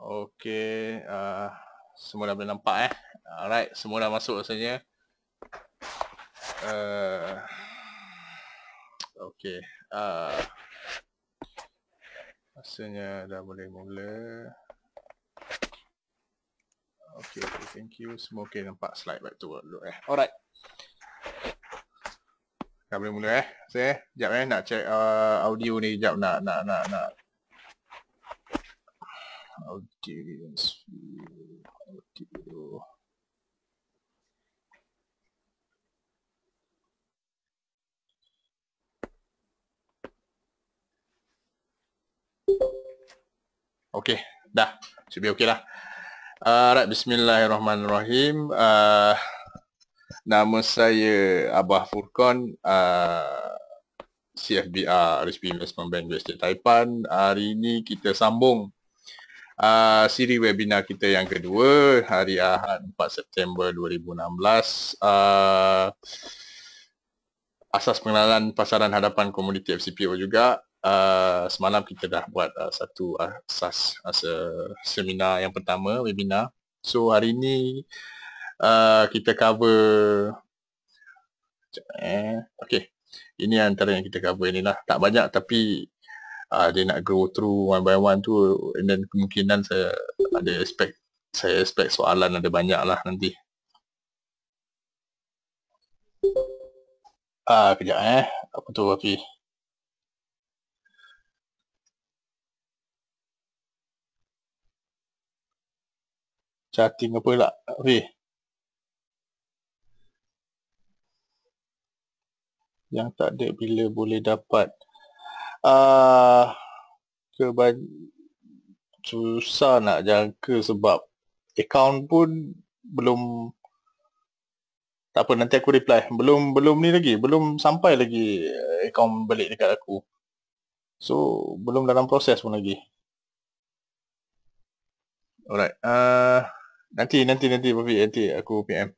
Okey, uh, ah, semua dah boleh nampak eh. Alright, semua dah masuk rasanya. Uh, ah, Okey, uh, ah, rasanya dah boleh mula. Okey, okay, thank you. Semua okay nampak slide back to work dulu eh. Alright. Dah boleh mula eh. Saya so, eh, nak check uh, audio ni jap nak nak nak nak I'll do this I'll do Okay, dah. Should be okay lah. Uh, alright, bismillahirrahmanirrahim. Uh, nama saya Abah Furkon, uh, CFBR, Risk Investment Bank, Universiti Taipan. Hari ini kita sambung uh, siri webinar kita yang kedua hari Ahad 4 September 2016 uh, ah, asas pengenalan pasaran hadapan komuniti FCPO juga Uh, semalam kita dah buat uh, satu asas as seminar yang pertama webinar. So hari ini uh, kita cover eh okey. Ini antara yang kita cover inilah. Tak banyak tapi uh, dia nak go through one by one tu and then kemungkinan saya ada expect saya expect soalan ada banyak lah nanti. Ah, uh, kejap eh. Apa tu Wafi? Chatting apa lah Wafi? Yang tak ada bila boleh dapat. Ah, keban susah nak jangka sebab account pun belum tak apa nanti aku reply belum belum ni lagi belum sampai lagi account balik dekat aku so belum dalam proses pun lagi alright uh, nanti nanti nanti Bobby, nanti aku PM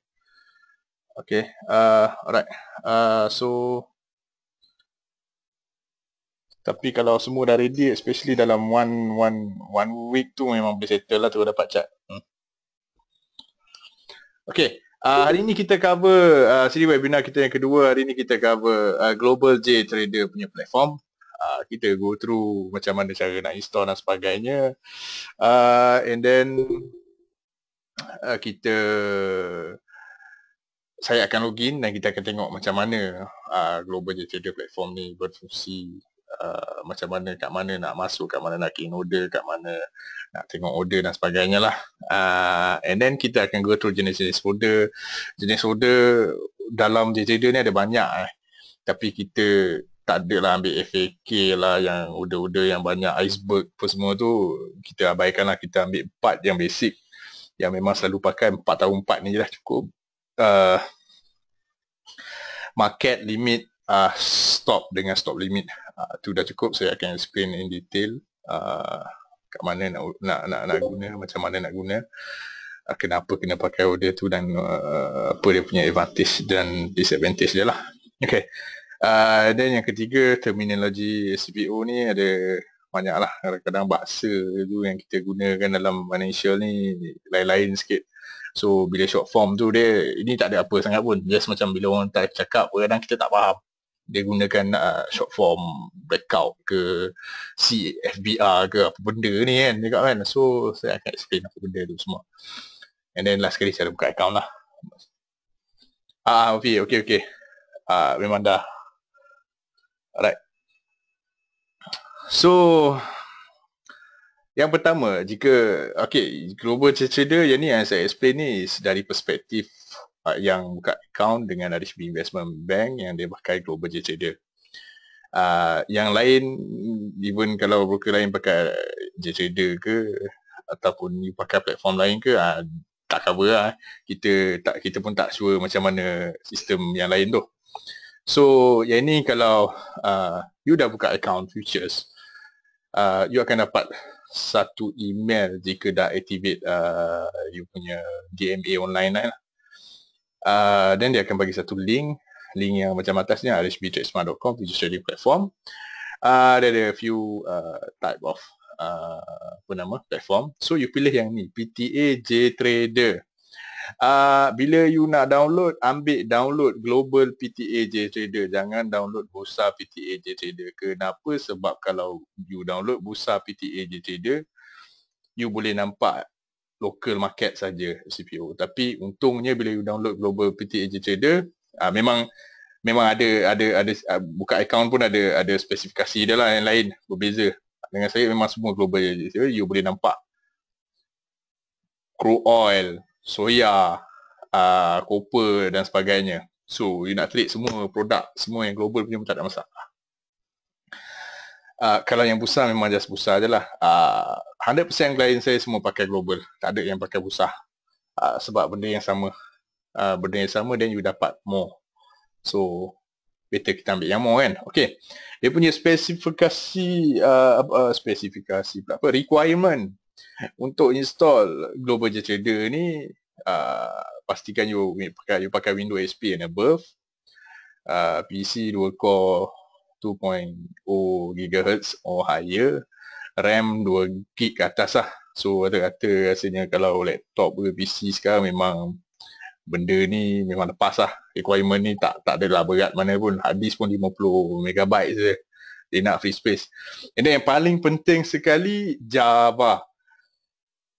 okay uh, alright uh, so tapi kalau semua dah ready especially dalam one one one week tu memang boleh settle lah terus dapat cat. Hmm. Okay. Uh, hari ni kita cover uh, ah, siri webinar kita yang kedua. Hari ni kita cover uh, Global J Trader punya platform. Uh, kita go through macam mana cara nak install dan sebagainya. Uh, and then uh, kita saya akan login dan kita akan tengok macam mana uh, Global J Trader platform ni berfungsi Uh, macam mana kat mana nak masuk kat mana nak in order kat mana nak tengok order dan sebagainya lah uh, and then kita akan go through jenis-jenis order jenis order dalam jenis JJD ni ada banyak eh tapi kita tak ada lah ambil FAK lah yang order-order yang banyak iceberg pun semua tu kita abaikan lah kita ambil part yang basic yang memang selalu pakai 4 tahun 4 ni je lah cukup uh, market limit uh, stop dengan stop limit Ah, tu dah cukup saya akan explain in detail uh, kat mana nak, nak nak nak guna macam mana nak guna uh, kenapa kena pakai order tu dan uh, apa dia punya advantage dan disadvantage dia lah okey dan uh, yang ketiga terminologi SBO ni ada banyak lah kadang-kadang bahasa tu yang kita gunakan dalam financial ni lain-lain sikit so bila short form tu dia ini tak ada apa sangat pun just macam bila orang type cakap kadang kita tak faham dia gunakan uh, short form breakout ke CFBR ke apa benda ni kan dia kan so saya akan explain apa benda tu semua and then last kali saya buka account lah ah uh, ah, okay okay okay ah uh, memang dah alright so yang pertama jika okay global trader yang ni yang saya explain ni dari perspektif uh, yang buka account dengan RHB Investment Bank yang dia pakai Global JC dia. Uh, yang lain even kalau broker lain pakai JTrader ke ataupun you pakai platform lain ke uh, tak cover lah eh. kita tak kita pun tak sure macam mana sistem yang lain tu so yang ni kalau uh, you dah buka account futures uh, you akan dapat satu email jika dah activate uh, you punya DMA online lah Ah, then dia akan bagi satu link link yang macam atas ni rhbtradesmart.com which trading platform uh, dia ada a few uh, type of uh, apa nama platform so you pilih yang ni PTA J Trader uh, bila you nak download ambil download global PTA J Trader jangan download busa PTA J Trader kenapa sebab kalau you download busa PTA J Trader you boleh nampak local market saja CPO. Tapi untungnya bila you download Global PT Agent Trader, uh, memang memang ada ada ada uh, buka account pun ada ada spesifikasi dia lah yang lain berbeza. Dengan saya memang semua global je. So, you boleh nampak crude oil, soya, uh, copper dan sebagainya. So you nak trade semua produk semua yang global punya pun tak ada masalah uh, kalau yang busa memang just busa je lah. Uh, 100% lain saya semua pakai global. Tak ada yang pakai busa. Uh, ah, sebab benda yang sama. Uh, benda yang sama then you dapat more. So, better kita ambil yang more kan. Okay. Dia punya spesifikasi, uh, uh, spesifikasi pula apa, requirement untuk install global jet trader ni uh, pastikan you, you pakai, you pakai Windows XP and above. Uh, PC dual core 2.0 GHz or higher RAM 2 GB ke atas lah so kata-kata rasanya kalau laptop ke PC sekarang memang benda ni memang lepas lah requirement ni tak tak adalah berat mana pun habis pun 50 MB je dia nak free space and then yang paling penting sekali Java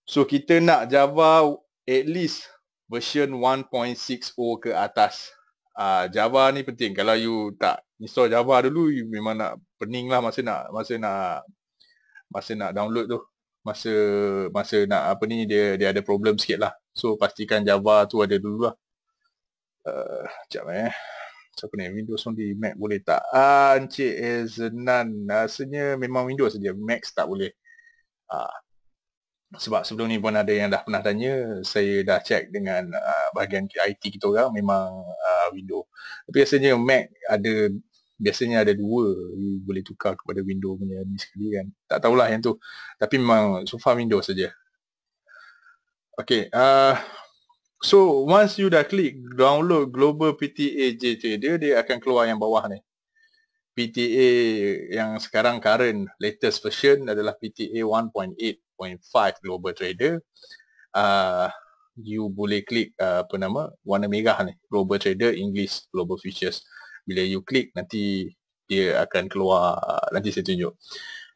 so kita nak Java at least version 1.60 ke atas uh, Java ni penting. Kalau you tak install Java dulu, you memang nak pening lah masa nak masa nak masa nak download tu. Masa masa nak apa ni dia dia ada problem sikit lah. So pastikan Java tu ada dulu lah. Ah, sekejap uh, eh. Siapa ni? Windows on di Mac boleh tak? Ah, Encik Ezenan. Rasanya memang Windows saja. Mac tak boleh. Ah, sebab sebelum ni pun ada yang dah pernah tanya saya dah check dengan uh, bahagian IT kita orang memang uh, ah, Windows tapi biasanya Mac ada biasanya ada dua you boleh tukar kepada Windows punya ni sekali kan tak tahulah yang tu tapi memang so far Windows saja okay uh, ah, so once you dah klik download global PTA JT dia dia akan keluar yang bawah ni PTA yang sekarang current latest version adalah PTA 1.8 1.5 global trader uh, you boleh klik uh, apa nama warna merah ni global trader english global futures bila you klik nanti dia akan keluar nanti saya tunjuk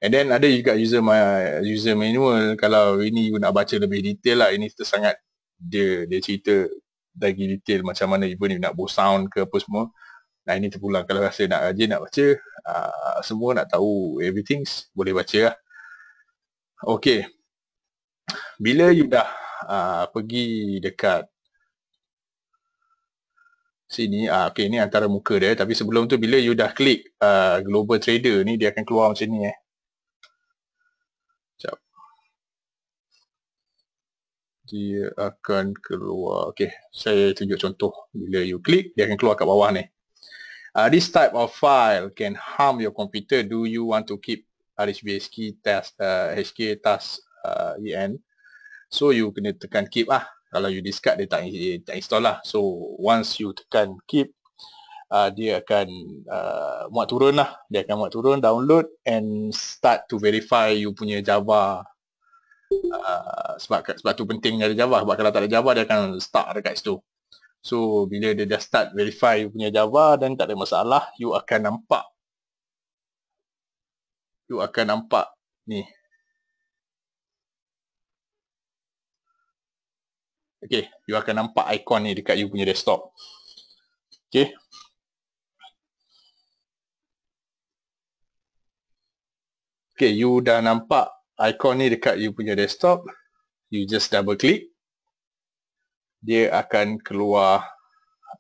and then ada juga user my user manual kalau ini you nak baca lebih detail lah ini sangat dia dia cerita lagi detail macam mana even you nak buat sound ke apa semua Nah ini terpulang kalau rasa nak rajin nak baca uh, semua nak tahu everything boleh baca lah. Okey. Bila you dah uh, pergi dekat sini, uh, okey ni antara muka dia tapi sebelum tu bila you dah klik uh, Global Trader ni dia akan keluar macam ni eh. Jap. Dia akan keluar. Okey, saya tunjuk contoh. Bila you klik, dia akan keluar kat bawah ni. Uh, this type of file can harm your computer. Do you want to keep RHBHK test uh, HK task uh, EN. So you kena tekan keep ah. Kalau you discard dia tak, dia tak install lah. So once you tekan keep, uh, dia akan uh, muat turun lah. Dia akan muat turun, download and start to verify you punya Java. Uh, sebab, sebab tu penting ada Java. Sebab kalau tak ada Java, dia akan start dekat situ. So bila dia dah start verify you punya Java dan tak ada masalah, you akan nampak you akan nampak ni. Okay, you akan nampak ikon ni dekat you punya desktop. Okay. Okay, you dah nampak ikon ni dekat you punya desktop. You just double click. Dia akan keluar.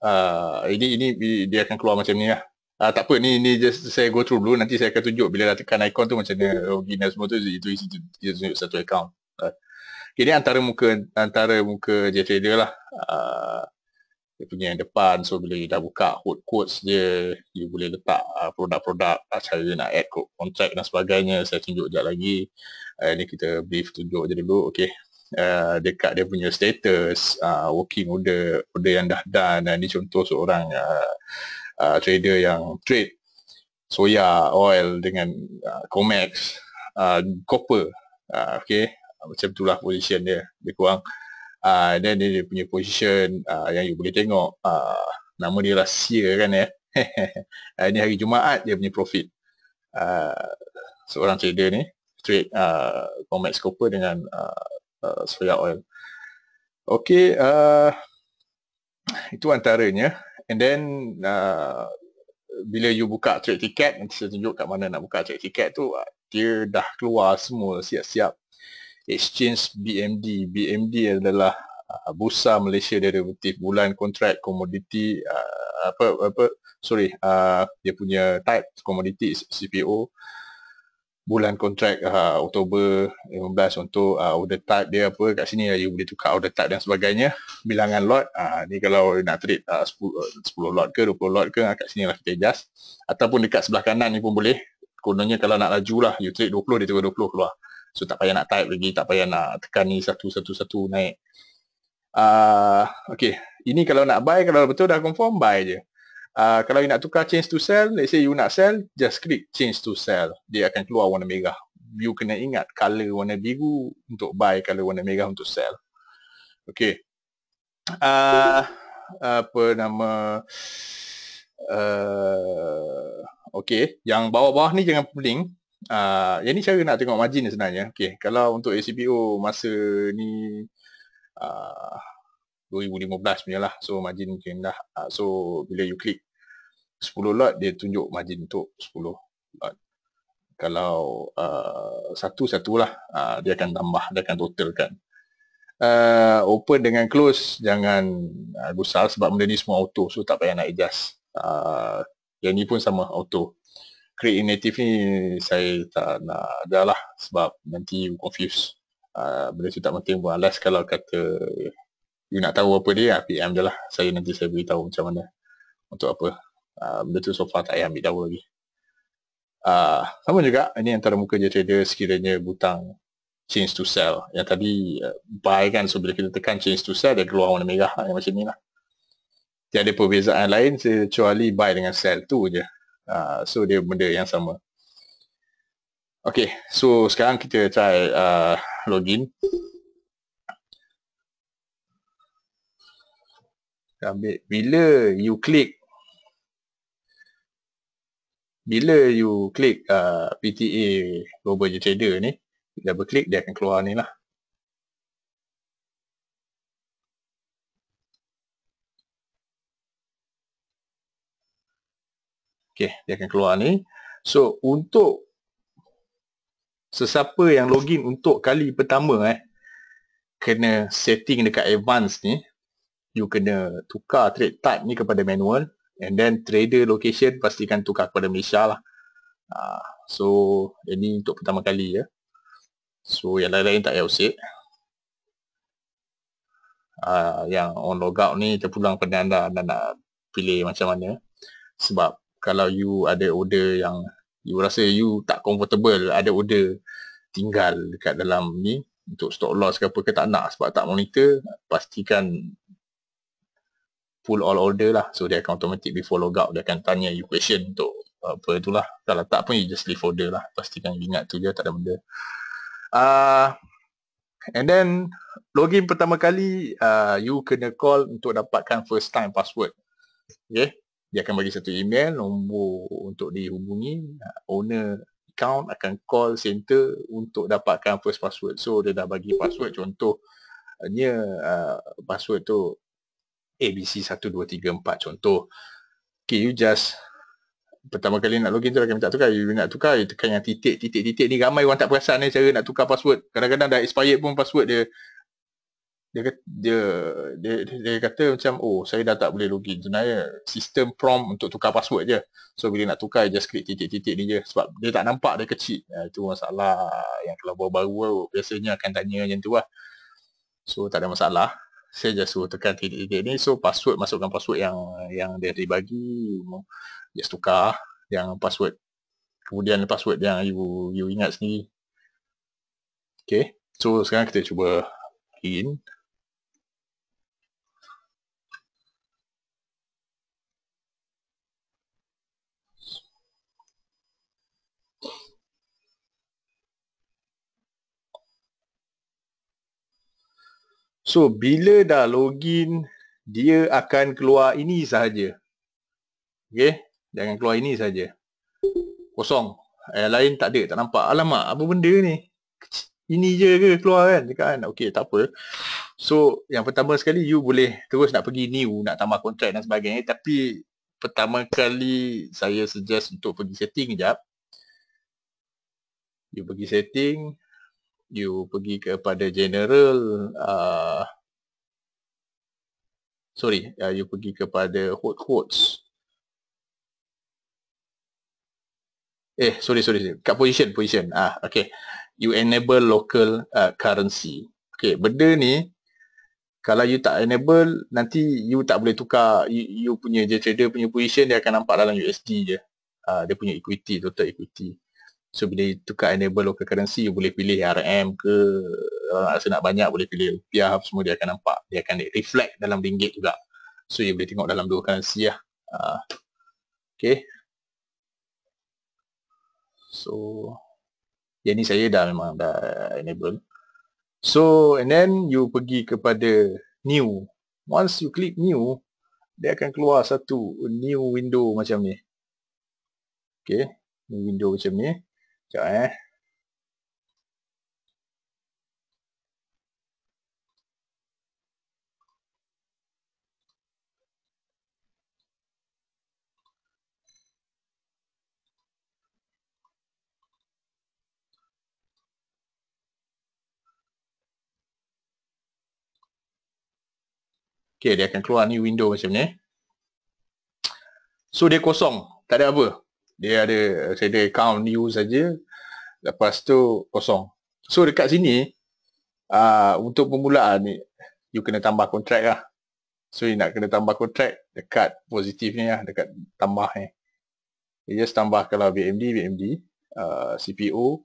Uh, ini, ini dia akan keluar macam ni lah. Ah tak apa ni ni just saya go through dulu nanti saya akan tunjuk bila dah tekan ikon tu macam ni login dan semua tu itu isi dia tunjuk satu account. Uh. Ah. Jadi antara muka antara muka JTrader lah. Uh, punya yang depan so bila you dah buka hot codes dia you boleh letak uh, produk-produk cara dia nak add code contract dan sebagainya saya tunjuk sekejap lagi. Uh, ini kita brief tunjuk je dulu okey. Uh, dekat dia punya status uh, working order order yang dah done dan ni contoh seorang uh, uh, trader yang trade soya oil dengan uh, COMEX uh, copper uh, okay macam itulah position dia lebih kurang uh, then dia, punya position uh, yang you boleh tengok uh, nama dia rahsia kan ya uh, ini hari Jumaat dia punya profit uh, seorang trader ni trade uh, COMEX copper dengan uh, uh, soya oil Okey, uh, itu antaranya And then uh, bila you buka trade ticket, nanti saya tunjuk kat mana nak buka trade ticket tu, uh, dia dah keluar semua siap-siap exchange BMD. BMD adalah uh, Bursa Malaysia Derivative Bulan contract Komoditi uh, apa apa sorry uh, dia punya type komoditi CPO bulan kontrak uh, Oktober 15 untuk uh, order type dia apa kat sini uh, you boleh tukar order type dan sebagainya bilangan lot uh, ni kalau nak trade uh, 10, 10 lot ke 20 lot ke uh, kat sini lah kita adjust ataupun dekat sebelah kanan ni pun boleh kononnya kalau nak laju lah you trade 20 dia tukar 20 keluar so tak payah nak type lagi tak payah nak tekan ni satu satu satu naik uh, okay ini kalau nak buy kalau betul dah confirm buy je Ah, kalau you nak tukar change to sell, let's say you nak sell, just click change to sell. Dia akan keluar warna merah. You kena ingat color warna biru untuk buy, color warna merah untuk sell. Okay. Uh, apa nama... Uh, okay, yang bawah-bawah ni jangan pening. Uh, yang ni cara nak tengok margin sebenarnya. Okay, kalau untuk ACPO masa ni... Uh, 2015 punya lah. So margin mungkin dah. Uh, so bila you click 10 lot dia tunjuk margin untuk 10 lot. Kalau uh, satu-satu lah uh, dia akan tambah, dia akan totalkan. Uh, open dengan close jangan uh, gusar sebab benda ni semua auto so tak payah nak adjust. Uh, yang ni pun sama auto. Create native ni saya tak nak ada lah sebab nanti you confuse. Uh, benda tu tak penting pun unless kalau kata uh, you nak tahu apa dia, PM je lah. Saya nanti saya beritahu macam mana. Untuk apa. Uh, benda tu so far tak payah ambil tahu lagi. Uh, sama juga, ini antara muka je trader sekiranya butang change to sell. Yang tadi uh, buy kan, so bila kita tekan change to sell, dia keluar warna merah yang eh, macam ni lah. Tiada perbezaan lain, kecuali buy dengan sell tu je. Uh, so dia benda yang sama. Okay, so sekarang kita try uh, login. ambil bila you click bila you click uh, PTA global trader ni double click dia akan keluar ni lah ok dia akan keluar ni so untuk sesiapa yang login untuk kali pertama eh kena setting dekat advance ni you kena tukar trade type ni kepada manual and then trader location pastikan tukar kepada Malaysia lah uh, so ini untuk pertama kali ya so yang lain-lain tak payah usik uh, yang on logout ni terpulang pada anda anda nak pilih macam mana sebab kalau you ada order yang you rasa you tak comfortable ada order tinggal dekat dalam ni untuk stop loss ke apa ke tak nak sebab tak monitor pastikan pull all order lah so dia akan automatic before log out dia akan tanya you question untuk apa lah. kalau tak pun you just leave order lah pastikan you ingat tu je tak ada benda uh, and then login pertama kali uh, you kena call untuk dapatkan first time password okay dia akan bagi satu email nombor untuk dihubungi owner account akan call center untuk dapatkan first password so dia dah bagi password contohnya uh, password tu ABC 1234 contoh. Okay, you just pertama kali nak login tu lagi minta tukar, you nak tukar, you tekan yang titik, titik, titik ni ramai orang tak perasan ni cara nak tukar password. Kadang-kadang dah expired pun password dia dia dia, dia, dia, dia kata macam oh saya dah tak boleh login sebenarnya sistem prompt untuk tukar password je so bila nak tukar just klik titik-titik ni je sebab dia tak nampak dia kecil ya, itu masalah yang kalau baru-baru biasanya akan tanya macam tu lah so tak ada masalah saya just suruh tekan titik-titik ni so password masukkan password yang yang dia dibagi just tukar yang password kemudian password yang you you ingat sendiri okey, so sekarang kita cuba in So bila dah login dia akan keluar ini sahaja. okay? jangan keluar ini sahaja. Kosong. Yang eh, lain tak ada, tak nampak. Alamak, apa benda ni? Ini je ke keluar kan? Dekat kan. Okey, tak apa. So, yang pertama sekali you boleh terus nak pergi new nak tambah kontrak dan sebagainya, tapi pertama kali saya suggest untuk pergi setting jap. You pergi setting, you pergi kepada general uh, sorry uh, you pergi kepada hot quotes eh sorry sorry kat position position ah okay you enable local uh, currency okay benda ni kalau you tak enable nanti you tak boleh tukar you, you punya je trader punya position dia akan nampak dalam USD je uh, dia punya equity total equity So bila tukar enable local currency, you boleh pilih RM ke uh, rasa nak banyak boleh pilih rupiah semua dia akan nampak dia akan reflect dalam ringgit juga so you boleh tengok dalam dua currency lah uh, okay so yang ni saya dah memang dah enable so and then you pergi kepada new once you click new dia akan keluar satu new window macam ni okay new window macam ni ecco eh Okay, dia akan keluar ni window macam ni. So dia kosong, tak ada apa dia ada saya ada account new saja lepas tu kosong so dekat sini uh, untuk permulaan ni you kena tambah kontrak lah so you nak kena tambah kontrak dekat positif ni lah dekat tambah ni you just tambah kalau BMD BMD uh, ah, CPO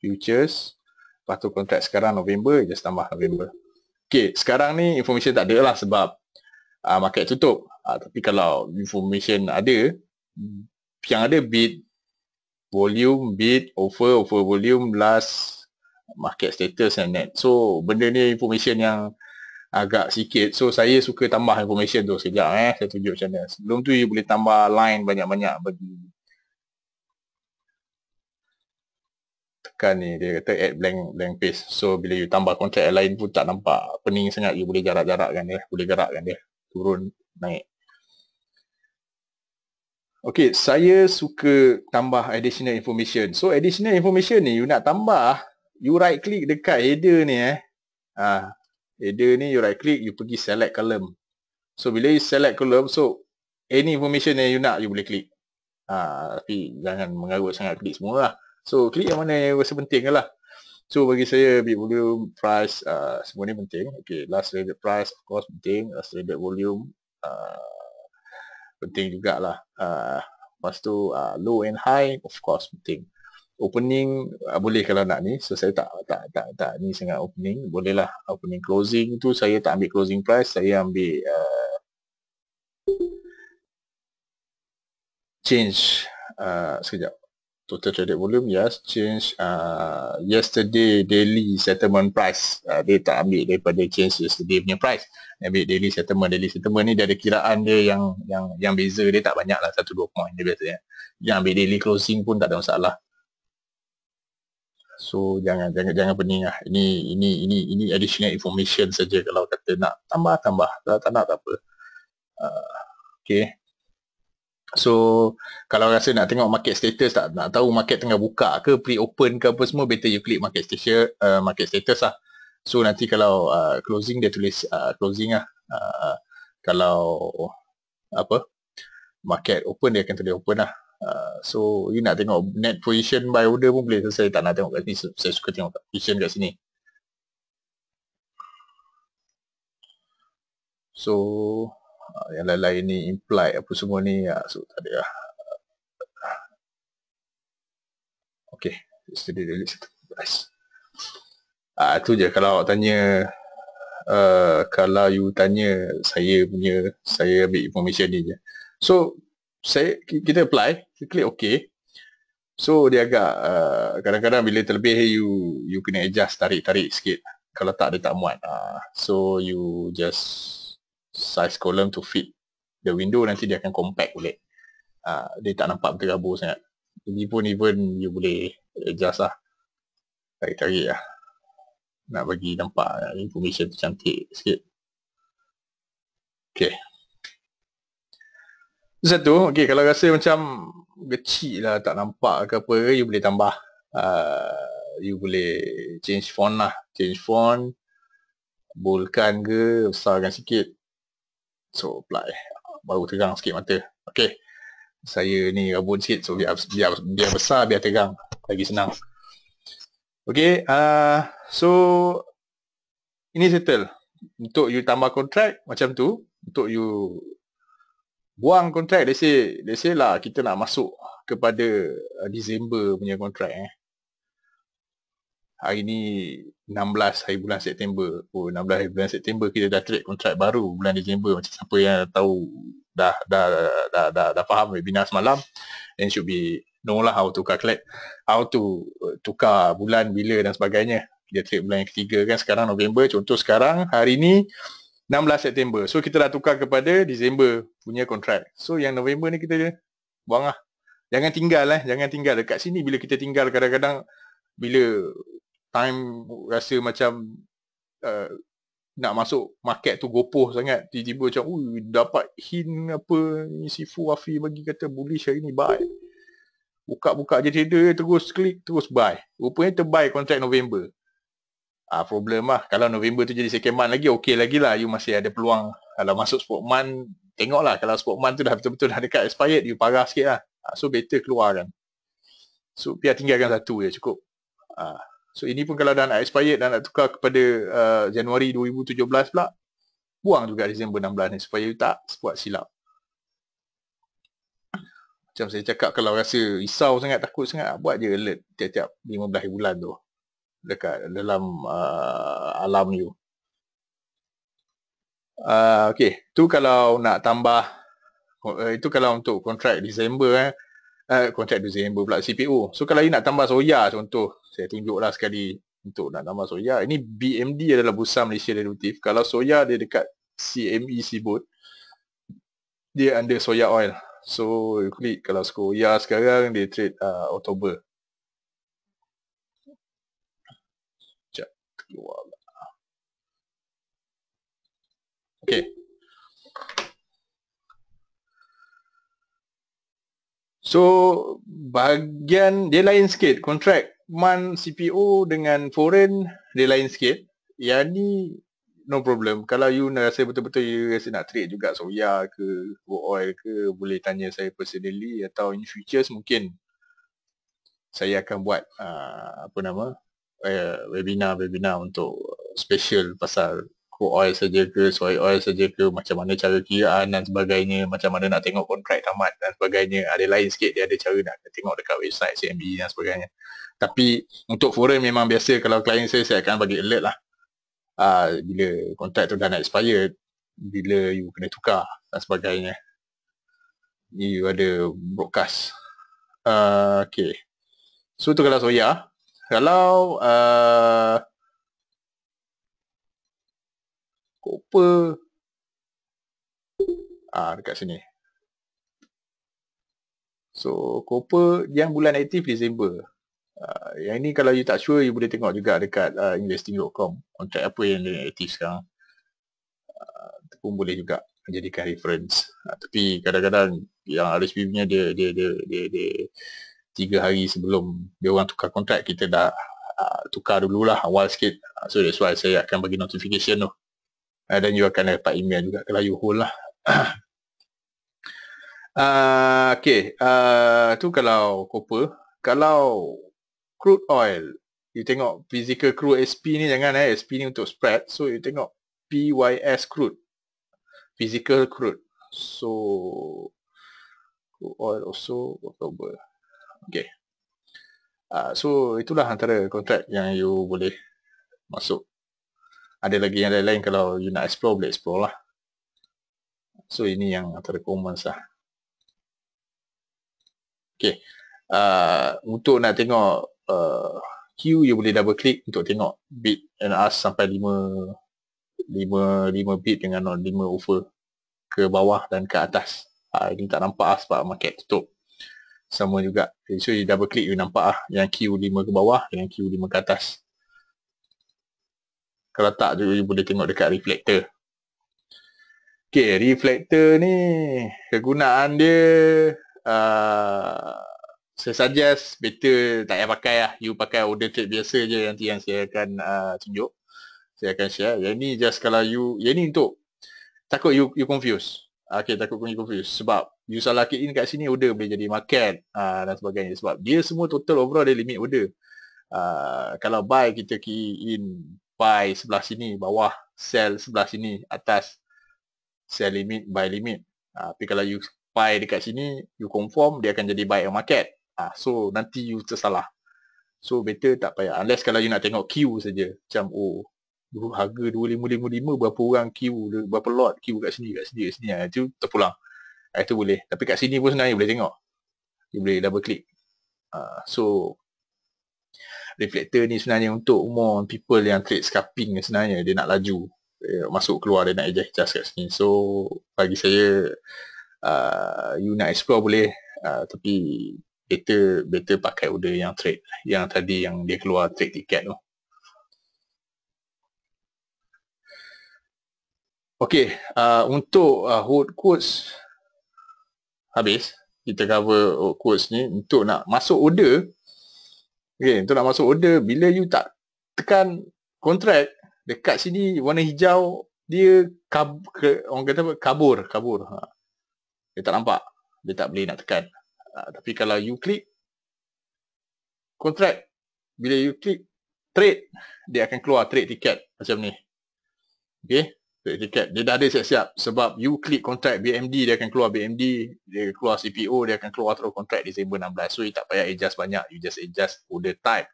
futures lepas tu kontrak sekarang November just tambah November Okay, sekarang ni information tak ada lah sebab uh, market tutup. Uh, tapi kalau information ada, yang ada bid volume bid offer offer volume last market status and net so benda ni information yang agak sikit so saya suka tambah information tu sekejap eh saya tunjuk macam mana sebelum tu you boleh tambah line banyak-banyak bagi tekan ni dia kata add blank blank page so bila you tambah contract lain pun tak nampak pening sangat you boleh jarak-jarakkan dia boleh gerakkan dia turun naik Okay, saya suka tambah additional information. So, additional information ni, you nak tambah, you right click dekat header ni eh. Ha, header ni, you right click, you pergi select column. So, bila you select column, so, any information yang you nak, you boleh klik. Ha, tapi, jangan mengarut sangat klik semua lah. So, klik yang mana yang rasa penting lah. So, bagi saya, bit volume, price, uh, semua ni penting. Okay, last traded price, of course, penting. Last traded volume, uh, penting jugalah. Uh, lepas tu uh, low and high of course penting. Opening uh, boleh kalau nak ni. So saya tak tak tak tak ni sangat opening. Boleh lah opening closing tu saya tak ambil closing price, saya ambil uh, change uh, sekejap total traded volume yes change uh, yesterday daily settlement price uh, dia tak ambil daripada change yesterday punya price dia ambil daily settlement daily settlement ni dia ada kiraan dia yang yang yang beza dia tak banyak lah satu dua point dia biasanya yang ambil daily closing pun tak ada masalah so jangan jangan jangan pening lah ini ini ini ini additional information saja kalau kata nak tambah tambah kalau tak nak tak apa uh, okay So kalau rasa nak tengok market status tak nak tahu market tengah buka ke pre open ke apa semua better you click market status uh, market status lah. So nanti kalau uh, closing dia tulis uh, closing lah. Uh, kalau apa market open dia akan tulis open lah. Uh, so you nak tengok net position by order pun boleh saya tak nak tengok kat sini saya suka tengok kat position kat sini so Ah, yang lain-lain ni imply, apa semua ni ya so tak ada lah ok just delete satu guys ha, ah, tu je kalau awak tanya uh, kalau you tanya saya punya saya ambil information ni je so saya kita apply kita klik ok so dia agak uh, kadang-kadang bila terlebih you you kena adjust tarik-tarik sikit kalau tak dia tak muat uh, so you just size column to fit the window nanti dia akan compact boleh ah, uh, dia tak nampak bergabung sangat ini pun even you boleh adjust lah tarik-tarik lah nak bagi nampak information tu cantik sikit Okay. Macam tu, okay, kalau rasa macam kecil lah, tak nampak ke apa, you boleh tambah. Uh, you boleh change font lah. Change font, bulkan ke, besarkan sikit. So pula eh. Baru terang sikit mata. Okay. Saya ni rabun sikit. So biar, biar, biar besar, biar terang. Lagi senang. Okay. Uh, so. Ini settle. Untuk you tambah kontrak. Macam tu. Untuk you. Buang kontrak. Let's say. Let's say lah. Kita nak masuk. Kepada. Uh, Disember punya kontrak eh hari ni 16 hari bulan September. Oh 16 hari bulan September kita dah trade kontrak baru bulan Disember macam siapa yang tahu dah dah dah dah, dah, dah faham webinar semalam and should be know lah how to calculate how to uh, tukar bulan bila dan sebagainya. Dia trade bulan yang ketiga kan sekarang November contoh sekarang hari ni 16 September. So kita dah tukar kepada Disember punya kontrak. So yang November ni kita buang lah. Jangan tinggal lah. Jangan tinggal dekat sini bila kita tinggal kadang-kadang bila time rasa macam uh, nak masuk market tu gopoh sangat tiba-tiba macam ui dapat hin apa ni sifu afi bagi kata bullish hari ni buy buka-buka je trader terus klik terus buy rupanya terbuy kontrak November ah uh, problem lah kalau November tu jadi second month lagi okey lagi lah you masih ada peluang kalau masuk spot month tengok lah kalau spot month tu dah betul-betul dah dekat expired you parah sikit lah uh, so better keluar kan so biar tinggalkan satu je cukup ah uh, So ini pun kalau dah nak expired dan nak tukar kepada uh, Januari 2017 pula, buang juga Disember 16 ni supaya you tak buat silap. Macam saya cakap kalau rasa risau sangat, takut sangat, buat je alert tiap-tiap 15 bulan tu dekat dalam uh, alam you. Uh, okay, tu kalau nak tambah, uh, itu kalau untuk kontrak Disember eh. Eh, kontrak uh, December pula CPO. So kalau you nak tambah soya contoh, saya tunjuklah sekali untuk nak tambah soya. Ini BMD adalah busa Malaysia Derivative. Kalau soya dia dekat CME Sibut, dia under soya oil. So you klik kalau soya sekarang dia trade uh, October. Lah. Okay, So, bahagian dia lain sikit. Kontrak man CPO dengan foreign dia lain sikit. Yang ni no problem. Kalau you nak rasa betul-betul you rasa nak trade juga soya ke oil ke boleh tanya saya personally atau in futures mungkin saya akan buat uh, apa nama uh, webinar-webinar untuk special pasal aku oil saja ke soy oil saja ke macam mana cara kiraan dan sebagainya macam mana nak tengok kontrak tamat dan sebagainya ada lain sikit dia ada cara nak tengok dekat website CMB dan sebagainya tapi untuk forum memang biasa kalau klien saya saya akan bagi alert lah uh, bila kontrak tu dah nak expire bila you kena tukar dan sebagainya you ada broadcast uh, okay so tu kalau soya kalau uh, copper ah dekat sini so copper yang bulan aktif Disember ah, yang ini kalau you tak sure you boleh tengok juga dekat uh, ah, investing.com kontrak apa yang aktif sekarang ah, pun boleh juga menjadikan reference ah, tapi kadang-kadang yang rspb punya dia dia dia dia, dia, dia tiga hari sebelum dia orang tukar kontrak kita dah uh, tukar dululah awal sikit ah, so that's why saya akan bagi notification tu uh, then you akan dapat email juga kalau you hold lah uh, okay uh, tu kalau copper kalau crude oil you tengok physical crude SP ni jangan eh SP ni untuk spread so you tengok PYS crude physical crude so crude oil also October okay uh, so itulah antara kontrak yang you boleh masuk ada lagi yang lain-lain kalau you nak explore boleh explore lah so ini yang antara comments lah ok uh, untuk nak tengok uh, queue you boleh double click untuk tengok bid and ask sampai 5 5, 5 bid dengan 5 over ke bawah dan ke atas uh, ini tak nampak lah sebab market tutup sama juga so you double click you nampak lah yang Q 5 ke bawah dengan Q 5 ke atas kalau tak juga boleh tengok dekat reflektor Okay, reflektor ni kegunaan dia uh, saya suggest better tak payah pakai lah you pakai order trade biasa je nanti yang saya akan uh, tunjuk saya akan share yang ni just kalau you yang ni untuk takut you you confuse Okay, takut you confuse sebab you salah key in kat sini order boleh jadi market uh, dan sebagainya sebab dia semua total overall dia limit order uh, kalau buy kita key in buy sebelah sini bawah sell sebelah sini atas sell limit buy limit uh, tapi kalau you buy dekat sini you confirm dia akan jadi buy on market uh, so nanti you tersalah so better tak payah unless kalau you nak tengok queue saja macam oh dulu harga 2555 berapa orang queue berapa lot queue kat sini kat sini kat sini ha, itu uh, terpulang itu uh, boleh tapi kat sini pun sebenarnya boleh tengok you boleh double click uh, so Reflektor ni sebenarnya untuk umum people yang trade scalping sebenarnya dia nak laju eh, masuk keluar dia nak eject charge kat sini so bagi saya uh, you nak explore boleh uh, tapi better better pakai order yang trade yang tadi yang dia keluar trade tiket tu Okey, uh, untuk uh, hold quotes habis kita cover quotes ni untuk nak masuk order Okay, untuk nak masuk order, bila you tak tekan kontrak, dekat sini warna hijau, dia kab, ke, orang kata apa? kabur. kabur. Ha. Dia tak nampak. Dia tak boleh nak tekan. Ha, tapi kalau you klik kontrak, bila you klik trade, dia akan keluar trade tiket macam ni. Okay take tiket. Dia dah ada siap-siap sebab you click contract BMD, dia akan keluar BMD, dia keluar CPO, dia akan keluar through contract Disember 16. So, you tak payah adjust banyak. You just adjust order type,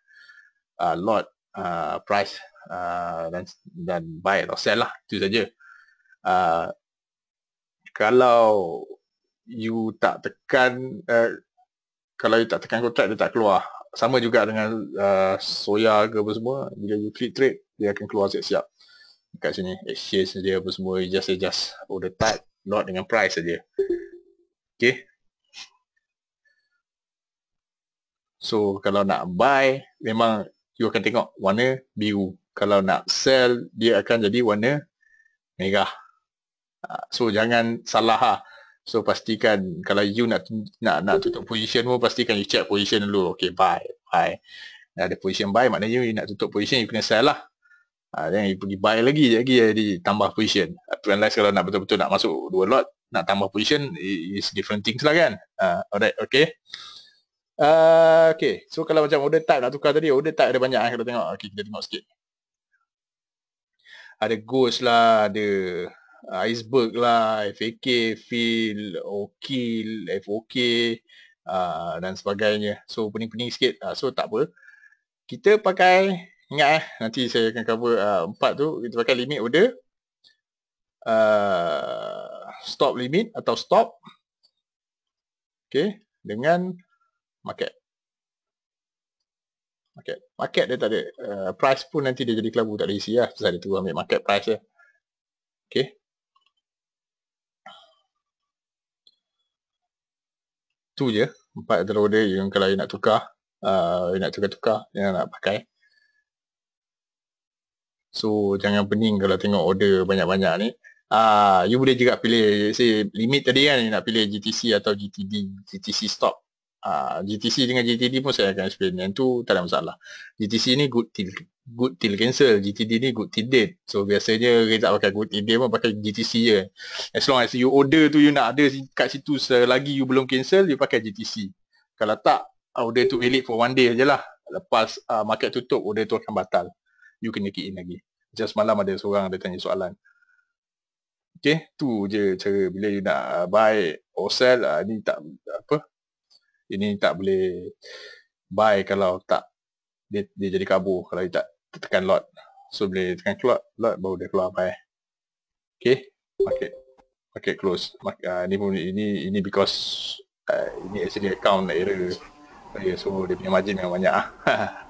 uh, lot, uh, price uh, dan dan buy atau sell lah. Itu saja. Uh, kalau you tak tekan, uh, kalau you tak tekan contract, dia tak keluar. Sama juga dengan uh, soya ke apa semua. Bila you click trade, dia akan keluar siap-siap kat sini exchange dia apa semua you just adjust all oh, the type not dengan price saja okay so kalau nak buy memang you akan tengok warna biru kalau nak sell dia akan jadi warna merah ah, so jangan salah lah. so pastikan kalau you nak nak nak tutup position pun pastikan you check position dulu okay buy buy ada position buy maknanya you nak tutup position you kena sell lah Ha, ah, jangan pergi buy lagi lagi jadi tambah position. Ah, unless kalau nak betul-betul nak masuk dua lot, nak tambah position is different things lah kan. Ha, alright, okay. Uh, okay, so kalau macam order type nak tukar tadi, order type ada banyak eh, kan kita tengok. Okay, kita tengok sikit. Ada ghost lah, ada iceberg lah, FAK, feel, okil, FOK uh, dan sebagainya. So, pening-pening sikit. Uh, so, tak apa. Kita pakai Ingat eh, nanti saya akan cover uh, empat tu. Kita pakai limit order. Uh, stop limit atau stop. Okay. Dengan market. Market. Market dia tak ada. Uh, price pun nanti dia jadi kelabu. Tak ada isi lah. Sebab dia tu ambil market price je. Okay. Tu je. Empat order. Kalau you nak tukar. Uh, nak tukar-tukar. Yang nak pakai. So jangan pening kalau tengok order banyak-banyak ni. Ah, uh, you boleh juga pilih say, limit tadi kan nak pilih GTC atau GTD, GTC stop. Ah, uh, GTC dengan GTD pun saya akan explain yang tu tak ada masalah. GTC ni good till good till cancel, GTD ni good till date. So biasanya kita tak pakai good till date pun pakai GTC je. As long as you order tu you nak ada kat situ selagi you belum cancel, you pakai GTC. Kalau tak, order tu valid for one day je lah. Lepas uh, market tutup, order tu akan batal you kena key in lagi. Just malam ada seorang ada tanya soalan. Okay, tu je cara bila you nak ah, buy or sell, uh, ah, ni tak apa. Ini tak boleh buy kalau tak dia, dia jadi kabur kalau dia tak tekan lot. So bila dia tekan lot, lot baru dia keluar buy. Okay, market. Market close. Market, uh, ah, ni pun ini ini because uh, ini actually account error. Okay, so dia punya margin yang banyak ah.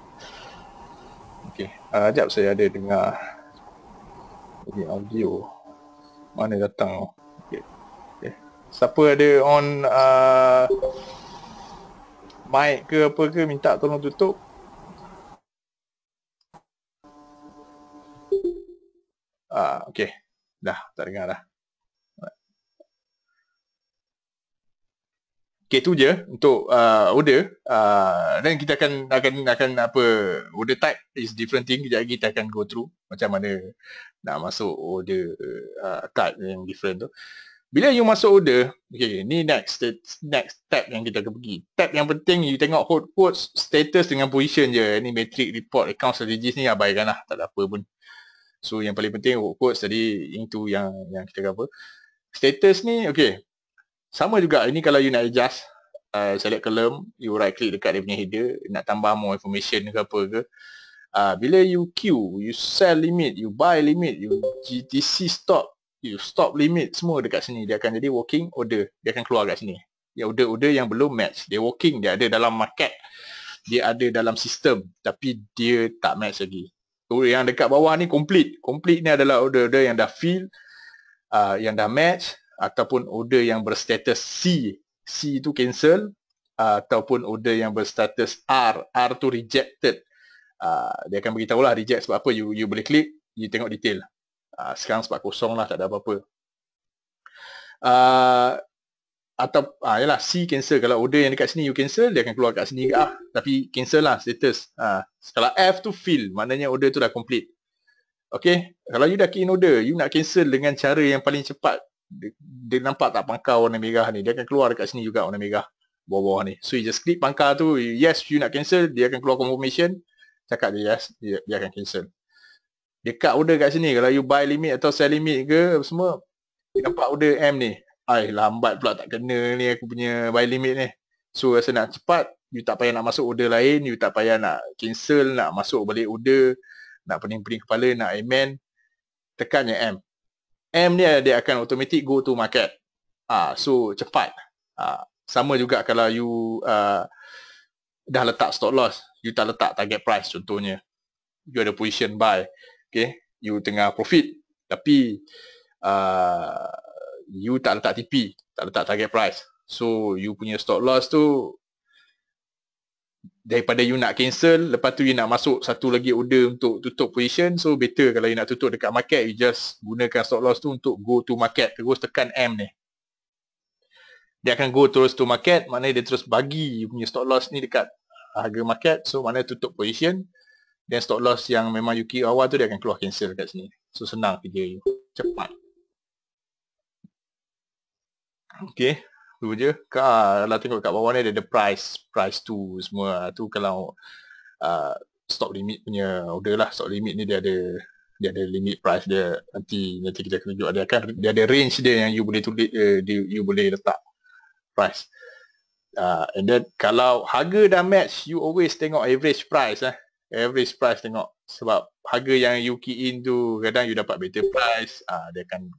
Okey. Ah, uh, jap saya ada dengar ini audio. Mana datang? Okey. Okay. Siapa ada on ah uh, mic ke apa ke minta tolong tutup. Ah, uh, okey. Dah, tak dengar dah. k tu je untuk uh, order uh, then kita akan akan akan apa order type is different thing kejap lagi kita akan go through macam mana nak masuk order uh, type yang different tu bila you masuk order okay ni next next tab yang kita akan pergi tab yang penting you tengok hot code status dengan position je ni metric report account strategies ni abaikan lah tak ada apa pun so yang paling penting hot code tadi itu yang yang kita cover status ni okay sama juga ini kalau you nak adjust uh, select column you right click dekat dia punya header nak tambah more information ke apa ke uh, bila you queue you sell limit you buy limit you GTC stop you stop limit semua dekat sini dia akan jadi working order dia akan keluar kat sini ya order order yang belum match dia working dia ada dalam market dia ada dalam sistem tapi dia tak match lagi so, yang dekat bawah ni complete complete ni adalah order order yang dah fill uh, yang dah match ataupun order yang berstatus C C tu cancel uh, ataupun order yang berstatus R R tu rejected uh, dia akan beritahu lah reject sebab apa you, you boleh klik you tengok detail uh, sekarang sebab kosong lah tak ada apa-apa atau ah yalah C cancel kalau order yang dekat sini you cancel dia akan keluar kat sini ah tapi cancel lah status ah kalau F tu fill maknanya order tu dah complete Okay, kalau you dah key in order you nak cancel dengan cara yang paling cepat dia, dia nampak tak pangkar warna merah ni dia akan keluar dekat sini juga warna merah bawah-bawah ni so you just click pangkar tu yes you nak cancel dia akan keluar confirmation cakap dia yes dia, dia akan cancel dia cut order kat sini kalau you buy limit atau sell limit ke semua dia nampak order M ni ai lambat pula tak kena ni aku punya buy limit ni so rasa nak cepat you tak payah nak masuk order lain you tak payah nak cancel nak masuk balik order nak pening-pening kepala nak amend tekan yang M M ni dia akan automatic go to market. Ah uh, so cepat. Ah uh, sama juga kalau you uh, dah letak stop loss, you tak letak target price contohnya. You ada position buy. Okay, you tengah profit tapi uh, you tak letak TP, tak letak target price. So you punya stop loss tu daripada you nak cancel lepas tu you nak masuk satu lagi order untuk tutup position so better kalau you nak tutup dekat market you just gunakan stop loss tu untuk go to market terus tekan M ni dia akan go terus to market maknanya dia terus bagi you punya stop loss ni dekat harga market so maknanya tutup position dan stop loss yang memang you keep awal tu dia akan keluar cancel dekat sini so senang kerja you cepat Okay, tu je kalau tengok kat bawah ni ada the price price tu semua tu kalau uh, stop limit punya order lah stop limit ni dia ada dia ada limit price dia nanti nanti kita tunjuk ada kan dia ada range dia yang you boleh tulis uh, eh, dia, you boleh letak price uh, and then kalau harga dah match you always tengok average price eh average price tengok sebab harga yang you key in tu kadang you dapat better price uh, dia akan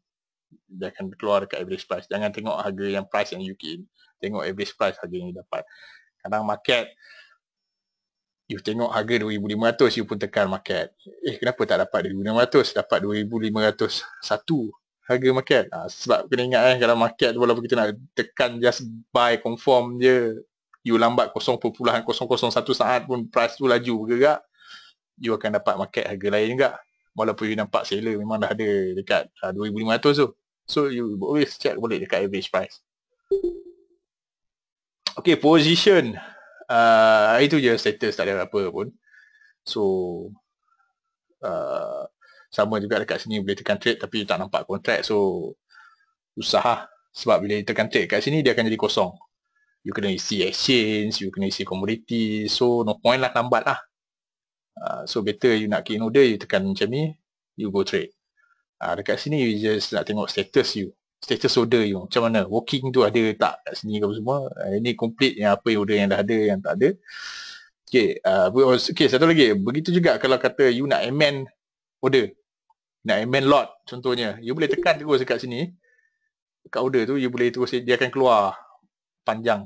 dia akan keluar dekat average price. Jangan tengok harga yang price yang UK ni. Tengok average price harga yang you dapat. Kadang market, you tengok harga 2500 you pun tekan market. Eh, kenapa tak dapat 2500 Dapat 2500 satu harga market. Ha, sebab kena ingat eh, kalau market walaupun kita nak tekan just buy conform je, you lambat 0.001 saat pun price tu laju bergerak, you akan dapat market harga lain juga. Walaupun you nampak seller memang dah ada dekat uh, ah, 2500 tu. So you always check boleh dekat average price. Okay, position. Uh, ah, itu je status tak ada apa pun. So, uh, sama juga dekat sini boleh tekan trade tapi tak nampak kontrak. So, susah lah. Sebab bila tekan trade kat sini, dia akan jadi kosong. You kena isi exchange, you kena isi commodity. So, no point lah, lambat lah. Uh, so, better you nak key in order, you tekan macam ni, you go trade. Uh, dekat sini you just nak tengok status you. Status order you. Macam mana. Working tu ada tak kat sini ke semua. Uh, ini complete yang apa yang order yang dah ada yang tak ada. Okay. Uh, okay satu lagi. Begitu juga kalau kata you nak amend order. Nak amend lot contohnya. You boleh tekan terus dekat sini. Dekat order tu you boleh terus dia akan keluar panjang.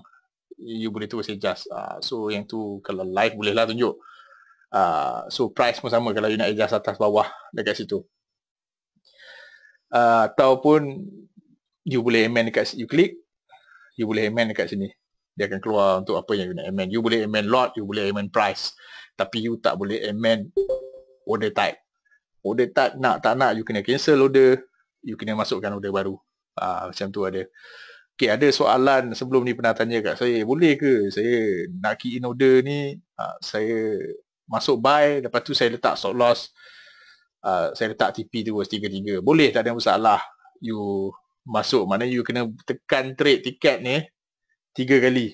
You boleh terus adjust. Uh, so yang tu kalau live bolehlah tunjuk. Uh, so price pun sama kalau you nak adjust atas bawah dekat situ uh, ataupun you boleh amend dekat you click you boleh amend dekat sini dia akan keluar untuk apa yang you nak amend you boleh amend lot you boleh amend price tapi you tak boleh amend order type order type nak tak nak you kena cancel order you kena masukkan order baru uh, macam tu ada Okay, ada soalan sebelum ni pernah tanya kat saya, boleh ke saya nak key in order ni, uh, saya masuk buy, lepas tu saya letak stop loss, Ah, saya letak TP terus tiga-tiga. Boleh tak ada masalah you masuk. Maknanya you kena tekan trade tiket ni tiga kali.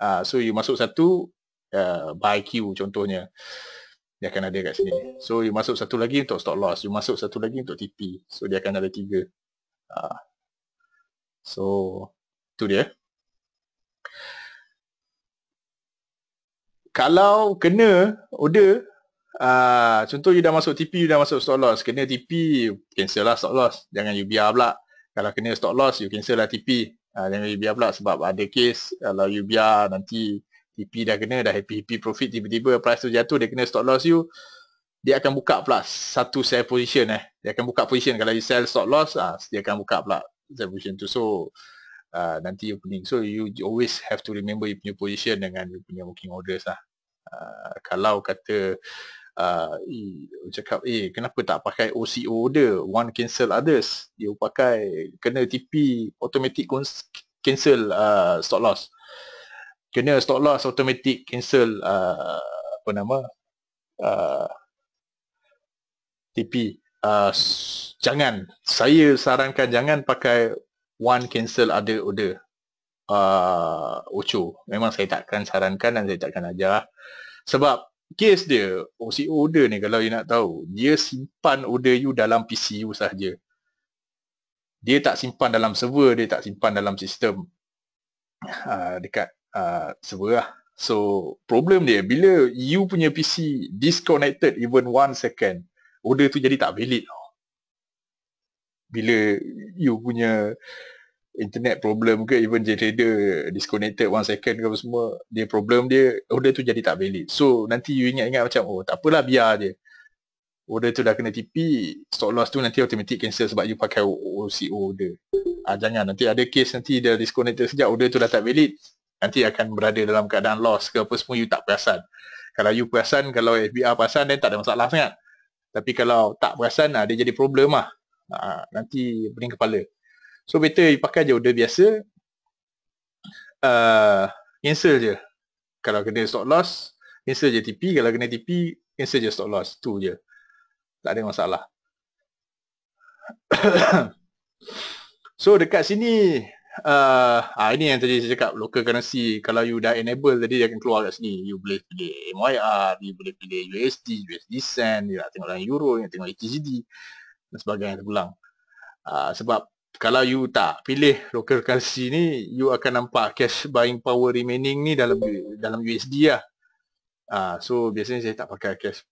Uh, so you masuk satu uh, buy queue contohnya. Dia akan ada kat sini. So you masuk satu lagi untuk stop loss. You masuk satu lagi untuk TP. So dia akan ada tiga. Uh, so tu dia. Kalau kena order Ah, contoh you dah masuk TP, you dah masuk stop loss. Kena TP, cancel lah stop loss. Jangan you biar pula. Kalau kena stop loss, you cancel lah TP. Ah, jangan you biar pula sebab ada case. Kalau you biar nanti TP dah kena, dah happy-happy profit tiba-tiba price tu jatuh, dia kena stop loss you. Dia akan buka pula satu sell position eh. Dia akan buka position. Kalau you sell stop loss, ah, dia akan buka pula sell position tu. So, Uh, nanti you pening. So you always have to remember you punya position dengan you punya working orders lah. Uh, kalau kata uh, eh, cakap eh kenapa tak pakai OCO dia one cancel others dia pakai kena TP automatic cancel uh, stop loss kena stop loss automatic cancel uh, apa nama uh, TP uh, jangan saya sarankan jangan pakai one cancel other order uh, Ocho memang saya takkan sarankan dan saya takkan ajar sebab case dia OCO order ni kalau you nak tahu dia simpan order you dalam PC you sahaja dia tak simpan dalam server dia tak simpan dalam sistem uh, dekat uh, server lah so problem dia bila you punya PC disconnected even one second order tu jadi tak valid bila you punya uh, internet problem ke even generator disconnected one second ke apa semua dia problem dia order tu jadi tak valid so nanti you ingat-ingat macam oh tak apalah biar dia order tu dah kena TP stock loss tu nanti automatic cancel sebab you pakai OCO order ah, jangan nanti ada case nanti dia disconnected sejak order tu dah tak valid nanti akan berada dalam keadaan loss ke apa semua you tak perasan kalau you perasan kalau FBR perasan then tak ada masalah sangat tapi kalau tak perasan ah, dia jadi problem lah ah, nanti pening kepala So better you pakai je order biasa. Uh, cancel je. Kalau kena stock loss, cancel je TP. Kalau kena TP, cancel je stock loss. Tu je. Tak ada masalah. so dekat sini, uh, ah, ini yang tadi saya cakap, local currency. Kalau you dah enable tadi, dia akan keluar kat sini. You boleh pilih MYR, you boleh pilih USD, USD Cent, you nak tengok dalam Euro, you nak tengok HGD dan sebagainya terpulang. Uh, ah, sebab kalau you tak pilih local currency ni you akan nampak cash buying power remaining ni dalam dalam USD lah uh, so biasanya saya tak pakai cash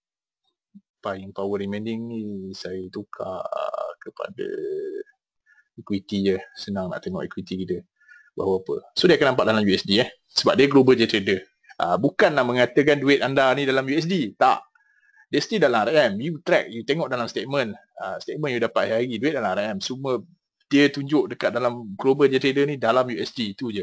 buying power remaining ni saya tukar kepada equity je senang nak tengok equity kita bahawa apa so dia akan nampak dalam USD eh sebab dia global je trader uh, bukan nak mengatakan duit anda ni dalam USD tak dia still dalam RM. You track, you tengok dalam statement. Uh, statement you dapat hari-hari. Duit dalam RM. Semua dia tunjuk dekat dalam global jet trader ni dalam USD tu je.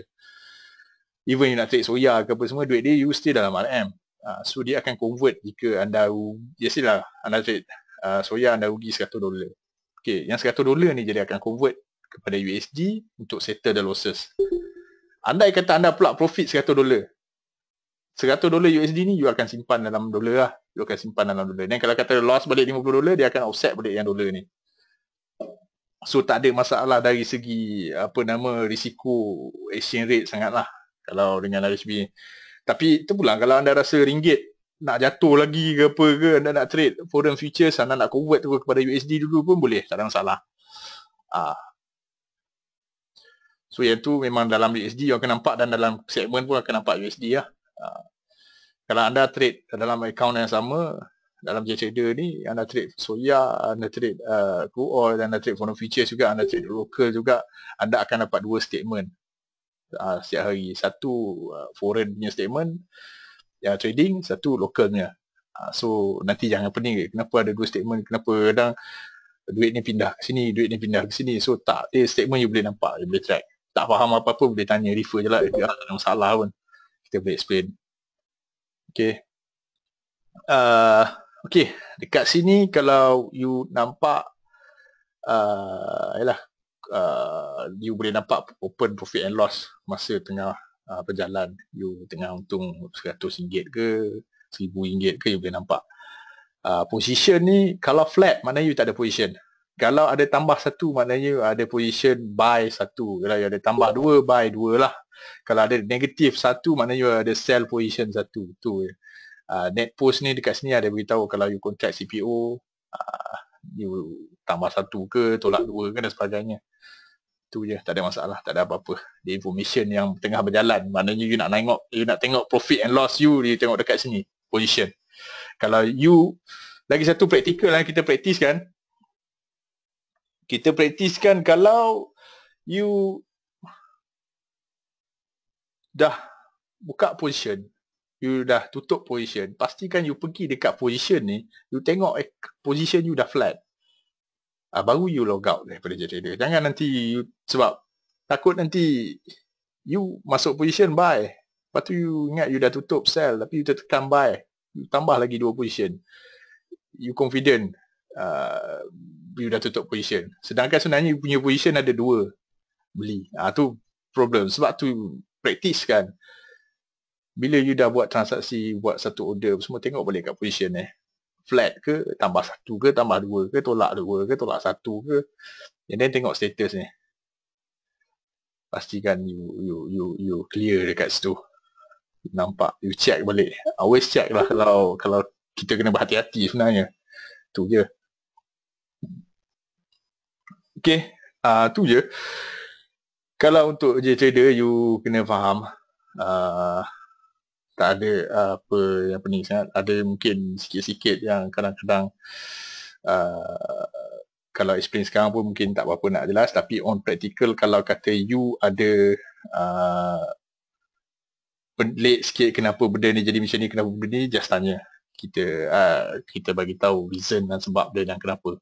Even you nak trade soya ke apa semua duit dia you still dalam RM. Uh, ah, so dia akan convert jika anda lah anda trade uh, soya anda rugi 100 dolar. Okay, yang 100 dolar ni jadi akan convert kepada USD untuk settle the losses. Anda kata anda pula profit 100 dolar. 100 dolar USD ni you akan simpan dalam dolar lah. You akan simpan dalam dolar. Dan kalau kata loss balik 50 dolar, dia akan offset balik yang dolar ni. So tak ada masalah dari segi apa nama risiko exchange rate sangatlah kalau dengan RSB. Tapi tu pula kalau anda rasa ringgit nak jatuh lagi ke apa ke anda nak trade foreign futures anda nak convert tu kepada USD dulu pun boleh tak ada masalah. Ah. Uh. So yang tu memang dalam USD yang akan nampak dan dalam segmen pun akan nampak USD lah. Uh. Kalau anda trade dalam account yang sama dalam jenis trader ni anda trade soya, anda trade uh, crude oil dan anda trade foreign futures juga, anda trade local juga, anda akan dapat dua statement uh, setiap hari. Satu uh, foreign punya statement yang trading, satu local punya. Uh, ah, so nanti jangan pening kenapa ada dua statement, kenapa kadang duit ni pindah ke sini, duit ni pindah ke sini. So tak, eh, statement you boleh nampak, you boleh track. Tak faham apa-apa boleh tanya, refer je lah. Dia tak ada masalah pun. Kita boleh explain. Okay. Uh, Okey, dekat sini kalau you nampak uh, yalah, uh, you boleh nampak open profit and loss masa tengah uh, berjalan you tengah untung RM100 ke RM1000 ke you boleh nampak uh, position ni kalau flat maknanya you tak ada position kalau ada tambah satu maknanya ada position buy satu kalau ada tambah dua buy dua lah kalau ada negatif satu maknanya ada sell position satu tu je uh, net post ni dekat sini ada beritahu kalau you contact CPO uh, ah, you tambah satu ke tolak dua ke dan sebagainya tu je tak ada masalah tak ada apa-apa the information yang tengah berjalan maknanya you nak tengok you nak tengok profit and loss you you tengok dekat sini position kalau you lagi satu praktikal yang kita kan, kita praktis kan kalau you dah buka position you dah tutup position, pastikan you pergi dekat position ni, you tengok eh, position you dah flat. Uh, baru you log out daripada trader. Jangan nanti you, sebab takut nanti you masuk position buy. Lepas tu you ingat you dah tutup sell tapi you tertekan buy. You tambah lagi dua position. You confident uh, you dah tutup position. Sedangkan sebenarnya you punya position ada dua beli. Ah tu problem. Sebab tu praktis kan bila you dah buat transaksi buat satu order semua tengok boleh kat position eh flat ke tambah satu ke tambah dua ke tolak dua ke tolak satu ke and then tengok status ni pastikan you you you you clear dekat situ nampak you check balik always check lah kalau kalau kita kena berhati-hati sebenarnya tu je Okay, uh, tu je kalau untuk je trader you kena faham uh, tak ada uh, apa yang pening sangat ada mungkin sikit-sikit yang kadang-kadang uh, kalau explain sekarang pun mungkin tak apa-apa nak jelas tapi on practical kalau kata you ada uh, ah, late sikit kenapa benda ni jadi macam ni kenapa benda ni just tanya kita uh, kita bagi tahu reason dan sebab dia dan kenapa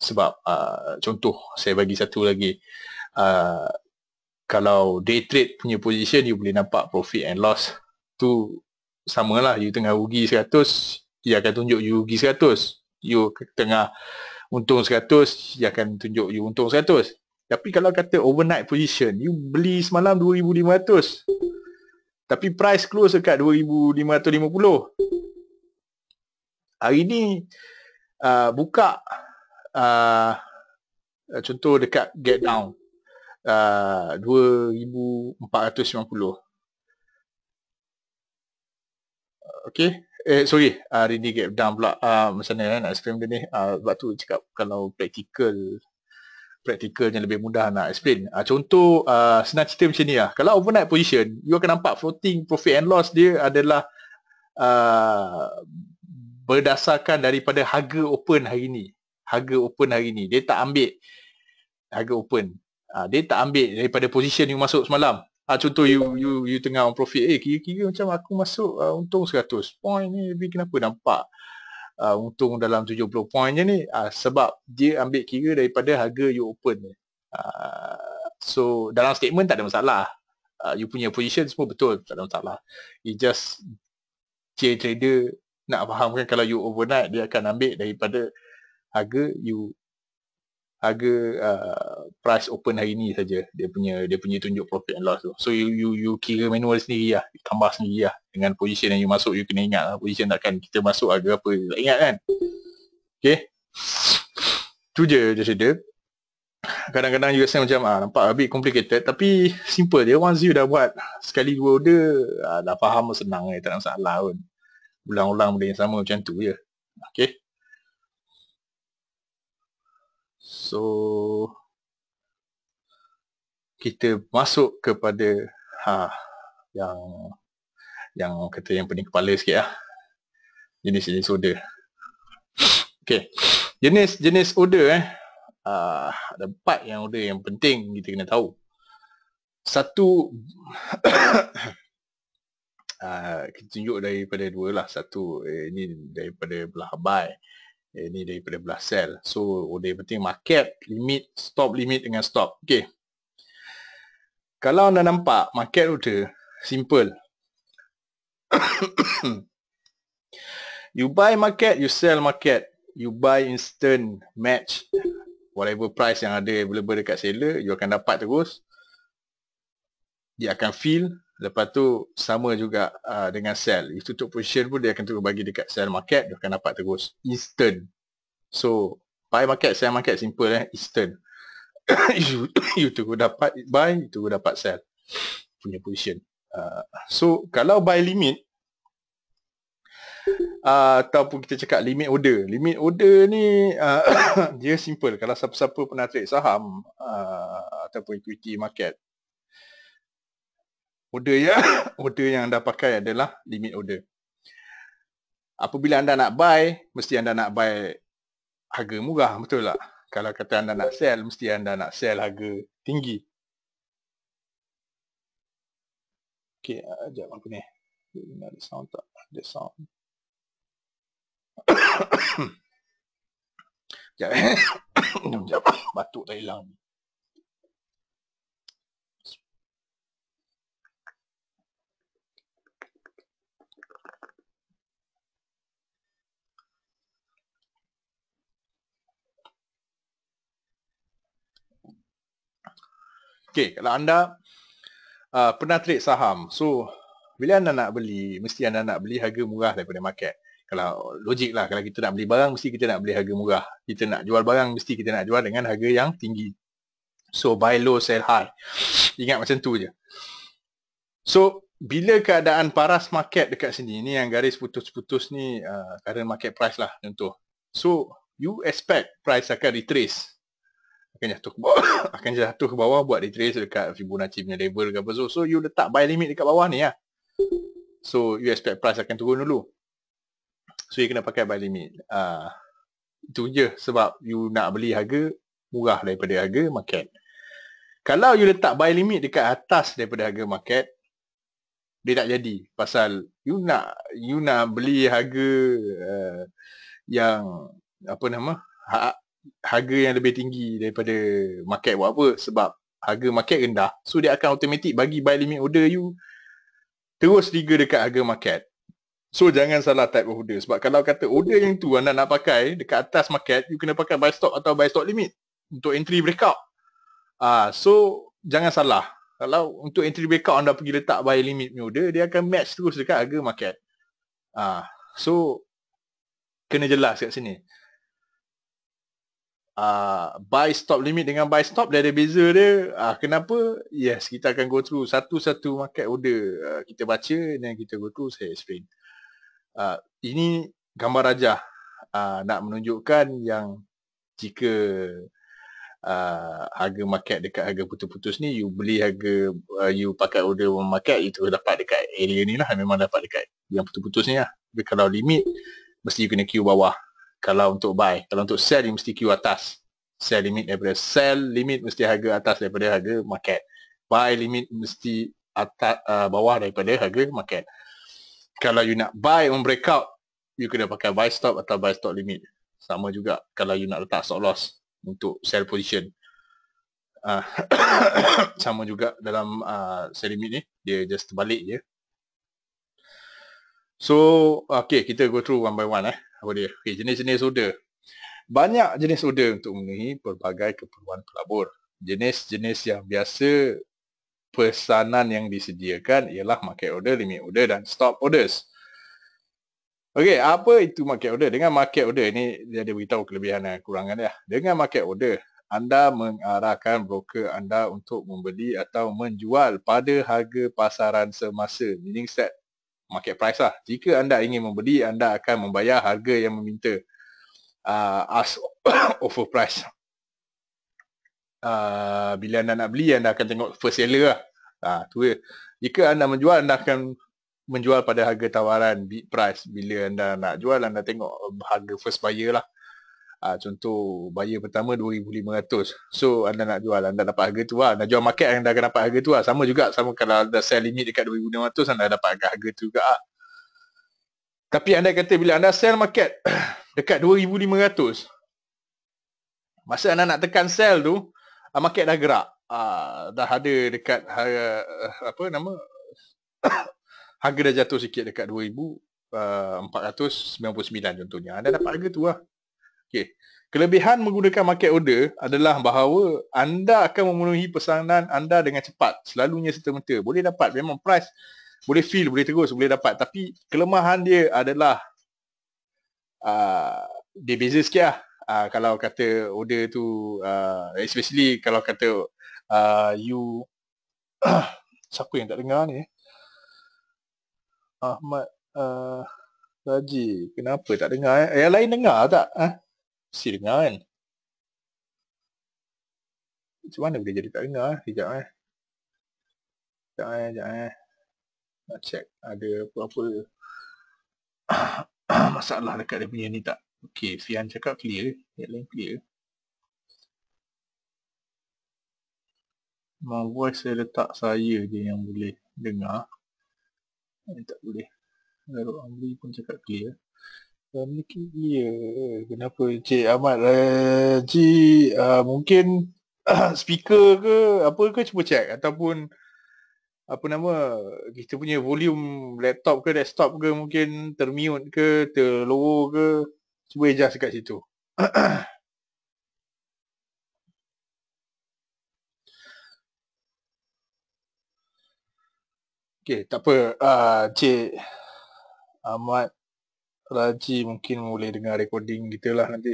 sebab uh, contoh saya bagi satu lagi uh, kalau day trade punya position you boleh nampak profit and loss tu sama lah. you tengah rugi 100 ia akan tunjuk you rugi 100 you tengah untung 100 ia akan tunjuk you untung 100 tapi kalau kata overnight position you beli semalam 2500 tapi price close dekat 2550 hari ni uh, buka uh, contoh dekat get down Ah, uh, 2490 Okay Eh sorry, uh, ready get down pula uh, Macam mana eh, nak explain benda ni uh, Sebab tu cakap kalau practical Practical yang lebih mudah nak explain uh, Contoh, uh, senang cerita macam ni lah Kalau overnight position, you akan nampak floating profit and loss dia adalah uh, Berdasarkan daripada harga open hari ini, Harga open hari ini, dia tak ambil Harga open Ha, dia tak ambil daripada position you masuk semalam. Ha, contoh you you you tengah on profit. Eh, kira-kira macam aku masuk uh, untung 100 point ni. Tapi kenapa nampak uh, untung dalam 70 point je ni? Ha, sebab dia ambil kira daripada harga you open ni. Ha, so, dalam statement tak ada masalah. Uh, you punya position semua betul. Tak ada masalah. You just dia trader nak fahamkan kalau you overnight dia akan ambil daripada harga you harga uh, price open hari ni saja dia punya dia punya tunjuk profit and loss tu so you you, you kira manual sendiri lah tambah sendiri lah dengan position yang you masuk you kena ingat lah position takkan kita masuk harga apa tak ingat kan okay tu je dia cerita kadang-kadang you rasa macam ah nampak a bit complicated tapi simple je once you dah buat sekali dua order ah, dah faham senang eh tak ada masalah pun ulang-ulang benda yang sama macam tu je okay So kita masuk kepada ha yang yang kata yang pening kepala sikit lah. Jenis-jenis order. Okay. Jenis-jenis order eh. Uh, ada empat yang order yang penting kita kena tahu. Satu. uh, kita tunjuk daripada dua lah. Satu. Eh, ini daripada belah abai ini eh, daripada belah sel. So, yang oh, penting market, limit, stop limit dengan stop. Okay. Kalau anda nampak market order, simple. you buy market, you sell market. You buy instant match. Whatever price yang ada available dekat seller, you akan dapat terus. Dia akan fill. Lepas tu sama juga uh, dengan sell. If tutup position pun dia akan terus bagi dekat sell market. Dia akan dapat terus instant. So buy market, sell market simple eh. Instant. you, you terus dapat buy, you terus dapat sell. Punya position. Uh, so kalau buy limit. Uh, ataupun kita cakap limit order. Limit order ni uh, dia simple. Kalau siapa-siapa pernah trade saham uh, ataupun equity market order ya order yang anda pakai adalah limit order apabila anda nak buy mesti anda nak buy harga murah betul tak kalau kata anda nak sell mesti anda nak sell harga tinggi Okay, ah, jap apa ni ada sound tak ada sound jap eh jap batuk dah hilang ni Okey, kalau anda uh, pernah trade saham, so bila anda nak beli, mesti anda nak beli harga murah daripada market. Kalau logik lah, kalau kita nak beli barang, mesti kita nak beli harga murah. Kita nak jual barang, mesti kita nak jual dengan harga yang tinggi. So, buy low, sell high. Ingat macam tu je. So, bila keadaan paras market dekat sini, ni yang garis putus-putus ni, uh, current market price lah contoh. So, you expect price akan retrace akan jatuh ke bawah akan jatuh ke bawah buat retrace dekat Fibonacci punya level ke apa so so you letak buy limit dekat bawah ni lah so you expect price akan turun dulu so you kena pakai buy limit uh, itu je sebab you nak beli harga murah daripada harga market kalau you letak buy limit dekat atas daripada harga market dia tak jadi pasal you nak you nak beli harga uh, yang apa nama harga yang lebih tinggi daripada market buat apa sebab harga market rendah so dia akan automatik bagi buy limit order you terus trigger dekat harga market so jangan salah type of order sebab kalau kata order yang tu anda nak pakai dekat atas market you kena pakai buy stop atau buy stop limit untuk entry breakout Ah, uh, so jangan salah kalau untuk entry breakout anda pergi letak buy limit ni order dia akan match terus dekat harga market Ah, uh, so kena jelas kat sini Ah, buy stop limit dengan buy stop dia ada beza dia uh, kenapa yes kita akan go through satu-satu market order uh, kita baca dan kita go through saya explain uh, ini gambar raja uh, nak menunjukkan yang jika Uh, harga market dekat harga putus-putus ni you beli harga uh, you pakai order market itu dapat dekat area ni lah memang dapat dekat yang putus-putus ni lah tapi kalau limit mesti you kena queue bawah kalau untuk buy kalau untuk sell dia mesti queue atas sell limit daripada sell limit mesti harga atas daripada harga market buy limit mesti atas uh, bawah daripada harga market kalau you nak buy on breakout you kena pakai buy stop atau buy stop limit sama juga kalau you nak letak stop loss untuk sell position Uh, sama juga dalam uh, sell limit ni dia just terbalik je so okay kita go through one by one eh apa dia? Okay, jenis-jenis soda. Banyak jenis soda untuk memenuhi pelbagai keperluan pelabur. Jenis-jenis yang biasa pesanan yang disediakan ialah market order, limit order dan stop orders. Okey, apa itu market order? Dengan market order ini dia ada beritahu kelebihan dan kekurangan dia. Dengan market order, anda mengarahkan broker anda untuk membeli atau menjual pada harga pasaran semasa, meaning set market price lah. Jika anda ingin membeli, anda akan membayar harga yang meminta uh, as offer price. Uh, bila anda nak beli, anda akan tengok first seller lah. Uh, tu je. Jika anda menjual, anda akan menjual pada harga tawaran bid price. Bila anda nak jual, anda tengok harga first buyer lah uh, contoh buyer pertama 2500 so anda nak jual anda dapat harga tu lah anda jual market anda akan dapat harga tu lah sama juga sama kalau anda sell limit dekat 2500 anda dapat harga, harga tu juga lah. tapi anda kata bila anda sell market dekat 2500 masa anda nak tekan sell tu uh, market dah gerak uh, dah ada dekat uh, apa nama harga dah jatuh sikit dekat 2000 499 contohnya anda dapat harga tu lah Kelebihan menggunakan market order adalah bahawa anda akan memenuhi pesanan anda dengan cepat. Selalunya serta-merta. Boleh dapat. Memang price boleh feel, boleh terus, boleh dapat. Tapi kelemahan dia adalah uh, dia beza sikit lah. Uh, kalau kata order tu, uh, especially kalau kata uh, you, siapa yang tak dengar ni? Ahmad uh, Raji, kenapa tak dengar? Eh? Yang lain dengar tak? Eh? Mesti dengar kan. Macam mana boleh jadi tak dengar Sekejap eh. Sekejap eh, sekejap eh. Nak check ada apa-apa masalah dekat dia punya ni tak. Okay, Fian cakap clear. Headline clear. My voice saya letak saya je yang boleh dengar. Ini eh, tak boleh. Lalu Amri pun cakap clear. Dan ni ya, kenapa Cik Ahmad uh, uh, mungkin uh, speaker ke apa ke cuba check ataupun apa nama kita punya volume laptop ke desktop ke mungkin termute ke terlower ke cuba adjust dekat situ Okay, tak apa uh, ah, Cik Ahmad Raji mungkin boleh dengar recording kita lah nanti.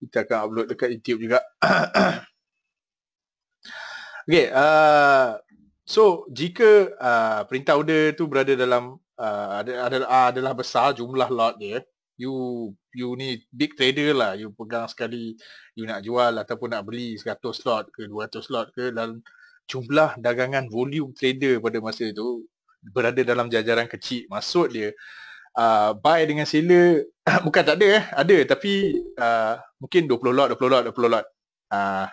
Kita akan upload dekat YouTube juga. okay. Uh, so, jika uh, perintah order tu berada dalam uh, adalah, adalah besar jumlah lot dia. You you ni big trader lah. You pegang sekali you nak jual ataupun nak beli 100 lot ke 200 slot, ke dan jumlah dagangan volume trader pada masa itu berada dalam jajaran kecil. Maksud dia uh, buy dengan seller bukan tak ada eh ada tapi uh, mungkin 20 lot 20 lot 20 lot uh,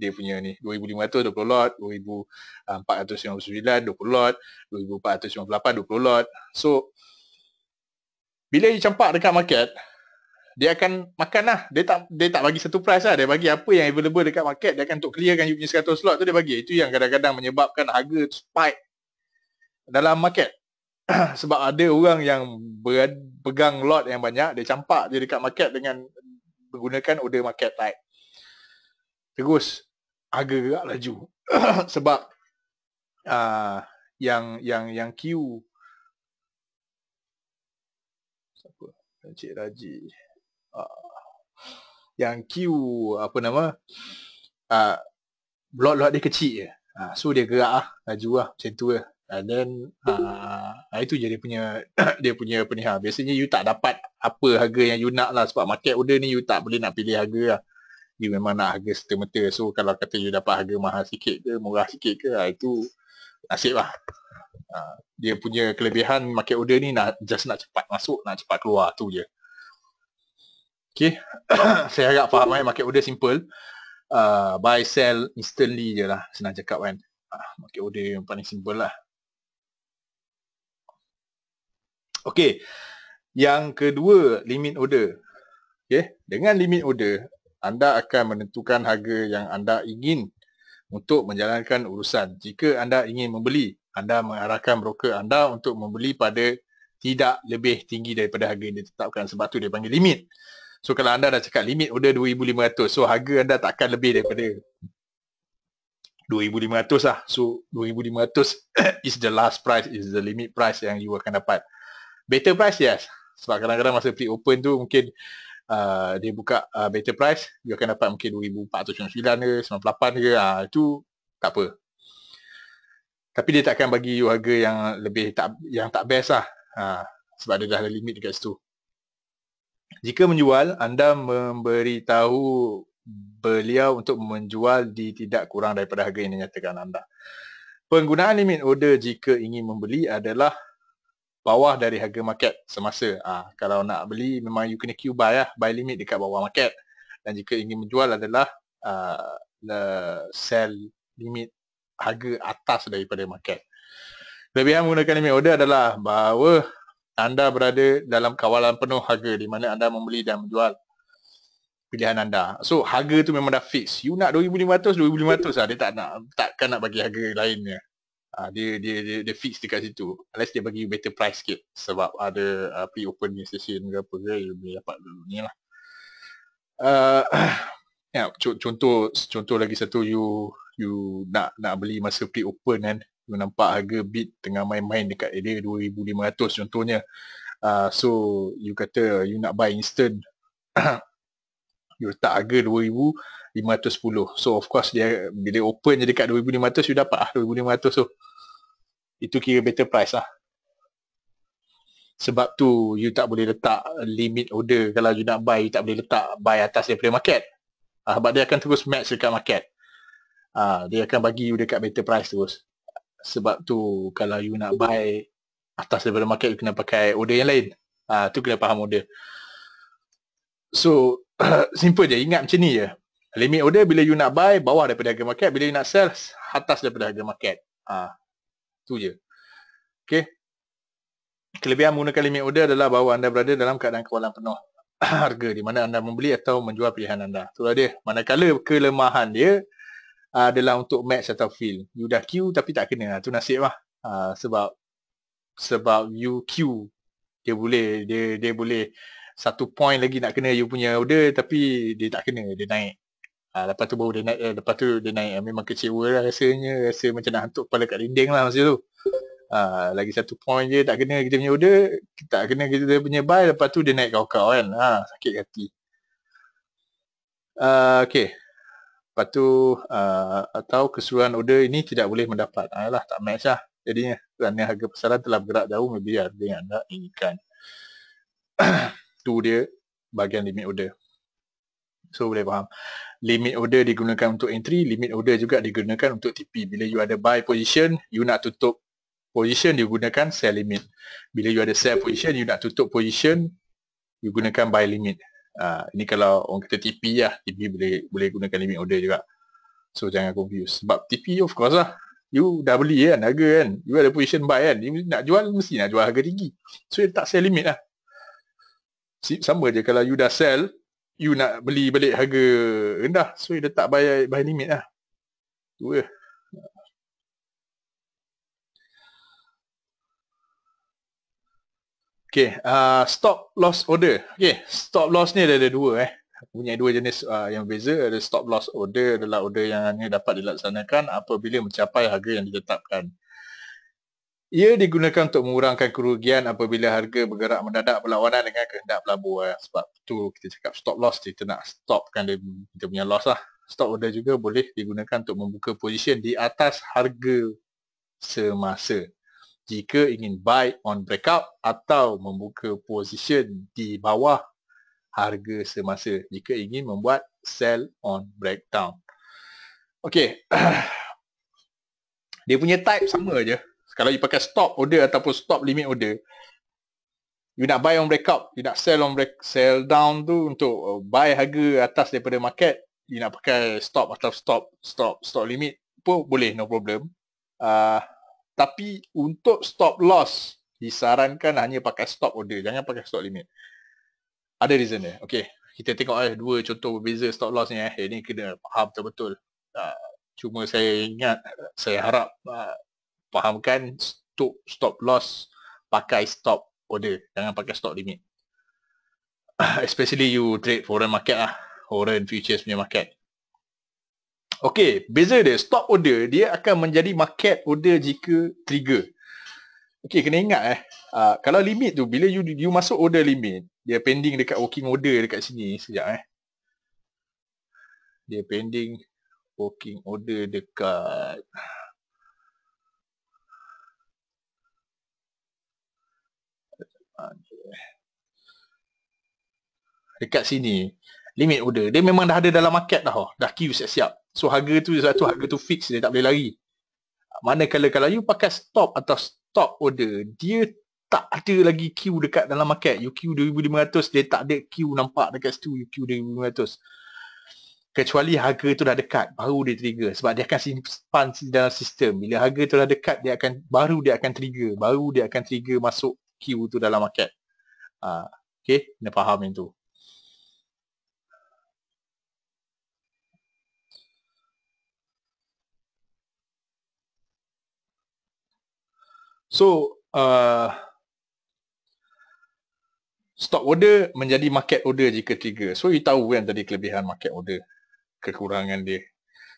dia punya ni 2500 20 lot 2499 20 uh, lot 2498 20 lot so bila dia campak dekat market dia akan makan lah dia tak dia tak bagi satu price lah dia bagi apa yang available dekat market dia akan untuk clearkan you punya 100 slot tu dia bagi itu yang kadang-kadang menyebabkan harga spike dalam market sebab ada orang yang berad, pegang lot yang banyak dia campak je dekat market dengan menggunakan order market tag terus harga gerak laju sebab uh, yang yang yang queue siapa Encik Raji uh, yang queue apa nama uh, lot-lot dia kecil je uh, so dia gerak lah laju lah macam tu lah And then uh, itu je dia punya dia punya perniha. Biasanya you tak dapat apa harga yang you nak lah sebab market order ni you tak boleh nak pilih harga lah. You memang nak harga setermata. So kalau kata you dapat harga mahal sikit ke, murah sikit ke, ah, itu nasib lah. Uh, dia punya kelebihan market order ni nak just nak cepat masuk, nak cepat keluar tu je. Okay. Saya harap faham kan market order simple. Uh, buy sell instantly je lah. Senang cakap kan. Uh, market order yang paling simple lah. Okey. Yang kedua, limit order. Okey, dengan limit order, anda akan menentukan harga yang anda ingin untuk menjalankan urusan. Jika anda ingin membeli, anda mengarahkan broker anda untuk membeli pada tidak lebih tinggi daripada harga yang ditetapkan sebab tu dia panggil limit. So kalau anda dah cakap limit order 2500, so harga anda takkan lebih daripada 2500 lah. So 2500 is the last price, is the limit price yang you akan dapat. Better price yes Sebab kadang-kadang masa peak open tu mungkin uh, Dia buka uh, better price You akan dapat mungkin 2,499 ke 98 ke uh, Itu tak apa Tapi dia takkan bagi you harga yang lebih tak yang tak best lah uh, Sebab dia dah ada limit dekat situ Jika menjual anda memberitahu beliau untuk menjual di tidak kurang daripada harga yang dinyatakan anda Penggunaan limit order jika ingin membeli adalah bawah dari harga market semasa. Ah ha, kalau nak beli memang you kena queue buy lah, buy limit dekat bawah market. Dan jika ingin menjual adalah uh, sell limit harga atas daripada market. Lebih yang menggunakan limit order adalah bahawa anda berada dalam kawalan penuh harga di mana anda membeli dan menjual pilihan anda. So harga tu memang dah fix. You nak 2500, 2500 lah. Dia tak nak takkan nak bagi harga lainnya uh, dia, dia dia dia fix dekat situ unless dia bagi better price sikit sebab ada uh, ah, pre open new session ke apa ke you boleh dapat dulu ni lah uh, ya yeah, contoh contoh lagi satu you you nak nak beli masa pre open kan you nampak harga bid tengah main-main dekat dia 2500 contohnya uh, so you kata you nak buy instant you letak harga 2000 510. So of course dia bila open je dekat 2500 you dapat lah 2500 tu. So. Itu kira better price lah. Sebab tu you tak boleh letak limit order kalau you nak buy you tak boleh letak buy atas daripada market. Ah, sebab dia akan terus match dekat market. Ah, dia akan bagi you dekat better price terus. Sebab tu kalau you nak buy atas daripada market you kena pakai order yang lain. Ah, tu kena faham order. So simple je ingat macam ni je limit order bila you nak buy bawah daripada harga market bila you nak sell atas daripada harga market ah ha, tu je okey kelebihan menggunakan limit order adalah bahawa anda berada dalam keadaan kewalan penuh harga di mana anda membeli atau menjual pilihan anda itulah dia manakala kelemahan dia adalah untuk max atau fill you dah queue tapi tak kena tu nasib lah ha, sebab sebab you queue dia boleh dia dia boleh satu point lagi nak kena you punya order tapi dia tak kena dia naik Ha, lepas tu baru dia naik eh, lepas tu dia naik eh, memang kecewa lah rasanya rasa macam nak hantuk kepala kat dinding lah masa tu ha, lagi satu point je tak kena kita punya order kita tak kena kita punya buy lepas tu dia naik kau-kau kan ha, sakit hati uh, okay lepas tu uh, atau keseluruhan order ini tidak boleh mendapat ha, lah, tak match lah jadinya kerana harga pasaran telah bergerak jauh lebih harga yang anda inginkan tu dia bahagian limit order so boleh faham limit order digunakan untuk entry, limit order juga digunakan untuk TP. Bila you ada buy position, you nak tutup position, you gunakan sell limit. Bila you ada sell position, you nak tutup position, you gunakan buy limit. Uh, ini kalau orang kata TP lah, TP boleh boleh gunakan limit order juga. So jangan confuse. Sebab TP of course lah. You dah beli kan harga kan. You ada position buy kan. You nak jual, mesti nak jual harga tinggi. So you tak sell limit lah. Sama je kalau you dah sell, you nak beli balik harga rendah so you tak bayar by limit lah tu je Okay, uh, stop loss order. Okay, stop loss ni ada, ada dua eh. Punya dua jenis uh, yang berbeza. Ada stop loss order adalah order yang hanya dapat dilaksanakan apabila mencapai harga yang ditetapkan. Ia digunakan untuk mengurangkan kerugian apabila harga bergerak mendadak berlawanan dengan kehendak pelabur. Sebab tu kita cakap stop loss, kita nak stopkan dia, kita punya loss lah. Stop order juga boleh digunakan untuk membuka position di atas harga semasa. Jika ingin buy on breakout atau membuka position di bawah harga semasa. Jika ingin membuat sell on breakdown. Okay. dia punya type sama je kalau you pakai stop order ataupun stop limit order you nak buy on up, you nak sell on break sell down tu untuk uh, buy harga atas daripada market you nak pakai stop atau stop stop stop limit pun boleh no problem uh, tapi untuk stop loss disarankan hanya pakai stop order jangan pakai stop limit ada reason dia okey kita tengok eh dua contoh berbeza stop loss ni eh ini eh, kena faham betul-betul uh, cuma saya ingat saya harap uh, fahamkan stop stop loss pakai stop order jangan pakai stop limit especially you trade foreign market lah foreign futures punya market Okay, beza dia stop order dia akan menjadi market order jika trigger Okay, kena ingat eh uh, kalau limit tu bila you you masuk order limit dia pending dekat working order dekat sini sekejap eh dia pending working order dekat dekat sini limit order dia memang dah ada dalam market dah oh. dah queue siap-siap so harga tu satu harga tu fix dia tak boleh lari manakala kalau you pakai stop atau stop order dia tak ada lagi queue dekat dalam market you queue 2500 dia tak ada queue nampak dekat situ you queue 2500 Kecuali harga tu dah dekat Baru dia trigger Sebab dia akan simpan dalam sistem Bila harga tu dah dekat Dia akan Baru dia akan trigger Baru dia akan trigger masuk Queue tu dalam market uh, ah, Okay Kena faham yang tu So uh, stock order menjadi market order jika tiga. So you tahu kan tadi kelebihan market order, kekurangan dia.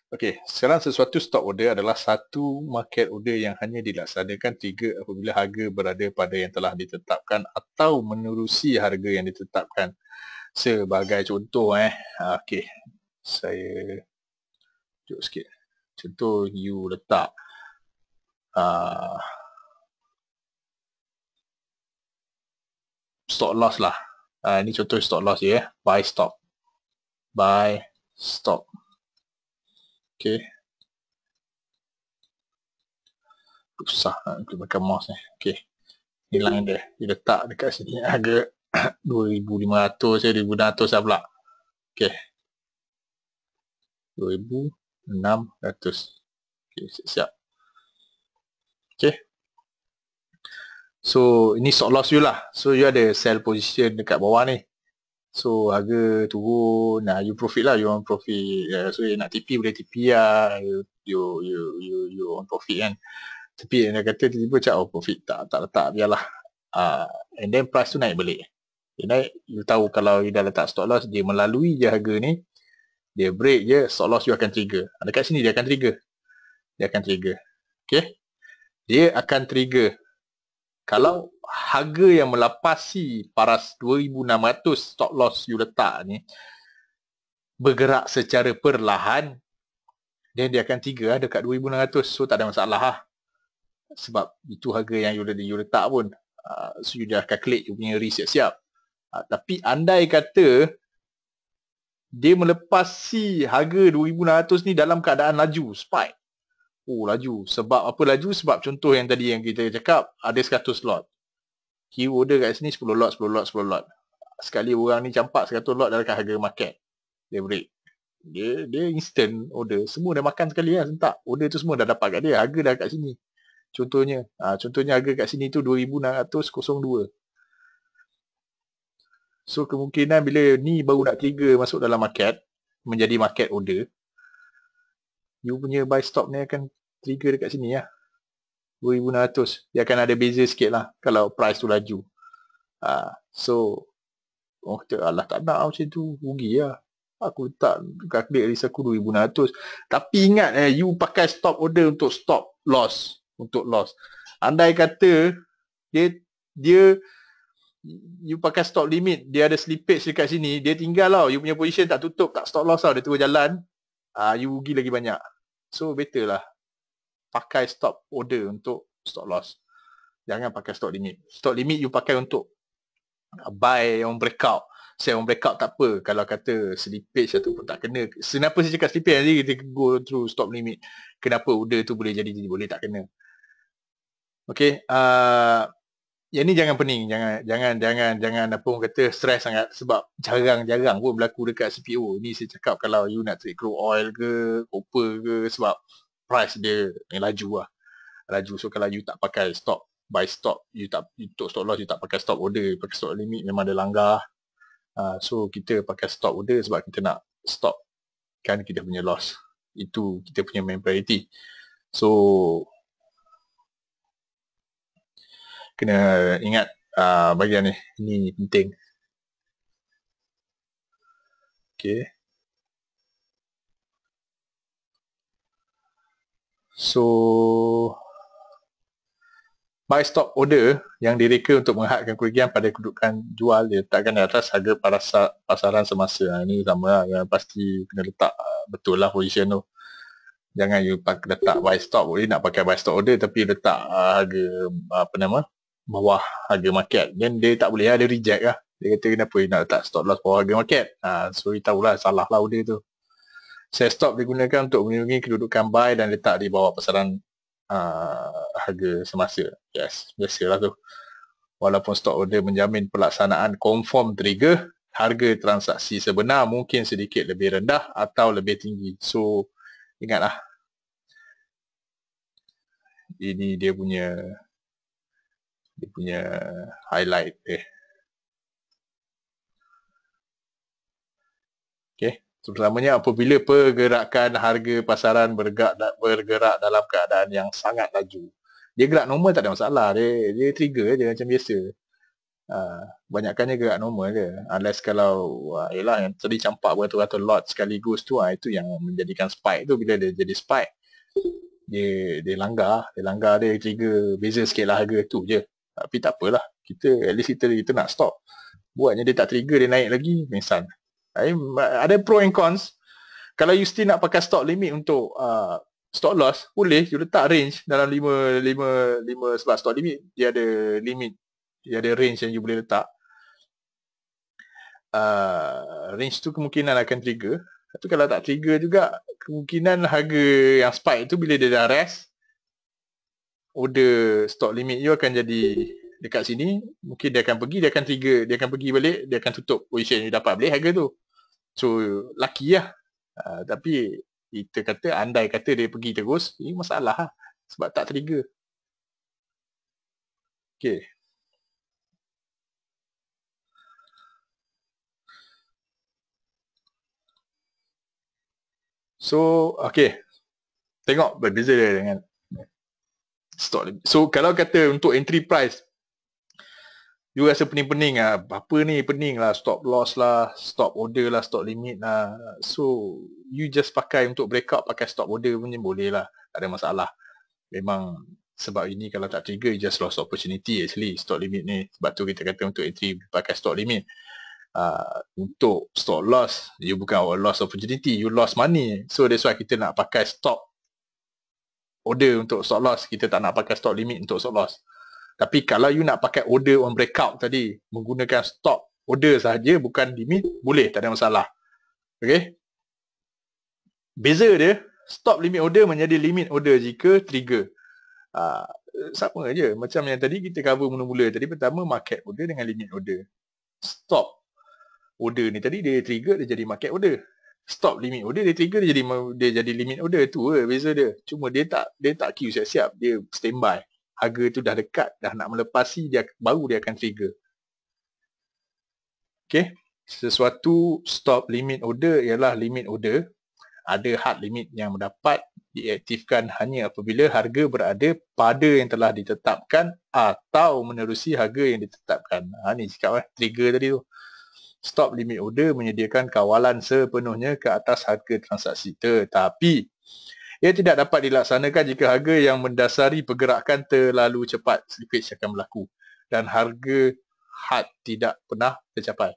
Okay, sekarang sesuatu stock order adalah satu market order yang hanya dilaksanakan trigger apabila harga berada pada yang telah ditetapkan atau menerusi harga yang ditetapkan. Sebagai contoh eh, okay, saya tunjuk sikit. Contoh you letak uh, stop loss lah. Uh, ini contoh stop loss ya. Yeah. Buy stop. Buy stop. Okay. Susah nak gunakan mouse ni. Okay. Hilang dia. Dia letak dekat sini. Harga 2,500 je. 2,600 lah pula. Okay. 2,600. Okay. Siap. Okay. So ini stop loss you lah. So you ada sell position dekat bawah ni. So harga turun, nah you profit lah, you on profit. Uh, so you nak TP boleh TP lah, you, you you you you on profit kan. Tapi yang dia kata tiba-tiba cak oh profit tak tak letak biarlah. Uh, and then price tu naik balik. Dia naik, you tahu kalau you dah letak stop loss, dia melalui je harga ni. Dia break je, stop loss you akan trigger. Dekat sini dia akan trigger. Dia akan trigger. Okay. Dia akan trigger kalau harga yang melapasi paras 2600 stop loss you letak ni bergerak secara perlahan dan dia akan tiga lah dekat 2600 so tak ada masalah lah sebab itu harga yang you, you letak pun uh, so you dah calculate you punya risk siap-siap ah, tapi andai kata dia melepasi harga 2600 ni dalam keadaan laju spike Oh laju. Sebab apa laju? Sebab contoh yang tadi yang kita cakap ada 100 slot. Queue order kat sini 10 lot, 10 lot, 10 lot. Sekali orang ni campak 100 lot dalam harga market. Dia break. Dia dia instant order. Semua dah makan sekali lah. Sentak. Order tu semua dah dapat kat dia. Harga dah kat sini. Contohnya. Ha, contohnya harga kat sini tu 2,602. So kemungkinan bila ni baru nak trigger masuk dalam market menjadi market order you punya buy stop ni akan trigger dekat sini ya. 2600 dia akan ada beza sikit lah kalau price tu laju ha, so oh kata Allah tak nak lah macam tu rugi lah aku tak kakdek risk aku 2600 tapi ingat eh you pakai stop order untuk stop loss untuk loss andai kata dia dia you pakai stop limit dia ada slippage dekat sini dia tinggal tau lah. you punya position tak tutup tak stop loss tau lah. dia terus jalan ah uh, you rugi lagi banyak So better lah pakai stop order untuk stop loss. Jangan pakai stop limit. Stop limit you pakai untuk buy yang breakout. Saya yang breakout tak apa. Kalau kata slippage atau pun tak kena. Kenapa saya cakap slippage nanti kita go through stop limit. Kenapa order tu boleh jadi jadi boleh tak kena. Okay. Uh, yang ni jangan pening jangan jangan jangan jangan apa pun kata stres sangat sebab jarang-jarang pun berlaku dekat CPO ni saya cakap kalau you nak trade crude oil ke copper ke sebab price dia yang laju lah laju so kalau you tak pakai stop buy stop you tak untuk stop loss you tak pakai stop order pakai stop limit memang ada langgar uh, so kita pakai stop order sebab kita nak stop kan kita punya loss itu kita punya main priority so kena ingat uh, bahagian ni ni penting okey so buy stop order yang direka untuk menghadkan kerugian pada kedudukan jual diletakkan di atas harga parasar, pasaran semasa ha, ini sama lah yang pasti kena letak ha, betul lah position tu jangan you letak buy stop boleh nak pakai buy stop order tapi letak uh, harga apa nama bawah harga market then dia tak boleh lah dia reject lah dia kata kenapa dia nak letak stop loss bawah harga market ha, so dia tahulah salah lah order tu saya stop digunakan untuk melindungi kedudukan buy dan letak di bawah pasaran uh, harga semasa yes biasalah tu walaupun stop order menjamin pelaksanaan conform trigger harga transaksi sebenar mungkin sedikit lebih rendah atau lebih tinggi so ingatlah ini dia punya dia punya highlight dia. Eh. Okay. Sebenarnya apabila pergerakan harga pasaran bergerak, bergerak dalam keadaan yang sangat laju. Dia gerak normal tak ada masalah. Dia, dia trigger je macam biasa. Ha, banyakkannya gerak normal je. Unless kalau ialah yang tadi campak beratur-atur lot sekaligus tu. Ha, itu yang menjadikan spike tu. Bila dia jadi spike. Dia, dia langgar. Dia langgar dia trigger. Beza sikit lah harga tu je. Ah, tapi tak apalah. Kita at least kita, kita nak stop. Buatnya dia tak trigger dia naik lagi. Misal. I, ada pro and cons. Kalau you still nak pakai stop limit untuk uh, ah, stop loss. Boleh. You letak range dalam 5, 5, 5 sebab stop limit. Dia ada limit. Dia ada range yang you boleh letak. Uh, range tu kemungkinan akan trigger. Tapi kalau tak trigger juga. Kemungkinan harga yang spike tu bila dia dah rest order stock limit you akan jadi dekat sini mungkin dia akan pergi dia akan trigger dia akan pergi balik dia akan tutup position yang you dapat beli harga tu so lucky lah uh, tapi kita kata andai kata dia pergi terus ini masalah lah sebab tak trigger ok so ok tengok berbeza dia dengan stock lebih. So kalau kata untuk entry price you rasa pening-pening ah apa ni pening lah stop loss lah stop order lah stop limit lah so you just pakai untuk breakout pakai stop order punya boleh lah tak ada masalah memang sebab ini kalau tak trigger you just lost opportunity actually stop limit ni sebab tu kita kata untuk entry pakai stop limit uh, untuk stop loss you bukan lost opportunity you lost money so that's why kita nak pakai stop order untuk stop loss kita tak nak pakai stop limit untuk stop loss tapi kalau you nak pakai order on breakout tadi menggunakan stop order sahaja bukan limit boleh tak ada masalah okey beza dia stop limit order menjadi limit order jika trigger ha, sama aja macam yang tadi kita cover mula-mula tadi pertama market order dengan limit order stop order ni tadi dia trigger dia jadi market order stop limit order dia trigger dia jadi dia jadi limit order tu eh, beza dia cuma dia tak dia tak queue siap-siap dia standby harga tu dah dekat dah nak melepasi dia baru dia akan trigger okey sesuatu stop limit order ialah limit order ada hard limit yang mendapat diaktifkan hanya apabila harga berada pada yang telah ditetapkan atau menerusi harga yang ditetapkan ha ni cakap eh trigger tadi tu stop limit order menyediakan kawalan sepenuhnya ke atas harga transaksi tetapi ia tidak dapat dilaksanakan jika harga yang mendasari pergerakan terlalu cepat slippage akan berlaku dan harga had tidak pernah tercapai.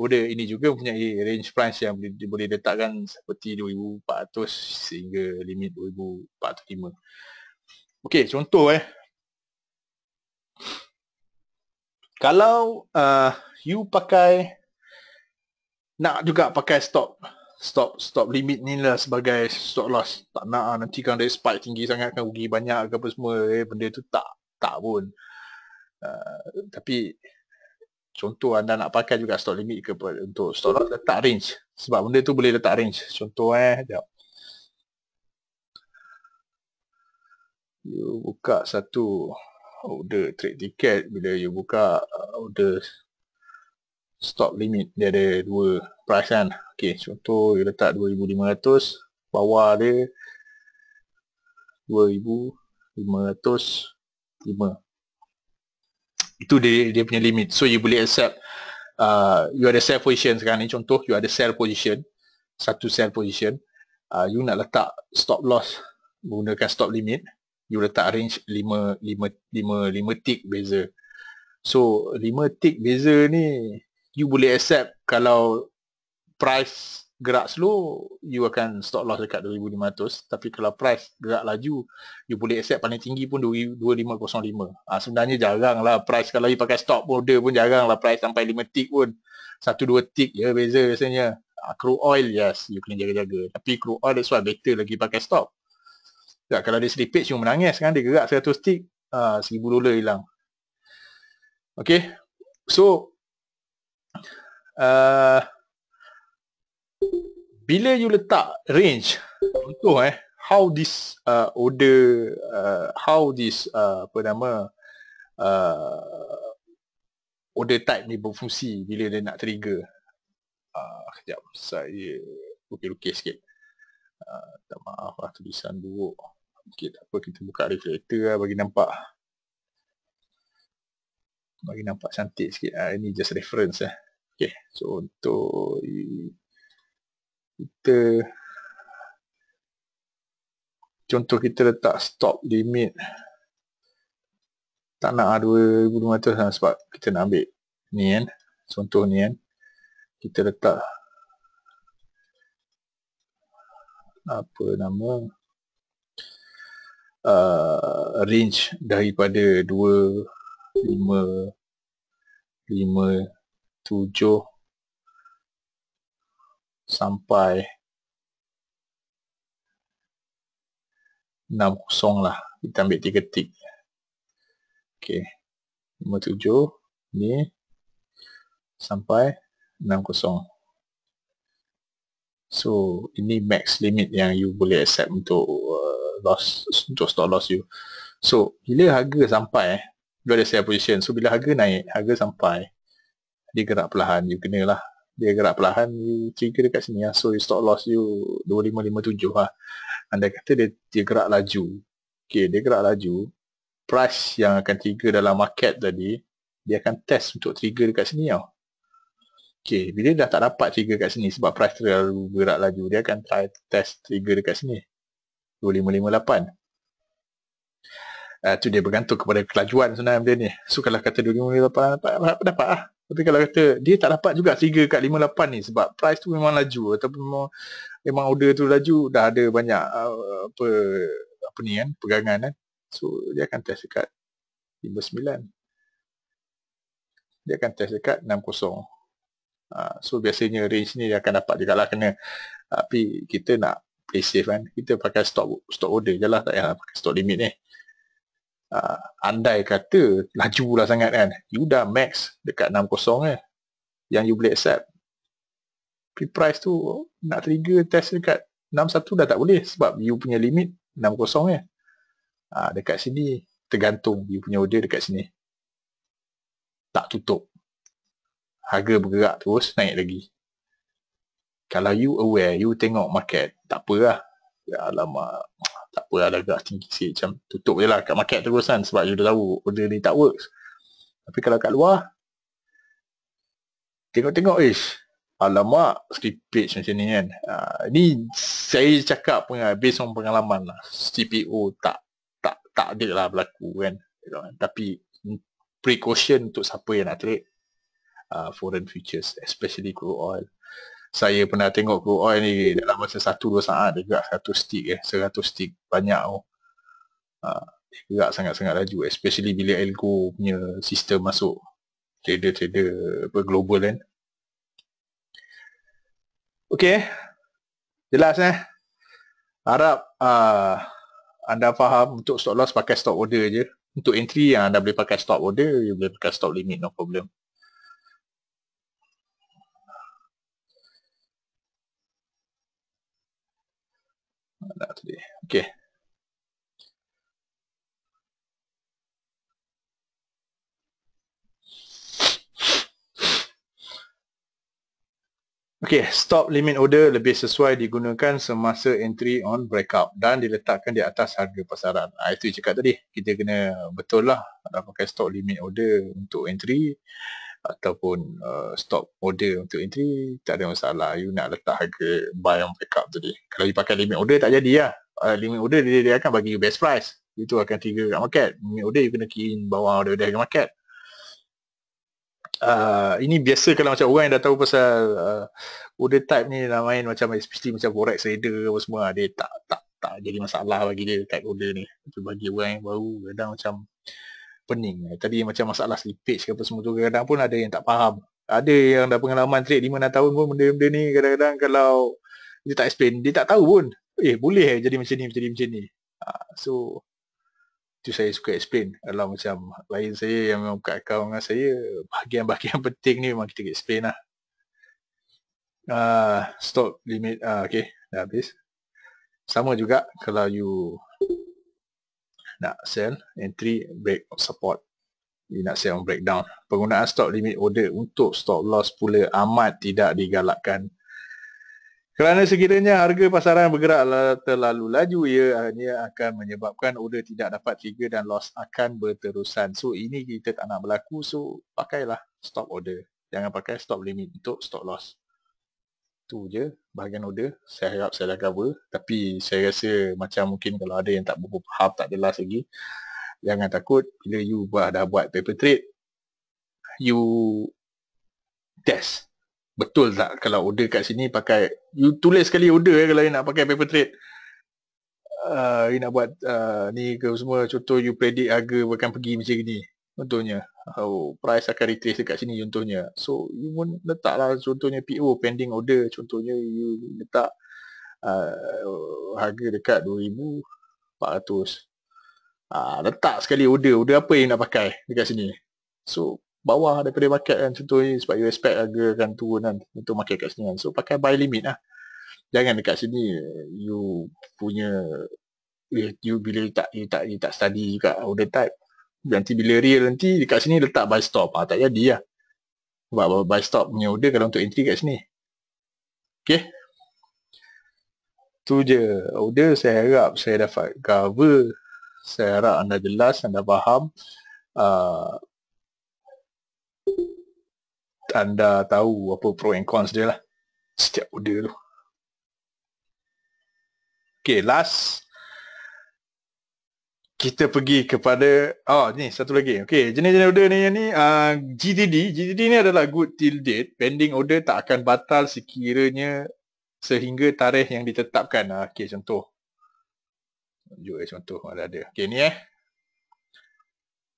Order ini juga mempunyai range price yang boleh letakkan seperti 2400 sehingga limit 2405. Okey, contoh eh. Kalau uh, you pakai nak juga pakai stop stop stop limit ni lah sebagai stop loss tak nak lah. nanti kalau dia spike tinggi sangat kan rugi banyak ke apa semua eh, benda tu tak tak pun uh, tapi contoh anda nak pakai juga stop limit ke untuk stop loss letak range sebab benda tu boleh letak range contoh eh jap you buka satu order trade ticket bila you buka uh, order stop limit dia ada dua price kan ok contoh dia letak 2500 bawah dia 2505 itu dia, dia punya limit so you boleh accept uh, you ada sell position sekarang ni contoh you ada sell position satu sell position uh, you nak letak stop loss menggunakan stop limit you letak range 5 5 5 5 tick beza so 5 tick beza ni you boleh accept kalau price gerak slow, you akan stop loss dekat 2,500. Tapi kalau price gerak laju, you boleh accept paling tinggi pun 2,505. Ha, ah, sebenarnya jarang lah price kalau you pakai stop order pun jarang lah price sampai 5 tick pun. 1-2 tick je beza biasanya. Ha, crude oil, yes, you kena jaga-jaga. Tapi crude oil, that's why better lagi pakai stop. Ya, kalau dia slippage, you menangis kan. Dia gerak 100 tick, ha, ah, 1,000 dolar hilang. Okay, so uh, bila you letak range contoh eh how this uh, order uh, how this uh, apa nama uh, order type ni berfungsi bila dia nak trigger uh, ah, kejap saya lukis-lukis sikit uh, ah, tak maaf lah tulisan buruk Okay, tak apa kita buka reflector lah bagi nampak bagi nampak cantik sikit uh, ini just reference eh Okay, so untuk kita contoh kita letak stop limit tak nak ada lah 2500 lah sebab kita nak ambil ni kan contoh ni kan kita letak apa nama uh, range daripada 2 5 5 tujuh sampai enam kosong lah. Kita ambil tiga tik. Okey. Nombor tujuh ni sampai enam kosong. So, ini max limit yang you boleh accept untuk uh, loss, untuk stop loss you. So, bila harga sampai, eh, you ada sell position. So, bila harga naik, harga sampai, dia gerak perlahan you kena lah dia gerak perlahan you trigger dekat sini lah. so you stop loss you 2557 lah anda kata dia, dia gerak laju okay dia gerak laju price yang akan trigger dalam market tadi dia akan test untuk trigger dekat sini tau Okay, bila dah tak dapat trigger kat sini sebab price terlalu gerak laju, dia akan try test trigger dekat sini. 2558. Uh, ah, tu dia bergantung kepada kelajuan sebenarnya benda ni. So kalau kata 2558, dapat, dapat, dapat lah. Tapi kalau kata dia tak dapat juga 3 kat 58 ni sebab price tu memang laju ataupun memang, memang order tu laju dah ada banyak uh, apa apa ni kan pegangan kan. So dia akan test dekat 59. Dia akan test dekat 60. Uh, ah, so biasanya range ni dia akan dapat juga lah kena tapi kita nak play safe kan. Kita pakai stop stop order je lah tak payah pakai stop limit ni. Eh uh, andai kata laju lah sangat kan you dah max dekat 60 kan eh, yang you boleh accept tapi price tu nak trigger test dekat 61 dah tak boleh sebab you punya limit 60 kan uh, dekat sini tergantung you punya order dekat sini tak tutup harga bergerak terus naik lagi kalau you aware you tengok market tak apalah ya lama tak apa lah agak tinggi sikit macam tutup je lah kat market terus kan sebab you dah tahu order ni tak works tapi kalau kat luar tengok-tengok ish alamak slippage macam ni kan ha, ni saya cakap pun ha, based on pengalaman lah CPO tak tak tak ada lah berlaku kan tapi precaution untuk siapa yang nak trade uh, foreign futures especially crude oil saya pernah tengok crude oil oh, ni dalam masa satu dua saat dia gerak satu stick eh seratus stick banyak oh. Ha, dia gerak sangat-sangat laju especially bila algo punya sistem masuk trader-trader apa global kan Okey. Jelas eh. Harap uh, anda faham untuk stop loss pakai stop order je. Untuk entry yang anda boleh pakai stop order, you boleh pakai stop limit no problem. that today. Okay. Okay, stop limit order lebih sesuai digunakan semasa entry on breakout dan diletakkan di atas harga pasaran. Ha, itu cakap tadi. Kita kena betul lah pakai stop limit order untuk entry ataupun uh, stop order untuk entry tak ada masalah you nak letak harga buy on tu tadi kalau you pakai limit order tak jadi lah uh, limit order dia, dia akan bagi you best price itu akan trigger kat market limit order you kena key in bawah order-order ke market Uh, ini biasa kalau macam orang yang dah tahu pasal uh, order type ni dah main macam especially macam forex trader apa semua dia tak tak tak jadi masalah bagi dia type order ni tapi bagi orang yang baru kadang macam pening. Tadi macam masalah slippage ke apa semua tu kadang-kadang pun ada yang tak faham. Ada yang dah pengalaman trade 5-6 tahun pun benda-benda ni kadang-kadang kalau dia tak explain, dia tak tahu pun. Eh boleh eh jadi macam ni, jadi macam ni. Ha, so tu saya suka explain kalau macam lain saya yang memang buka account dengan saya bahagian-bahagian penting ni memang kita explain lah. Uh, stop limit uh, okay dah habis sama juga kalau you nak sell entry break support you nak sell on breakdown penggunaan stop limit order untuk stop loss pula amat tidak digalakkan kerana sekiranya harga pasaran bergerak terlalu laju ia hanya akan menyebabkan order tidak dapat trigger dan loss akan berterusan so ini kita tak nak berlaku so pakailah stop order jangan pakai stop limit untuk stop loss Tu je bahagian order saya harap saya dah cover tapi saya rasa macam mungkin kalau ada yang tak faham tak jelas lagi jangan takut bila you buat, dah buat paper trade you test betul tak kalau order kat sini pakai you tulis sekali order eh, kalau you nak pakai paper trade uh, you nak buat uh, ni ke semua contoh you predict harga akan pergi macam ni contohnya oh, price akan retrace dekat sini contohnya so you pun letaklah contohnya PO pending order contohnya you letak uh, harga dekat 2400 Uh, ah, letak sekali order order apa yang nak pakai dekat sini so bawah daripada market kan contohnya sebab you expect harga akan turun kan untuk market kat sini kan so pakai buy limit lah jangan dekat sini you punya you, you bila you tak, you tak, you tak study juga order type nanti bila real nanti dekat sini letak buy stop ah tak jadi lah sebab buy stop punya order kalau untuk entry kat sini Okay. tu je order saya harap saya dapat cover saya harap anda jelas anda faham uh, anda tahu apa pro and cons dia lah setiap order tu Okay, last kita pergi kepada oh ni satu lagi okey jenis-jenis order ni yang ni uh, GTD GTD ni adalah good till date pending order tak akan batal sekiranya sehingga tarikh yang ditetapkan uh, okey contoh you eh, contoh ada ada okey ni eh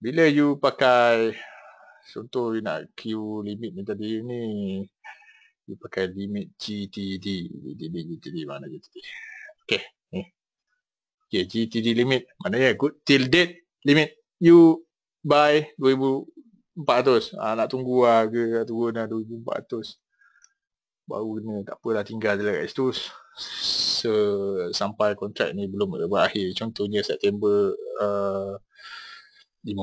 bila you pakai contoh you nak queue limit ni tadi ni you pakai limit GTD GTD GTD mana GTD okey ni Okay, GTD limit. Maknanya good till date limit. You buy 2400. Ah nak tunggu lah ke nak tunggu dah 2400. Baru ni tak apalah tinggal je lah kat situ. So, sampai kontrak ni belum berakhir. Contohnya September uh, 15.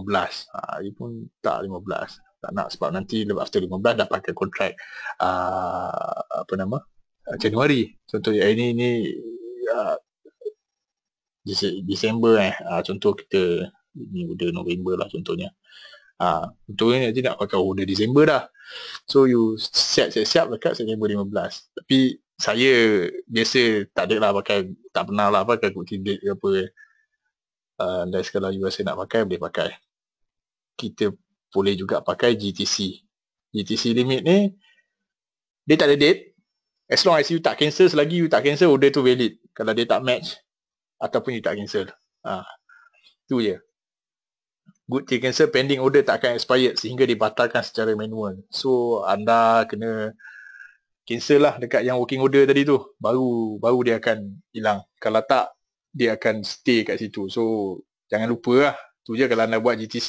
Ah dia pun tak 15 tak nak sebab nanti lepas after 15 dah pakai kontrak uh, apa nama Januari contohnya ini ni uh, Disember eh uh, contoh kita ni order November lah contohnya uh, contohnya nanti nak pakai order Disember dah so you siap siap siap dekat September 15 tapi saya biasa tak ada lah pakai tak pernah lah pakai kuti date ke apa eh. Ah, dan kalau you rasa nak pakai boleh pakai kita boleh juga pakai GTC GTC limit ni dia tak ada date as long as you tak cancel selagi you tak cancel order tu valid kalau dia tak match ataupun you tak cancel. Ha. Itu je. Good to cancel pending order tak akan expired sehingga dibatalkan secara manual. So anda kena cancel lah dekat yang working order tadi tu. Baru baru dia akan hilang. Kalau tak dia akan stay kat situ. So jangan lupa lah. Tu je kalau anda buat GTC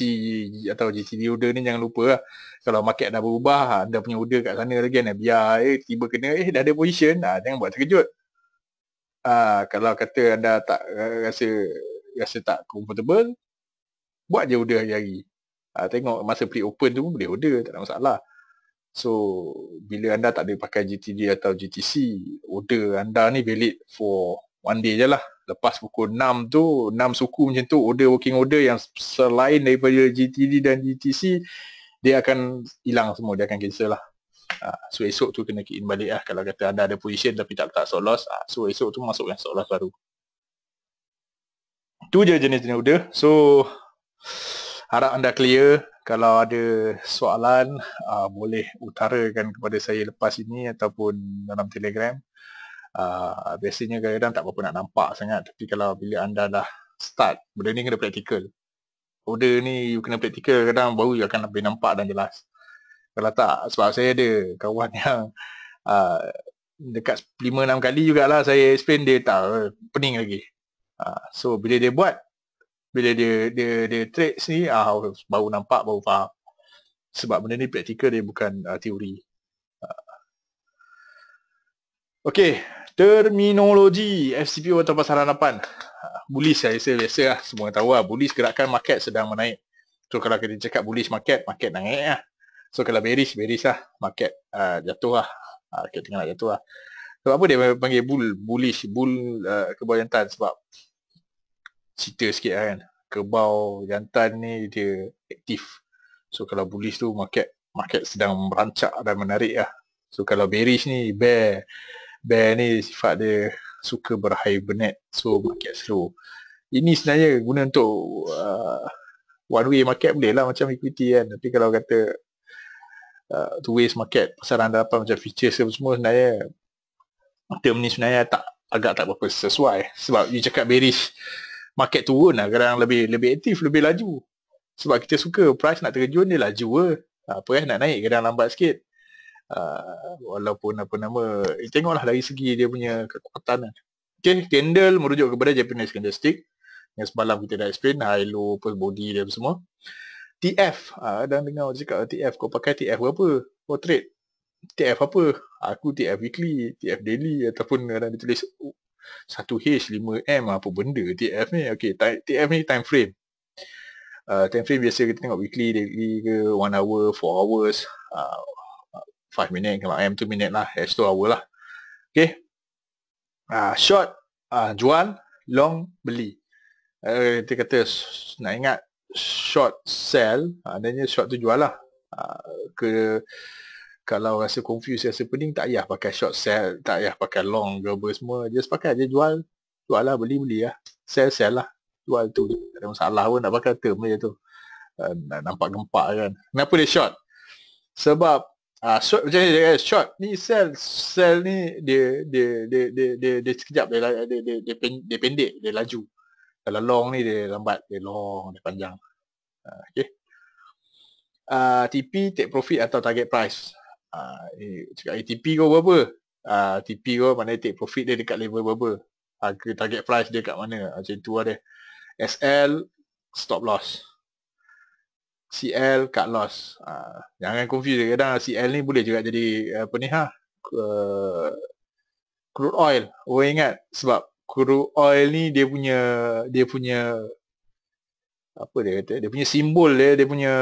atau GTD order ni jangan lupa lah. Kalau market dah berubah, anda punya order kat sana lagi, anda biar eh, tiba kena, eh dah ada position, ah, jangan buat terkejut. Ah uh, kalau kata anda tak uh, rasa rasa tak comfortable buat je order hari-hari. uh, tengok masa pre open tu pun boleh order tak ada masalah. So bila anda tak ada pakai GTD atau GTC, order anda ni valid for one day je lah. Lepas pukul 6 tu, 6 suku macam tu, order working order yang selain daripada GTD dan GTC, dia akan hilang semua, dia akan cancel lah. Ah, so esok tu kena key in balik lah kalau kata ada ada position tapi tak letak slot loss ah, so esok tu masukkan slot loss baru tu je jenis-jenis order so harap anda clear kalau ada soalan uh, boleh utarakan kepada saya lepas ini ataupun dalam telegram uh, biasanya kadang-kadang tak berapa nak nampak sangat tapi kalau bila anda dah start benda ni kena praktikal order ni you kena praktikal kadang baru you akan lebih nampak dan jelas kalau tak sebab saya ada kawan yang uh, dekat 5-6 kali jugalah saya explain dia tak pening lagi uh, so bila dia buat bila dia dia dia trade sini ah uh, baru nampak baru faham sebab benda ni praktikal dia bukan uh, teori uh. Okay, terminologi FCPO atau pasaran harapan bullish saya rasa biasa semua tahu lah bullish gerakan market sedang menaik so kalau kita cakap bullish market market naik lah So kalau bearish, bearish lah. Market uh, jatuh lah. Uh, market uh, tengah nak jatuh lah. Sebab apa dia panggil bull, bullish, bull uh, kebau jantan sebab cerita sikit lah kan. Kebau jantan ni dia aktif. So kalau bullish tu market market sedang merancak dan menarik lah. So kalau bearish ni bear, bear ni sifat dia suka berhibernate. So market slow. Ini sebenarnya guna untuk uh, one way market boleh lah macam equity kan. Tapi kalau kata uh, the ways market pasaran anda dapat macam features apa semua sebenarnya term ni sebenarnya tak agak tak berapa sesuai sebab you cakap bearish market turun lah kadang lebih lebih aktif lebih laju sebab kita suka price nak terjun dia laju lah uh, price nak naik kadang lambat sikit uh, walaupun apa nama eh, tengoklah dari segi dia punya kekuatan lah. Okay, candle merujuk kepada Japanese candlestick yang semalam kita dah explain high low post body dia semua TF ah ha, dan dengar cakap TF kau pakai TF berapa portrait oh, TF apa aku TF weekly TF daily ataupun ada ditulis 1H 5M apa benda TF ni okey TF ni time frame uh, time frame biasa kita tengok weekly daily ke 1 hour 4 hours uh, ha, 5 minit kalau M tu minit lah H tu hour lah Okay. uh, ha, short uh, jual long beli uh, eh, kita kata nak ingat short sell adanya ha, short tu jual lah ha, ke kalau rasa confuse, rasa pening tak payah pakai short sell tak payah pakai long ke apa semua just pakai je jual jual lah beli beli lah sell sell lah jual tu tak ada masalah pun nak pakai term dia tu ha, nampak gempak kan kenapa dia short sebab uh, short macam ni guys, short ni sell sell ni dia dia dia dia dia, dia, dia sekejap dia dia dia, dia, dia, dia, pendek, dia pendek, dia laju. Kalau long ni dia lambat, dia long, dia panjang. Uh, ah, okay. Uh, ah, TP, take profit atau target price. Uh, cakap eh, TP kau berapa? Uh, TP kau mana take profit dia dekat level berapa? Harga target price dia kat mana? Macam tu lah SL, stop loss. CL, cut loss. Uh, jangan confuse. Kadang CL ni boleh juga jadi apa ni ha? Uh, crude oil. Orang ingat sebab crude oil ni dia punya dia punya apa dia kata dia punya simbol dia dia punya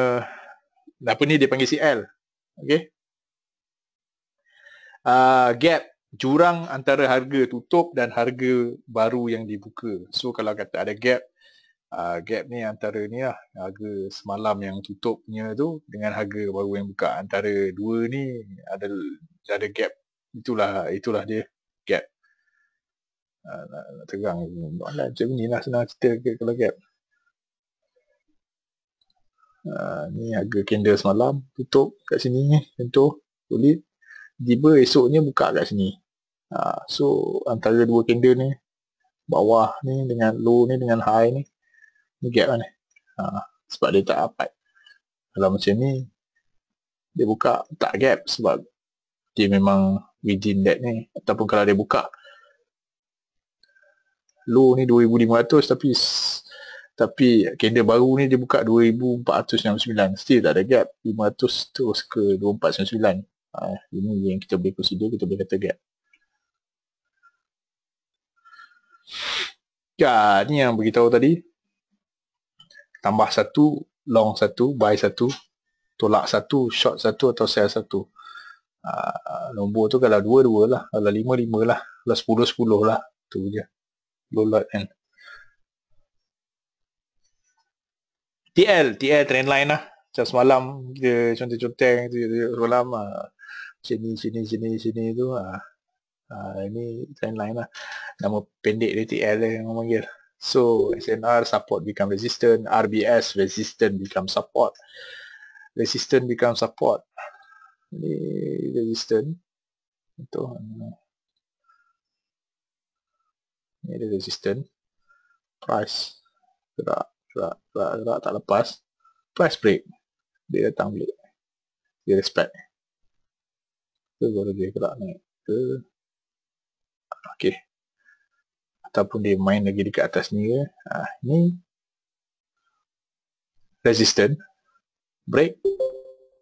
apa ni dia panggil CL okey uh, gap jurang antara harga tutup dan harga baru yang dibuka so kalau kata ada gap uh, gap ni antara ni lah harga semalam yang tutupnya tu dengan harga baru yang buka antara dua ni ada ada gap itulah itulah dia gap nak, nak terang Alah, macam ni lah senang cerita ke kalau gap ni harga candle semalam tutup kat sini ni contoh kulit tiba esoknya buka kat sini ha, so antara dua candle ni bawah ni dengan low ni dengan high ni ni gap mana ha, sebab dia tak rapat kalau macam ni dia buka tak gap sebab dia memang within that ni ataupun kalau dia buka low ni 2500 tapi tapi candle baru ni dia buka 2469 still tak ada gap 500 terus ke 2499 ha, ini yang kita boleh consider kita boleh kata gap ya ni yang beritahu tadi tambah satu long satu buy satu tolak satu short satu atau sell satu ha, nombor tu kalau dua dua lah kalau lima lima lah kalau sepuluh sepuluh lah tu je Lola N. TL, TL trend line lah. Macam semalam dia contoh-contoh gitu, gitu, gitu, semalam uh, sini, sini, sini, sini tu ah. Ah ini trend line lah. Nama pendek dia TL yang memanggil. So SNR support become resistant, RBS resistant become support, resistant become support. Ini resistant. Itu. Ah ni ada resistance price gerak gerak gerak gerak tak lepas price break dia datang balik dia respect tu baru dia gerak naik ke ok ataupun dia main lagi dekat atas ni ke ha, ni resistance break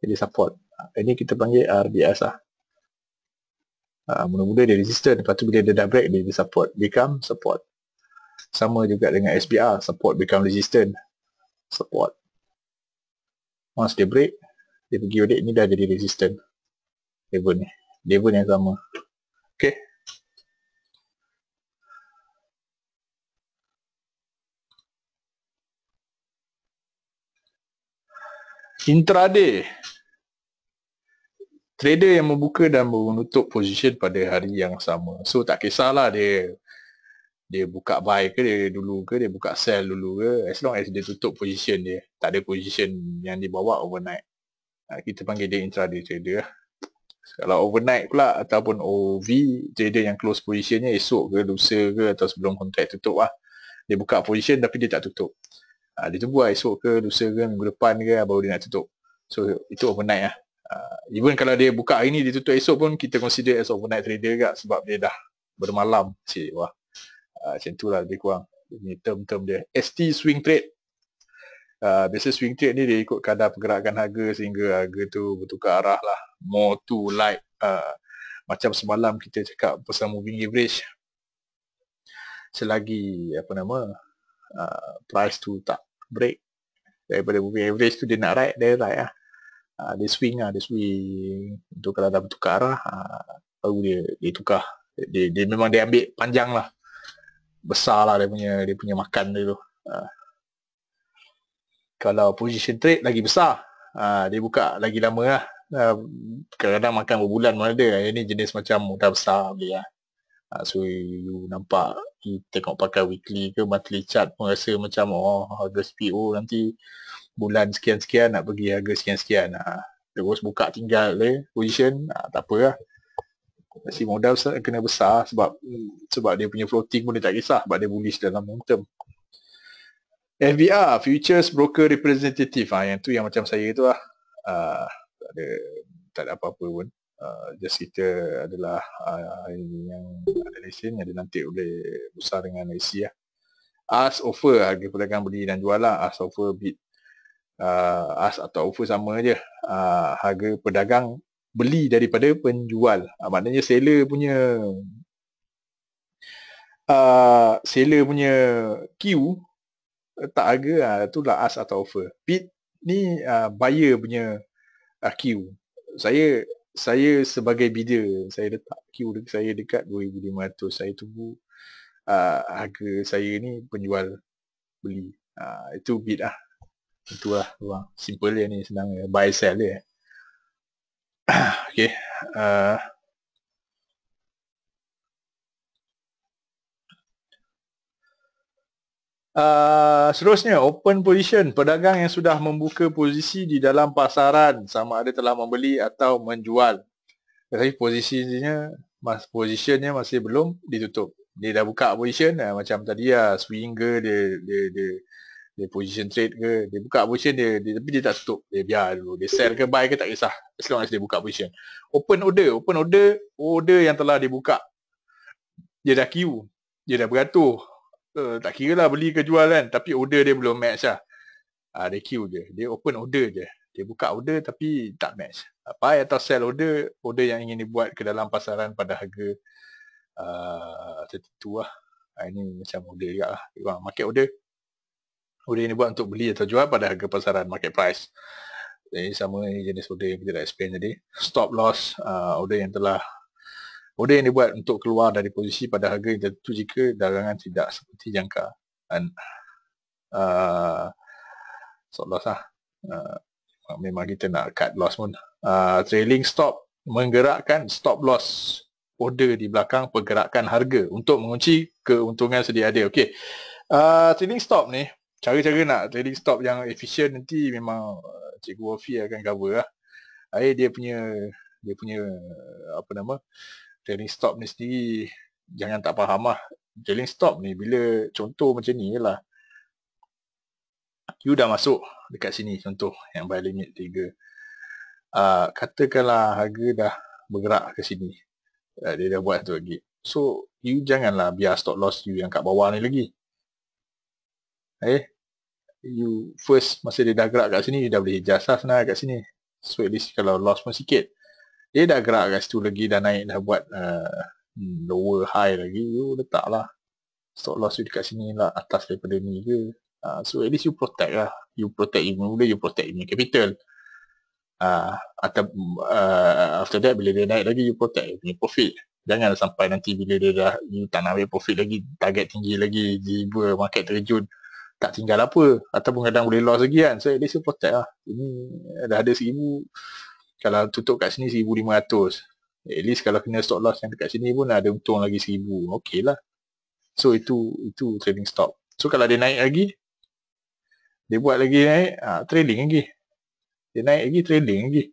jadi support ha, ini kita panggil RDS lah Ah, mula-mula dia resistant lepas tu bila dia dah break dia, dia support become support sama juga dengan SBR, support become resistant support once dia break dia pergi balik ni dah jadi resistant level ni level yang sama Okay. intraday trader yang membuka dan menutup position pada hari yang sama. So tak kisahlah dia dia buka buy ke dia dulu ke dia buka sell dulu ke as long as dia tutup position dia. Tak ada position yang dibawa overnight. Ha, kita panggil dia intraday trader lah. Kalau overnight pula ataupun OV trader yang close positionnya esok ke lusa ke atau sebelum kontrak tutup lah. Dia buka position tapi dia tak tutup. Ha, dia tunggu lah esok ke lusa ke minggu depan ke baru dia nak tutup. So itu overnight lah. Uh, even kalau dia buka hari ni, dia tutup esok pun kita consider as overnight trader juga sebab dia dah bermalam. Cik, wah. Uh, macam tu lah lebih kurang. Ini term-term dia. ST Swing Trade. Uh, biasa swing trade ni dia ikut kadar pergerakan harga sehingga harga tu bertukar arah lah. More to light. Uh, macam semalam kita cakap pasal moving average. Selagi apa nama uh, price tu tak break daripada moving average tu dia nak ride, dia ride lah uh, dia swing lah, dia swing. Itu kalau dah bertukar arah, uh, baru dia, dia tukar. Dia, dia, memang dia ambil panjang lah. Besar lah dia punya, dia punya makan dia tu. Uh. Kalau position trade lagi besar, uh, dia buka lagi lama lah. Uh, kadang-kadang makan berbulan pun ada. Yang ni jenis macam dah besar boleh lah. Uh, so you nampak you tengok pakai weekly ke monthly chart pun rasa macam oh harga CPO nanti bulan sekian-sekian nak pergi harga sekian-sekian. Ha. Terus buka tinggal le position, ha, tak apalah. Masih modal kena besar sebab sebab dia punya floating pun dia tak kisah sebab dia bullish dalam long term. FBR, Futures Broker Representative. Ha, yang tu yang macam saya tu lah. Ha, tak ada tak ada apa-apa pun. Uh, just kita adalah uh, yang ada lesen yang nanti boleh besar dengan IC lah. Ask offer harga perdagangan beli dan jual lah. Ask offer bid uh, ask atau offer sama je uh, harga pedagang beli daripada penjual uh, maknanya seller punya uh, seller punya queue tak harga uh, tu lah ask atau offer bid ni uh, buyer punya uh, queue saya saya sebagai bidder saya letak queue saya dekat 2500 saya tunggu uh, harga saya ni penjual beli uh, itu bid lah Itulah orang simple ni senang ya, Buy sell ya. okay. Uh, uh, seterusnya, open position. Pedagang yang sudah membuka posisi di dalam pasaran sama ada telah membeli atau menjual. Tetapi posisinya, mas, posisinya masih belum ditutup. Dia dah buka position lah. Macam tadi lah, swinger dia, dia, dia, dia dia position trade ke dia buka position dia, dia tapi dia tak stop dia biar dulu dia sell ke buy ke tak kisah as long as dia buka position open order open order order yang telah dibuka. buka dia dah queue dia dah beratur uh, tak kira lah beli ke jual kan tapi order dia belum match lah uh, dia queue je dia open order je dia buka order tapi tak match uh, atau sell order order yang ingin dibuat ke dalam pasaran pada harga uh, tertentu lah ini macam order juga lah. Market order, Order yang dibuat untuk beli atau jual pada harga pasaran market price. Jadi sama jenis order yang kita dah explain tadi. Stop loss, uh, order yang telah order yang dibuat untuk keluar dari posisi pada harga yang tertentu jika dagangan tidak seperti jangka. And, uh, stop loss lah. Uh, memang kita nak cut loss pun. Uh, trailing stop menggerakkan stop loss order di belakang pergerakan harga untuk mengunci keuntungan sedia ada. Okey. Uh, trailing stop ni cara-cara nak trading stop yang efisien nanti memang uh, cikgu Wafi akan cover lah. Air dia punya dia punya uh, apa nama trading stop ni sendiri jangan tak faham lah. Trading stop ni bila contoh macam ni lah. You dah masuk dekat sini contoh yang buy limit 3. Uh, ah, katakanlah harga dah bergerak ke sini. Uh, dia dah buat satu lagi. So you janganlah biar stop loss you yang kat bawah ni lagi eh you first masa dia dah gerak kat sini you dah boleh adjust lah sebenarnya kat sini so at least kalau loss pun sikit dia dah gerak kat situ lagi dah naik dah buat uh, hmm, lower high lagi you letak lah stop loss you dekat sini lah atas daripada ni ke uh, so at least you protect lah you protect you mula you protect your capital uh, ah, atau uh, after that bila dia naik lagi you protect you profit jangan sampai nanti bila dia dah you tak nak ambil profit lagi target tinggi lagi tiba market terjun tak tinggal apa ataupun kadang boleh loss lagi kan so at least protect lah ini dah ada seribu kalau tutup kat sini seribu lima ratus at least kalau kena stop loss yang dekat sini pun ada untung lagi seribu ok lah so itu itu trading stop so kalau dia naik lagi dia buat lagi naik ha, trading lagi dia naik lagi trading lagi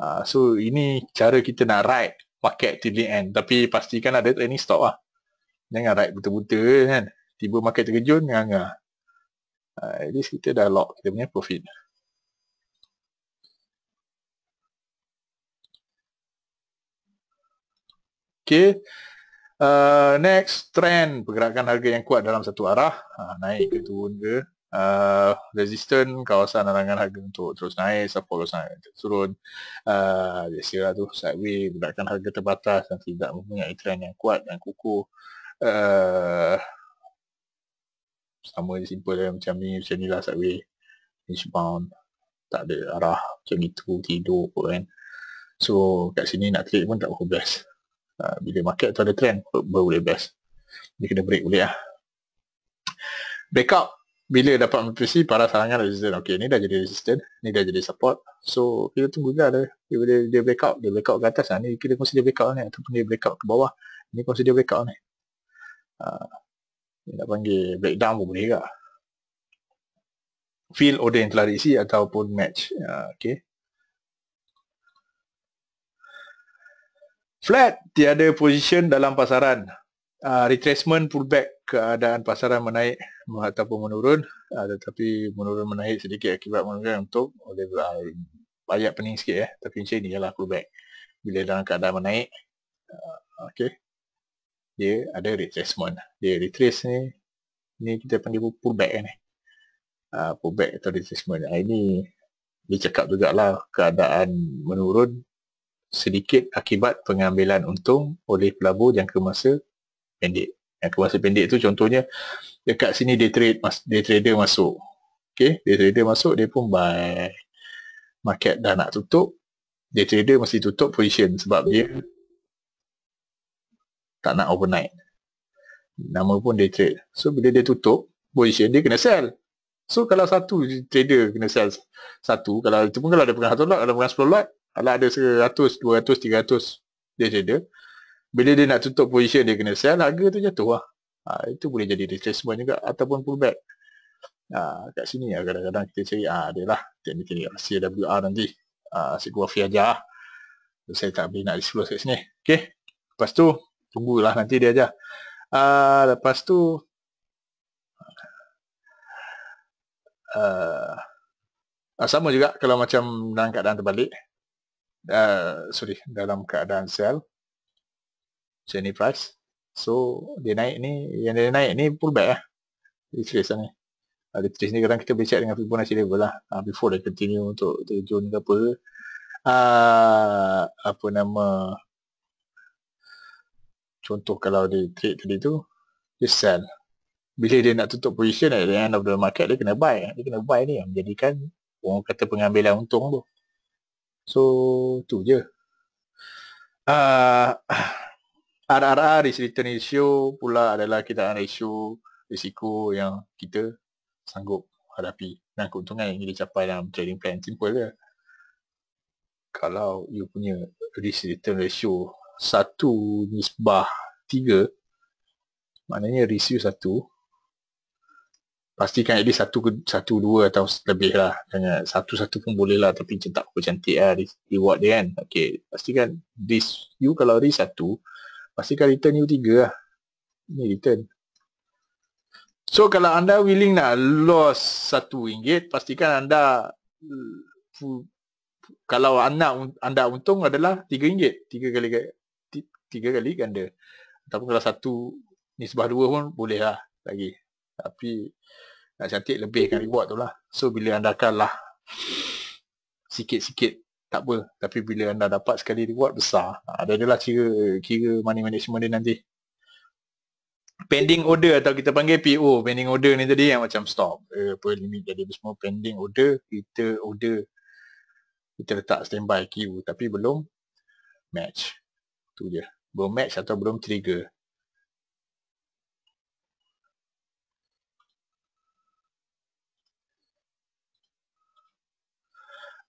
ha, so ini cara kita nak ride market till the end tapi pastikan ada trading stop lah jangan ride buta-buta kan tiba market terkejut ngangah Ah, at least kita dah lock kita punya profit Okay. Uh, next trend pergerakan harga yang kuat dalam satu arah uh, naik ke turun ke uh, resisten kawasan arangan harga untuk terus naik support kawasan harga untuk turun uh, biasalah tu sideway pergerakan harga terbatas dan tidak mempunyai trend yang kuat dan kukuh uh, sama je simple lah macam ni macam ni lah subway niche bound tak ada arah macam tu tidur pun kan so kat sini nak trade pun tak berapa best uh, bila market tu ada trend baru boleh best dia kena break boleh lah breakout bila dapat MPC para sarangan resistance ok ni dah jadi resistance ni dah jadi support so kita tunggu je lah dia, dia, dia breakout dia breakout ke atas lah. ni kita consider breakout lah ni ataupun dia breakout ke bawah ni consider breakout lah ni ah, dia nak panggil breakdown pun boleh juga. Field order yang telah diisi ataupun match. Uh, ya, okay. Flat, tiada position dalam pasaran. Uh, retracement, pullback, keadaan pasaran menaik ataupun menurun. Uh, tetapi menurun menaik sedikit akibat menurun untuk order uh, ah, banyak pening sikit. Eh. Tapi macam ni ialah pullback. Bila dalam keadaan menaik. Uh, okay dia ada retracement dia retrace ni ni kita panggil pullback ni kan uh, eh. ah, pullback atau retracement uh, ini dia cakap juga lah keadaan menurun sedikit akibat pengambilan untung oleh pelabur jangka masa pendek jangka masa pendek tu contohnya dekat sini day, trade, mas, day trader masuk Okay, day trader masuk dia pun buy market dah nak tutup day trader mesti tutup position sebab dia tak nak overnight nama pun dia trade so bila dia tutup position dia kena sell so kalau satu trader kena sell satu kalau itu pun kalau ada pegang satu lot ada pegang 10 lot kalau ada 100 200 300 dia trader bila dia nak tutup position dia kena sell harga tu jatuh lah ha, itu boleh jadi retracement juga ataupun pullback ha, kat sini lah kadang-kadang kita cari ha, dia lah teknik-teknik CWR nanti ha, asyik gua fiajar lah. saya tak boleh nak disclose kat sini okay. lepas tu tunggulah nanti dia aja. Uh, ah, lepas tu uh, sama juga kalau macam dalam keadaan terbalik. Uh, sorry, dalam keadaan sell. Jenny price. So dia naik ni, yang dia naik ni pullback lah. Eh, retrace lah ni. Uh, retrace ni kadang kita boleh check dengan Fibonacci level lah. Uh, before dia continue untuk terjun ke apa. Uh, apa nama contoh kalau dia trade tadi tu dia sell bila dia nak tutup position eh, at the end of the market dia kena buy eh. dia kena buy ni yang menjadikan orang kata pengambilan untung tu so tu je uh, ah, RRR risk return ratio pula adalah kita ada ratio risiko yang kita sanggup hadapi dan keuntungan yang kita capai dalam trading plan simple je kalau you punya risk return ratio satu nisbah tiga maknanya ratio satu pastikan at least satu, satu dua atau lebih lah satu satu pun boleh lah tapi macam tak cantik lah reward dia kan okay. pastikan this you kalau risk satu pastikan return you tiga lah ni return so kalau anda willing nak loss satu ringgit pastikan anda uh, kalau anda anda untung adalah tiga ringgit tiga kali tiga kali kan, ganda ataupun kalau satu nisbah dua pun boleh lah lagi tapi nak cantik lebih lebihkan reward tu lah so bila anda kalah sikit-sikit tak apa tapi bila anda dapat sekali reward besar ada ah, adalah kira kira money management dia nanti pending order atau kita panggil PO pending order ni tadi yang macam stop apa uh, limit jadi semua pending order kita order kita letak standby queue tapi belum match tu dia belum match atau belum trigger.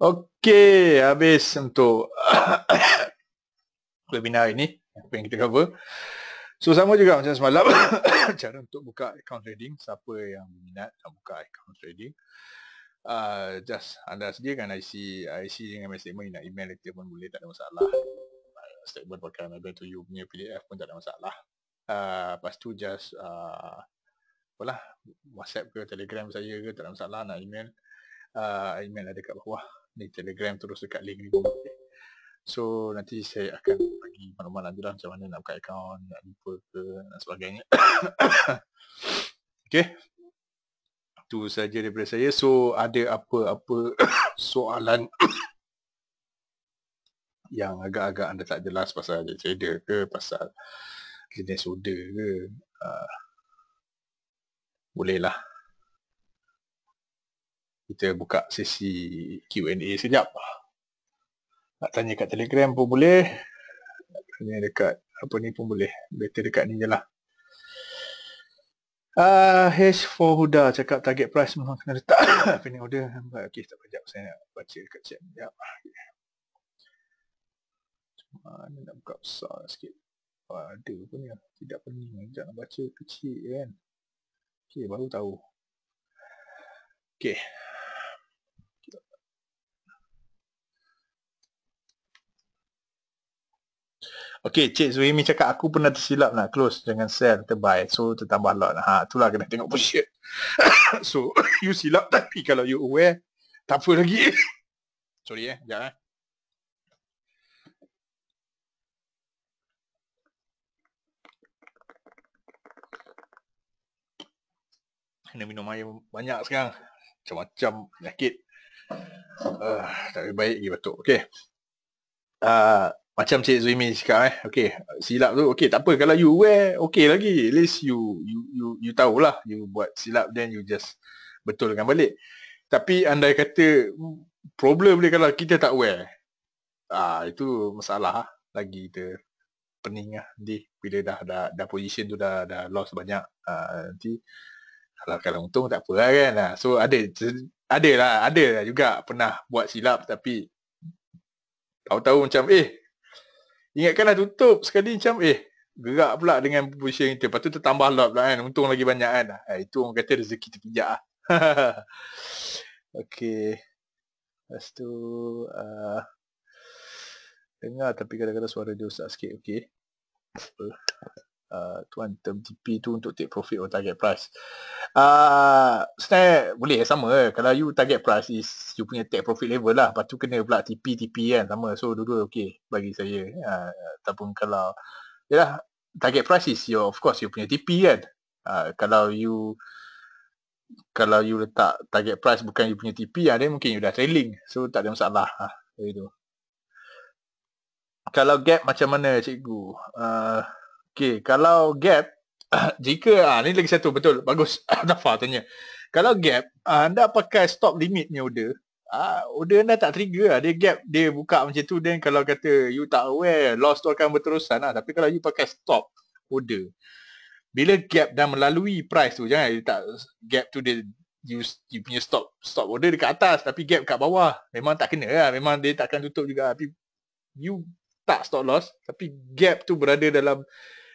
Okey, habis untuk webinar ini apa yang kita cover. So sama juga macam semalam cara untuk buka account trading siapa yang minat nak buka account trading. Uh, just anda sediakan IC IC dengan mesej email email pun boleh tak ada masalah statement pakai I'm to you punya PDF pun tak ada masalah. Uh, lepas tu just uh, apalah, WhatsApp ke Telegram saya ke tak ada masalah nak email. Uh, email ada kat bawah. Ni Telegram terus dekat link ni. So nanti saya akan bagi maklumat lagi lah macam mana nak buka akaun, nak jumpa ke dan sebagainya. okay. Itu saja daripada saya. So ada apa-apa soalan yang agak-agak anda tak jelas pasal trader ke pasal jenis order ke uh, bolehlah kita buka sesi Q&A sekejap nak tanya kat telegram pun boleh nak tanya dekat apa ni pun boleh better dekat ni je lah Uh, ah, H4 Huda cakap target price memang kena letak pending order. Okey, tak apa. Sekejap saya nak baca dekat chat. Sekejap. Okay. Mana nak buka besar sikit Wah, Ada pun ya Tidak pening Sekejap nak baca kecil kan Okay baru tahu Okay Okay, Cik Zuhimi cakap aku pernah tersilap nak close dengan sell kita buy. So, tambah lot. Lah. Ha, itulah kena tengok position. so, you silap tapi kalau you aware, tak apa lagi. Sorry eh, sekejap eh. kena minum air banyak sekarang macam-macam penyakit uh, tak lebih baik lagi batuk okey uh, macam Cik Zuimi cakap eh okey silap tu okey tak apa kalau you wear okey lagi at least you you you you lah. you buat silap then you just betulkan balik tapi andai kata hmm, problem dia kalau kita tak wear ah uh, itu masalah lah. lagi kita pening lah nanti bila dah, dah, dah position tu dah, dah loss banyak uh, nanti kalau kalau untung tak apa lah kan. Ah, so ada ada lah, ada lah juga pernah buat silap tapi tahu-tahu macam eh ingatkan dah tutup sekali macam eh gerak pula dengan position kita. Lepas tu tertambah lot pula kan. Untung lagi banyak kan. Eh, itu orang kata rezeki terpijak lah. okay. Lepas tu uh, dengar tapi kadang-kadang suara dia usah sikit. Okay. Uh, tuan term TP tu untuk take profit or target price. Uh, ah, Snare boleh sama eh. Kalau you target price is you punya take profit level lah. Lepas tu kena pula TP, TP kan sama. So dua-dua okay bagi saya. Uh, ataupun kalau yalah, target price is your, of course you punya TP kan. Uh, kalau you kalau you letak target price bukan you punya TP ya, mungkin you dah trailing. So tak ada masalah. Ha, itu. Kalau gap macam mana cikgu? Uh, Okay, kalau gap, jika, ah, ni lagi satu, betul, bagus, Nafa tanya. Kalau gap, ah, anda pakai stop limit ni order, ah, order anda tak trigger lah. Dia gap, dia buka macam tu, dan kalau kata you tak aware, loss tu akan berterusan lah. Tapi kalau you pakai stop order, bila gap dah melalui price tu, jangan tak gap tu dia you, you punya stop stop order dekat atas tapi gap kat bawah memang tak kena lah. memang dia takkan tutup juga tapi you tak stop loss tapi gap tu berada dalam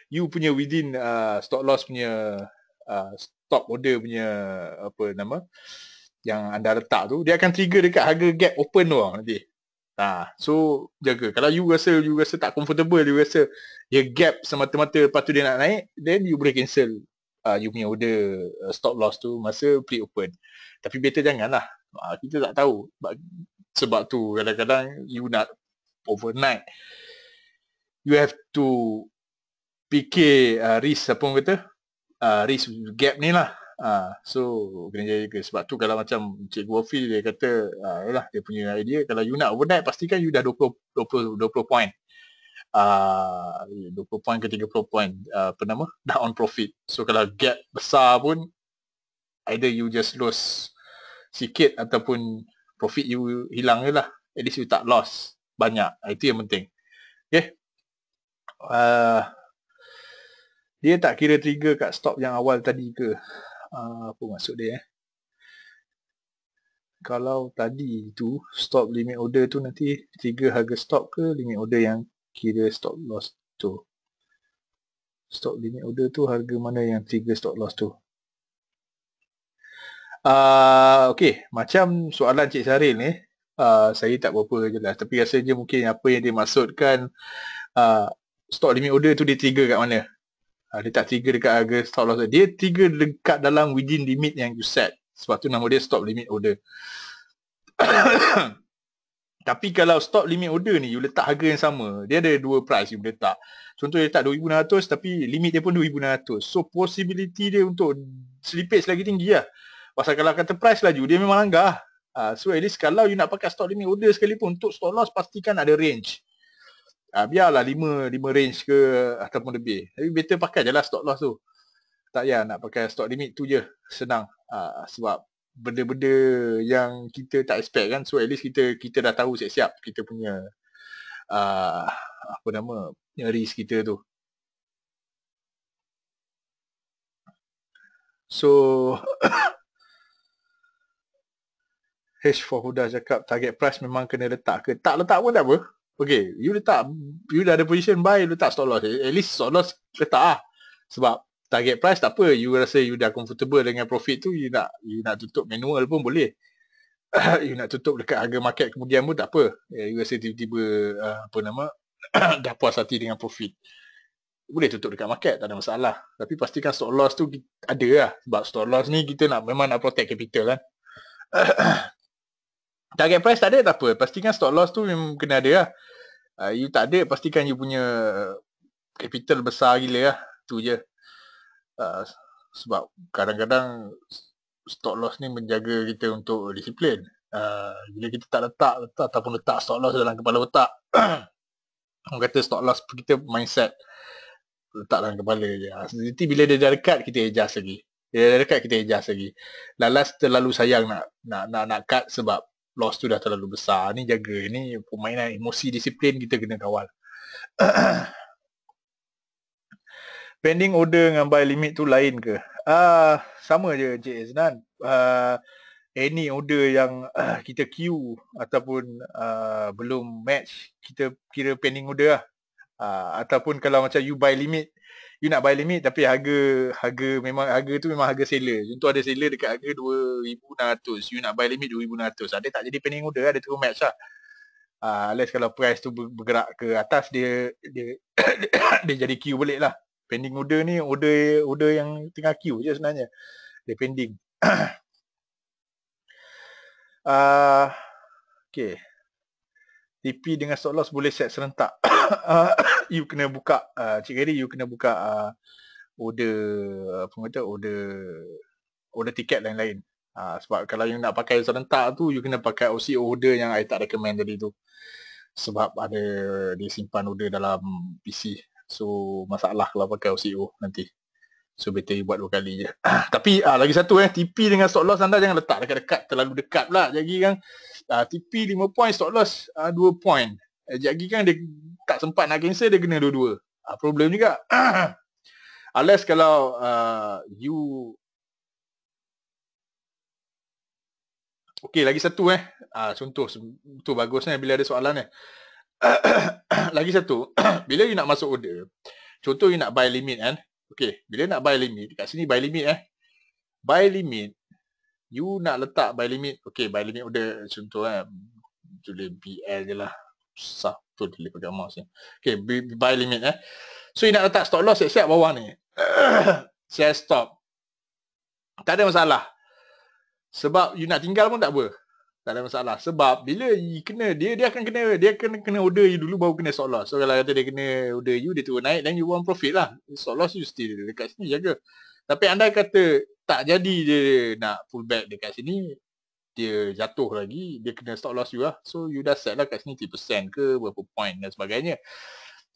you punya within uh, stock loss punya uh, stop order punya apa nama yang anda letak tu dia akan trigger dekat harga gap open tu lah nanti ha, so jaga kalau you rasa you rasa tak comfortable you rasa dia gap semata-mata lepas tu dia nak naik then you boleh cancel uh, you punya order uh, stop loss tu masa pre open tapi better janganlah uh, kita tak tahu sebab tu kadang-kadang you nak overnight you have to fikir uh, risk apa orang kata uh, risk gap ni lah uh, so kena jaya ke sebab tu kalau macam cikgu Wafi dia kata uh, yalah, dia punya idea kalau you nak overnight pastikan you dah 20, 20, 20 point uh, 20 point ke 30 point uh, apa nama dah on profit so kalau gap besar pun either you just lose sikit ataupun profit you hilang je lah at least you tak loss banyak itu yang penting okay uh, dia tak kira trigger kat stop yang awal tadi ke ah, apa maksud dia eh? kalau tadi tu stop limit order tu nanti trigger harga stop ke limit order yang kira stop loss tu stop limit order tu harga mana yang trigger stop loss tu Uh, ah, okay, macam soalan Cik Syaril ni, uh, saya tak berapa jelas. Tapi rasa je mungkin apa yang dia maksudkan, uh, stock limit order tu dia trigger kat mana uh, dia tak trigger dekat harga stop loss dia trigger dekat dalam within limit yang you set sebab tu nama dia stop limit order tapi kalau stop limit order ni you letak harga yang sama dia ada dua price you letak contoh dia letak 2600 tapi limit dia pun 2600 so possibility dia untuk slippage lagi tinggi lah pasal kalau kata price laju dia memang langgar uh, so at least kalau you nak pakai stop limit order sekalipun untuk stop loss pastikan ada range Ha, biarlah lima 5 range ke ataupun lebih. Tapi better pakai je lah stock loss tu. Tak payah nak pakai stock limit tu je. Senang. Ha, sebab benda-benda yang kita tak expect kan. So at least kita kita dah tahu siap-siap kita punya uh, apa nama risk kita tu. So H4 Huda cakap target price memang kena letak ke? Tak letak pun tak apa. Okay, you letak, you dah ada position buy, you letak stop loss. At least stop loss letak lah. Sebab target price tak apa. You rasa you dah comfortable dengan profit tu, you nak you nak tutup manual pun boleh. you nak tutup dekat harga market kemudian pun tak apa. Eh, you rasa tiba-tiba, uh, apa nama, dah puas hati dengan profit. Boleh tutup dekat market, tak ada masalah. Tapi pastikan stop loss tu ada lah. Sebab stop loss ni kita nak memang nak protect capital kan. Target price tak ada tak apa. Pastikan stop loss tu memang kena ada lah. Uh, you tak ada, pastikan you punya capital besar gila lah. Tu je. Uh, sebab kadang-kadang stop loss ni menjaga kita untuk disiplin. Uh, bila kita tak letak, letak ataupun letak stop loss dalam kepala otak. Orang kata stop loss kita mindset letak dalam kepala je. Jadi bila dia dah dekat, kita adjust lagi. Bila dia dah dekat, kita adjust lagi. Lalas terlalu sayang nak nak nak, nak cut sebab loss tu dah terlalu besar ni jaga ni permainan emosi disiplin kita kena kawal pending order dengan buy limit tu lain ke ah uh, sama je Encik Aznan uh, any order yang uh, kita queue ataupun uh, belum match kita kira pending order lah uh, ataupun kalau macam you buy limit you nak buy limit tapi harga harga memang harga tu memang harga seller. Contoh ada seller dekat harga 2600, you nak buy limit 2600. Ada tak jadi pending order, ada terus match lah. Ah, uh, less kalau price tu bergerak ke atas dia dia dia jadi queue balik lah. Pending order ni order order yang tengah queue je sebenarnya. Dia pending. Ah, uh, okay. TP dengan stop loss boleh set serentak. Uh, you kena buka uh, Cik Gary you kena buka uh, order apa kata order order tiket lain-lain uh, sebab kalau you nak pakai serentak tu you kena pakai OC order yang I tak recommend tadi tu sebab ada dia simpan order dalam PC so masalah kalau pakai OCO nanti so better you buat dua kali je tapi uh, lagi satu eh TP dengan stop loss anda jangan letak dekat-dekat terlalu dekat pula jadi kan uh, TP 5 point stop loss uh, 2 point Ejek eh, lagi kan dia tak sempat nak cancel dia kena dua-dua. Ah, problem juga. Unless kalau uh, you okay lagi satu eh. Ah, contoh tu bagus eh, bila ada soalan eh. lagi satu, bila you nak masuk order, contoh you nak buy limit kan. Okay, bila nak buy limit, kat sini buy limit eh. Buy limit, you nak letak buy limit. okay buy limit order contoh eh. Tulis BL je lah susah betul dia pegang mouse ni. Okay, buy limit eh. So, you nak letak stop loss siap-siap bawah ni. Saya stop. Tak ada masalah. Sebab you nak tinggal pun tak apa. Tak ada masalah. Sebab bila you kena, dia dia akan kena, dia kena kena order you dulu baru kena stop loss. So, kalau kata dia kena order you, dia turun naik, then you want profit lah. Stop loss you still dekat sini jaga. Tapi anda kata tak jadi dia nak full back dekat sini, dia jatuh lagi, dia kena stop loss juga So you dah set lah kat sini 3% ke berapa point dan sebagainya.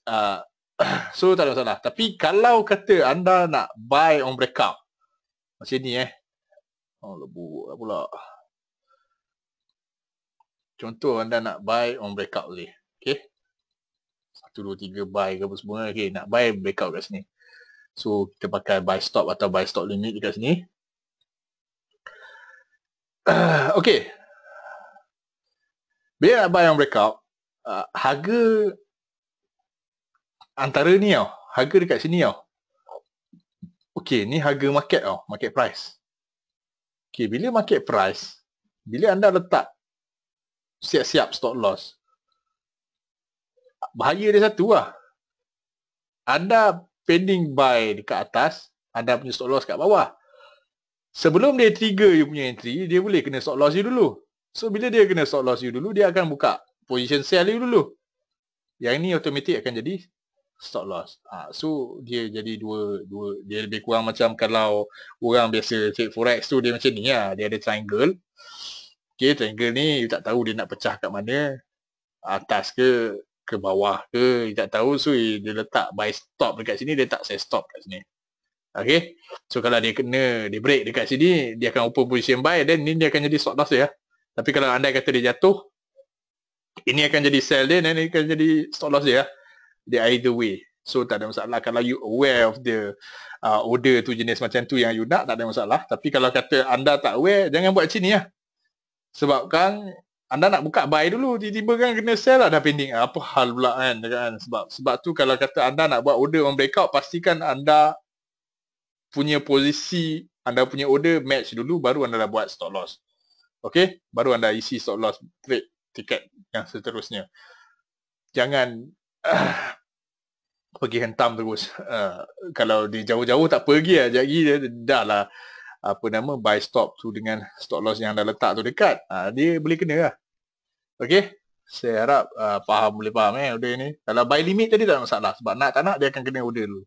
Uh, so tak ada masalah. Tapi kalau kata anda nak buy on breakout. Macam ni eh. Oh lebu lah pula. Contoh anda nak buy on breakout boleh. Okay. satu dua tiga buy ke apa semua. Okay nak buy breakout kat sini. So kita pakai buy stop atau buy stop limit dekat sini. okay. Bila nak buy yang breakout, uh, harga antara ni tau. Harga dekat sini tau. Okay, ni harga market tau. Market price. Okay, bila market price, bila anda letak siap-siap stop loss, bahaya dia satu lah. Anda pending buy dekat atas, anda punya stop loss kat bawah sebelum dia trigger you punya entry, dia boleh kena stop loss you dulu. So bila dia kena stop loss you dulu, dia akan buka position sell you dulu. Yang ni automatic akan jadi stop loss. ha, so dia jadi dua dua dia lebih kurang macam kalau orang biasa trade forex tu dia macam ni lah. Ya. Dia ada triangle. Okay, triangle ni you tak tahu dia nak pecah kat mana. Atas ke ke bawah ke, you tak tahu. So dia letak buy stop dekat sini, dia tak sell stop dekat sini. Okay. So kalau dia kena dia break dekat sini, dia akan open position buy then ni dia akan jadi short loss ya. Tapi kalau anda kata dia jatuh, ini akan jadi sell dia dan ini akan jadi stop loss dia. Dia either way. So tak ada masalah kalau you aware of the uh, order tu jenis macam tu yang you nak tak ada masalah. Tapi kalau kata anda tak aware, jangan buat macam ni ya. Lah. Sebab kan anda nak buka buy dulu, tiba-tiba kan kena sell lah dah pending. Apa hal pula kan? kan? Sebab sebab tu kalau kata anda nak buat order on breakout, pastikan anda punya posisi anda punya order match dulu baru anda dah buat stop loss. okay? baru anda isi stop loss trade tiket yang seterusnya. Jangan uh, pergi hentam terus. Uh, kalau di jauh-jauh tak pergi lah. Jadi dah lah apa nama buy stop tu dengan stop loss yang anda letak tu dekat. Uh, dia boleh kena lah. Okey, saya harap uh, faham boleh faham eh order ni. Kalau buy limit tadi tak ada masalah sebab nak tak nak dia akan kena order dulu.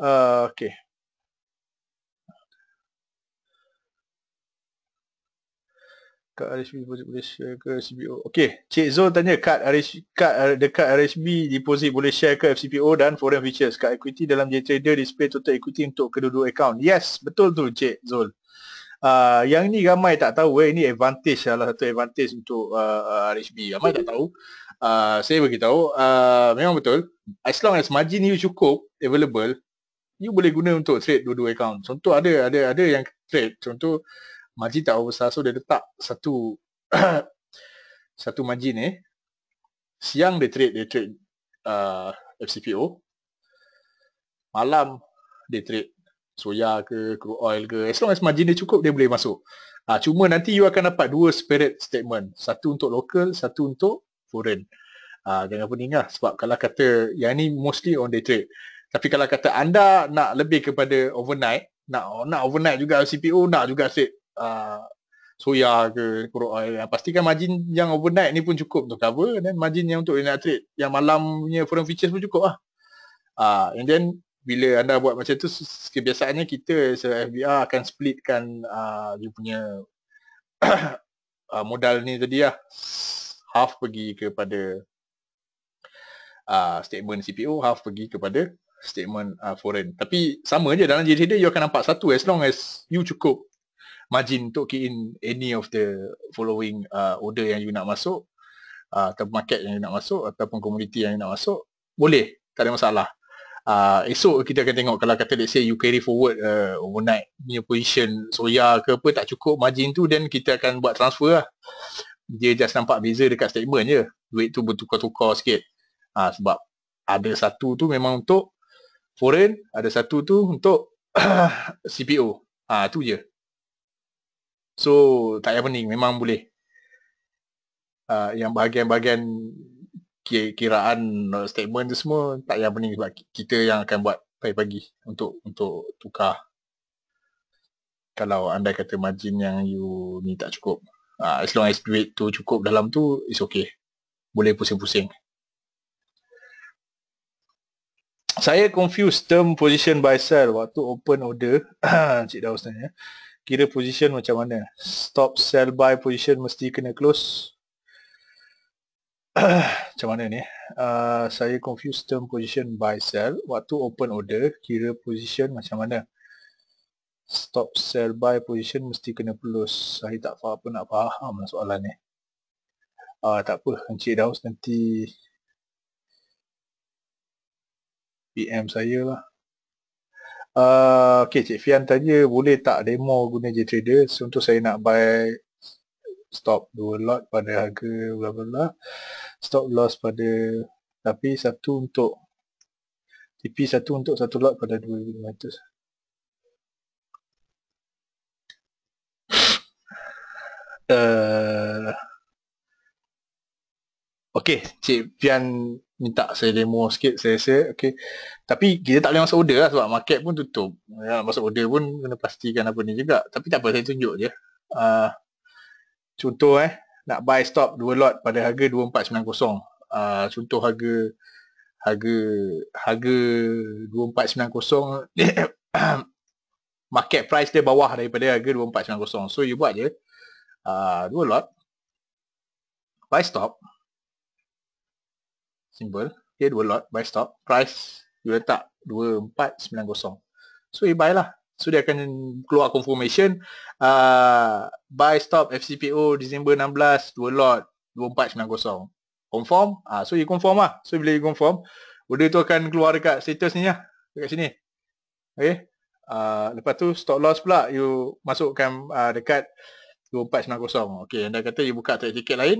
Ah, okay. Kad RSB deposit boleh share ke FCPO? Okay, Cik Zul tanya kad RSB, kad dekat RHB deposit boleh share ke FCPO dan foreign features. Kad equity dalam JTrader display total equity untuk kedua-dua account. Yes, betul tu Cik Zul. Uh, yang ni ramai tak tahu eh. Ini advantage salah satu advantage untuk uh, ah, RSB. Ramai tak tahu. Uh, saya beritahu. Uh, memang betul. As long as margin you cukup, available, you boleh guna untuk trade dua-dua account. Contoh ada ada ada yang trade. Contoh margin tak besar so dia letak satu satu margin ni. Eh. Siang dia trade dia trade uh, FCPO. Malam dia trade soya ke crude oil ke as long as margin dia cukup dia boleh masuk. Ah uh, cuma nanti you akan dapat dua separate statement. Satu untuk local, satu untuk foreign. Ah uh, jangan pening lah. sebab kalau kata yang ni mostly on day trade. Tapi kalau kata anda nak lebih kepada overnight, nak nak overnight juga CPU nak juga set uh, soya ke crude eh, oil, pastikan margin yang overnight ni pun cukup untuk cover dan margin yang untuk overnight trade yang malam punya foreign features pun cukup lah. Uh, and then bila anda buat macam tu, kebiasaannya kita as FBR akan splitkan uh, dia punya uh, modal ni tadi lah. Half pergi kepada uh, statement CPU, half pergi kepada statement uh, foreign. Tapi sama je dalam JCD you akan nampak satu as long as you cukup margin untuk key in any of the following uh, order yang you nak masuk uh, ataupun market yang you nak masuk ataupun community yang you nak masuk boleh tak ada masalah. Uh, esok kita akan tengok kalau kata let's say you carry forward uh, overnight punya position soya ke apa tak cukup margin tu then kita akan buat transfer lah. Dia just nampak beza dekat statement je. Duit tu bertukar-tukar sikit. Uh, sebab ada satu tu memang untuk foreign, ada satu tu untuk CPO. Ha, tu je. So, tak payah pening. Memang boleh. Ha, yang bahagian-bahagian kiraan uh, statement tu semua, tak payah pening sebab kita yang akan buat pagi-pagi untuk untuk tukar. Kalau anda kata margin yang you ni tak cukup. Ha, as long as duit tu cukup dalam tu, it's okay. Boleh pusing-pusing saya confused term position by sell waktu open order Cik Daus tanya kira position macam mana stop sell buy position mesti kena close macam mana ni uh, saya confused term position by sell waktu open order kira position macam mana stop sell buy position mesti kena close saya tak faham apa nak faham lah soalan ni uh, tak apa cik Daus nanti PM saya lah. Uh, ah, okay, Cik Fian tanya, boleh tak demo guna JTrader? Contoh saya nak buy stop 2 lot pada harga berapa bla Stop loss pada tapi satu untuk TP satu untuk satu lot pada 2500. Uh, Okey, Cik Pian minta saya demo sikit, saya rasa. okey. Tapi kita tak boleh masuk order lah sebab market pun tutup. Ya, masuk order pun kena pastikan apa ni juga. Tapi tak apa, saya tunjuk je. Uh, contoh eh, nak buy stop 2 lot pada harga 2490. Uh, ah, contoh harga harga harga 2490 market price dia bawah daripada harga 2490. So you buat je uh, ah, 2 lot buy stop symbol dia dua lot buy stop price you letak 2490 so you buy lah so dia akan keluar confirmation uh, buy stop FCPO Disember 16 dua lot 2490 confirm uh, so you confirm lah so bila you confirm order tu akan keluar dekat status ni lah dekat sini okay uh, lepas tu stop loss pula you masukkan uh, dekat 2490 okay anda kata you buka trade lain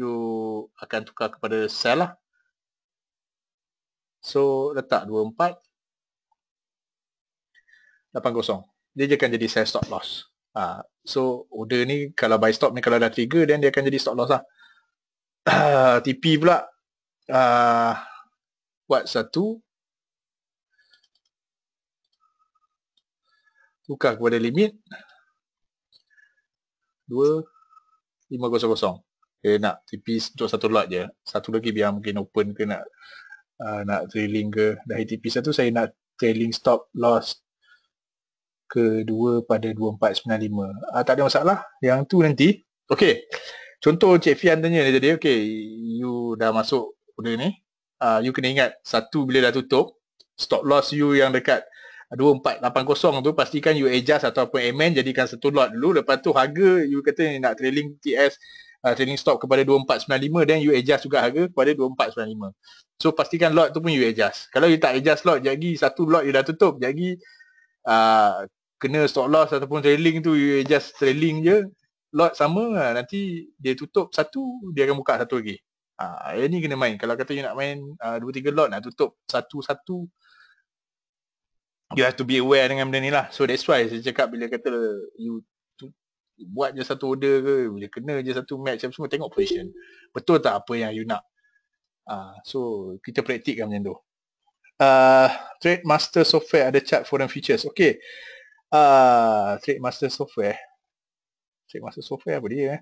you akan tukar kepada sell lah. So, letak 24.80. Dia je akan jadi sell stop loss. Ha, so, order ni kalau buy stop ni kalau dah trigger, then dia akan jadi stop loss lah. TP pula. Uh, buat satu. Tukar kepada limit. 2.500 dia nak tipis untuk satu lot je satu lagi biar mungkin open ke nak uh, nak trailing ke dari tipis satu saya nak trailing stop loss kedua pada 2495 uh, ah, tak ada masalah yang tu nanti Okey. contoh Cik Fian tanya jadi okey, you dah masuk order ni uh, you kena ingat satu bila dah tutup stop loss you yang dekat 2480 tu pastikan you adjust ataupun amend jadikan satu lot dulu lepas tu harga you kata ni nak trailing TS uh, trading stop kepada 2495 then you adjust juga harga kepada 2495. So pastikan lot tu pun you adjust. Kalau you tak adjust lot jadi satu lot you dah tutup jadi uh, kena stop loss ataupun trailing tu you adjust trailing je lot sama uh, nanti dia tutup satu dia akan buka satu lagi. Ah uh, ini kena main. Kalau kata you nak main uh, 2 3 lot nak tutup satu-satu you have to be aware dengan benda ni lah. So that's why saya cakap bila kata you buat je satu order ke Dia kena je satu match apa semua Tengok position Betul tak apa yang you nak uh, So kita praktikkan macam tu uh, Trade Master Software ada chart for features Okay uh, ah, Trade Master Software Trade Master Software apa dia eh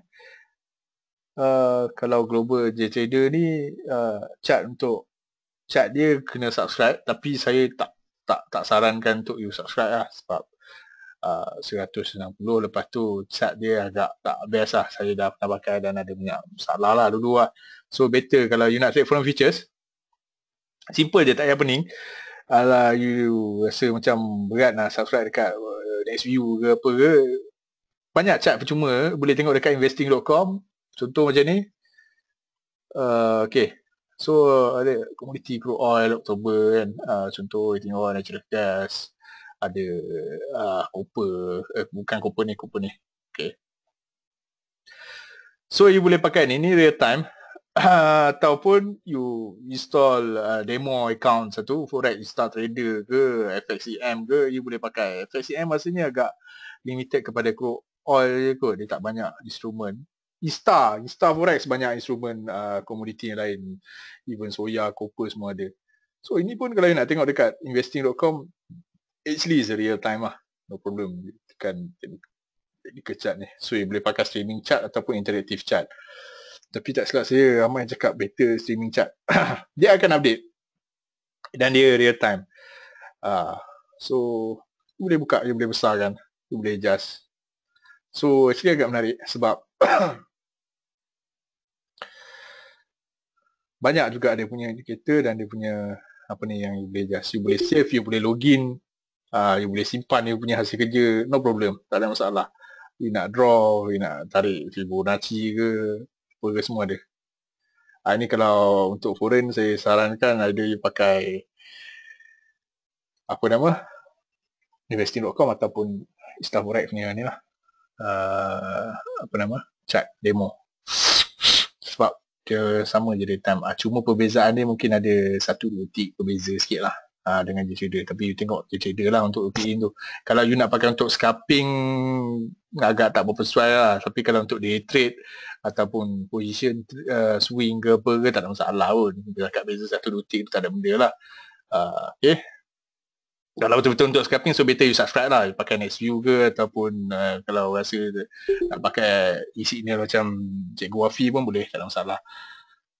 uh, Kalau global J trader ni uh, Chart untuk Chart dia kena subscribe Tapi saya tak tak tak sarankan untuk you subscribe lah sebab uh, 160 lepas tu cat dia agak tak best lah saya dah pernah pakai dan ada banyak salah lah dulu lah so better kalau you nak take phone features simple je tak payah pening alah you rasa macam berat nak subscribe dekat uh, next view ke apa ke banyak cat percuma boleh tengok dekat investing.com contoh macam ni uh, okay So ada community crude oil, October kan uh, Contoh, tengok oil, natural gas ada uh, ah, koper eh, bukan koper ni koper ni Okay. so you boleh pakai ni ni real time uh, ataupun you install uh, demo account satu forex start trader ke fxcm ke you boleh pakai fxcm maksudnya agak limited kepada crude oil je kot dia tak banyak instrumen Insta, Insta Forex banyak instrumen uh, ah, komoditi yang lain Even soya, copper semua ada So ini pun kalau you nak tengok dekat investing.com actually is real time lah. No problem. Tekan ini ke chat ni. So you boleh pakai streaming chat ataupun interactive chat. Tapi tak silap saya ramai yang cakap better streaming chat. dia akan update. Dan dia real time. Ah, uh, so you boleh buka, you boleh besarkan, you boleh adjust. So actually agak menarik sebab banyak juga dia punya indicator dan dia punya apa ni yang boleh adjust. You boleh save, you boleh login Ah, uh, you boleh simpan you punya hasil kerja, no problem, tak ada masalah. You nak draw, you nak tarik Fibonacci ke, apa ke semua ada. uh, ini kalau untuk foreign, saya sarankan ada you pakai apa nama? Investing.com ataupun Istanbul punya ni lah. Uh, apa nama? Chat demo. Sebab dia sama je dia time. Uh, cuma perbezaan dia mungkin ada satu dua tik perbeza sikit lah uh, dengan je trader tapi you tengok je trader lah untuk UPN e tu kalau you nak pakai untuk scalping agak tak berapa sesuai lah tapi kalau untuk day trade ataupun position uh, swing ke apa ke tak ada masalah pun dia agak beza satu dua tick tu tak ada benda lah uh, ah, okay eh. kalau betul-betul untuk scalping so better you subscribe lah you pakai next view ke ataupun uh, kalau rasa nak pakai isi ni macam cikgu Wafi pun boleh tak ada masalah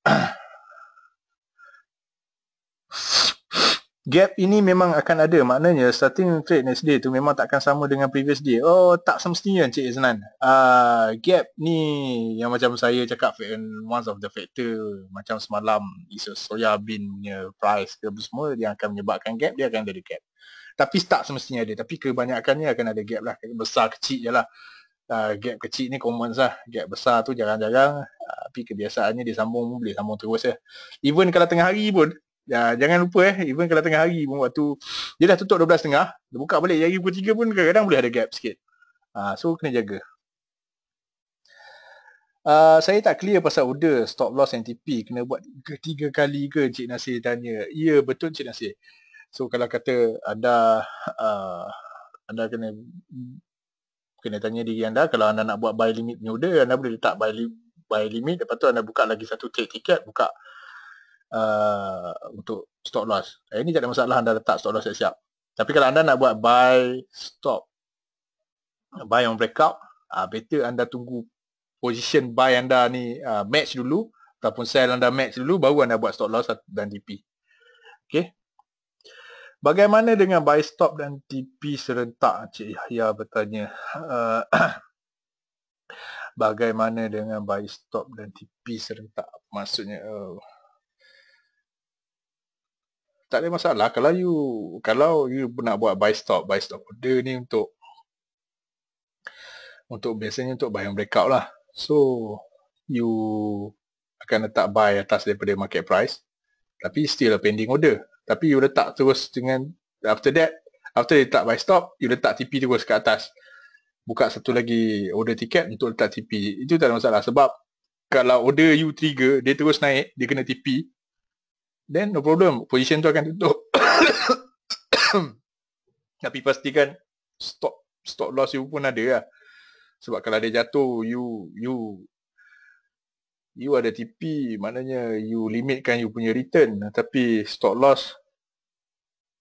gap ini memang akan ada maknanya starting trade next day tu memang takkan sama dengan previous day oh tak semestinya Encik Iznan uh, ah, gap ni yang macam saya cakap one of the factor macam semalam isu soya bean punya price ke semua yang akan menyebabkan gap dia akan ada gap tapi tak semestinya ada tapi kebanyakannya akan ada gap lah besar kecil je lah uh, gap kecil ni common lah gap besar tu jarang-jarang uh, tapi kebiasaannya dia sambung boleh sambung terus ya. even kalau tengah hari pun Ya, jangan lupa eh, even kalau tengah hari pun waktu dia dah tutup 12.30, dia buka balik hari pukul 3 pun kadang-kadang boleh ada gap sikit. Ha, so, kena jaga. Uh, saya tak clear pasal order stop loss NTP. Kena buat ketiga kali ke Cik Nasir tanya? Ya, betul Cik Nasir. So, kalau kata anda uh, anda kena kena tanya diri anda kalau anda nak buat buy limit ni order anda boleh letak buy, li- buy limit lepas tu anda buka lagi satu take ticket buka uh, untuk stop loss. Eh, ini tak ada masalah anda letak stop loss siap-siap. Tapi kalau anda nak buat buy stop, buy on breakout, uh, better anda tunggu position buy anda ni uh, match dulu ataupun sell anda match dulu baru anda buat stop loss dan DP. Okay. Bagaimana dengan buy stop dan TP serentak? Cik Yahya bertanya. Uh, bagaimana dengan buy stop dan TP serentak? Maksudnya, oh, tak ada masalah kalau you kalau you nak buat buy stop buy stop order ni untuk untuk biasanya untuk buy on breakout lah so you akan letak buy atas daripada market price tapi still a pending order tapi you letak terus dengan after that after you letak buy stop you letak TP terus ke atas buka satu lagi order tiket untuk letak TP itu tak ada masalah sebab kalau order you trigger dia terus naik dia kena TP then no problem position tu akan tutup tapi pastikan stop stop loss you pun ada lah sebab kalau dia jatuh you you you ada TP maknanya you limitkan you punya return tapi stop loss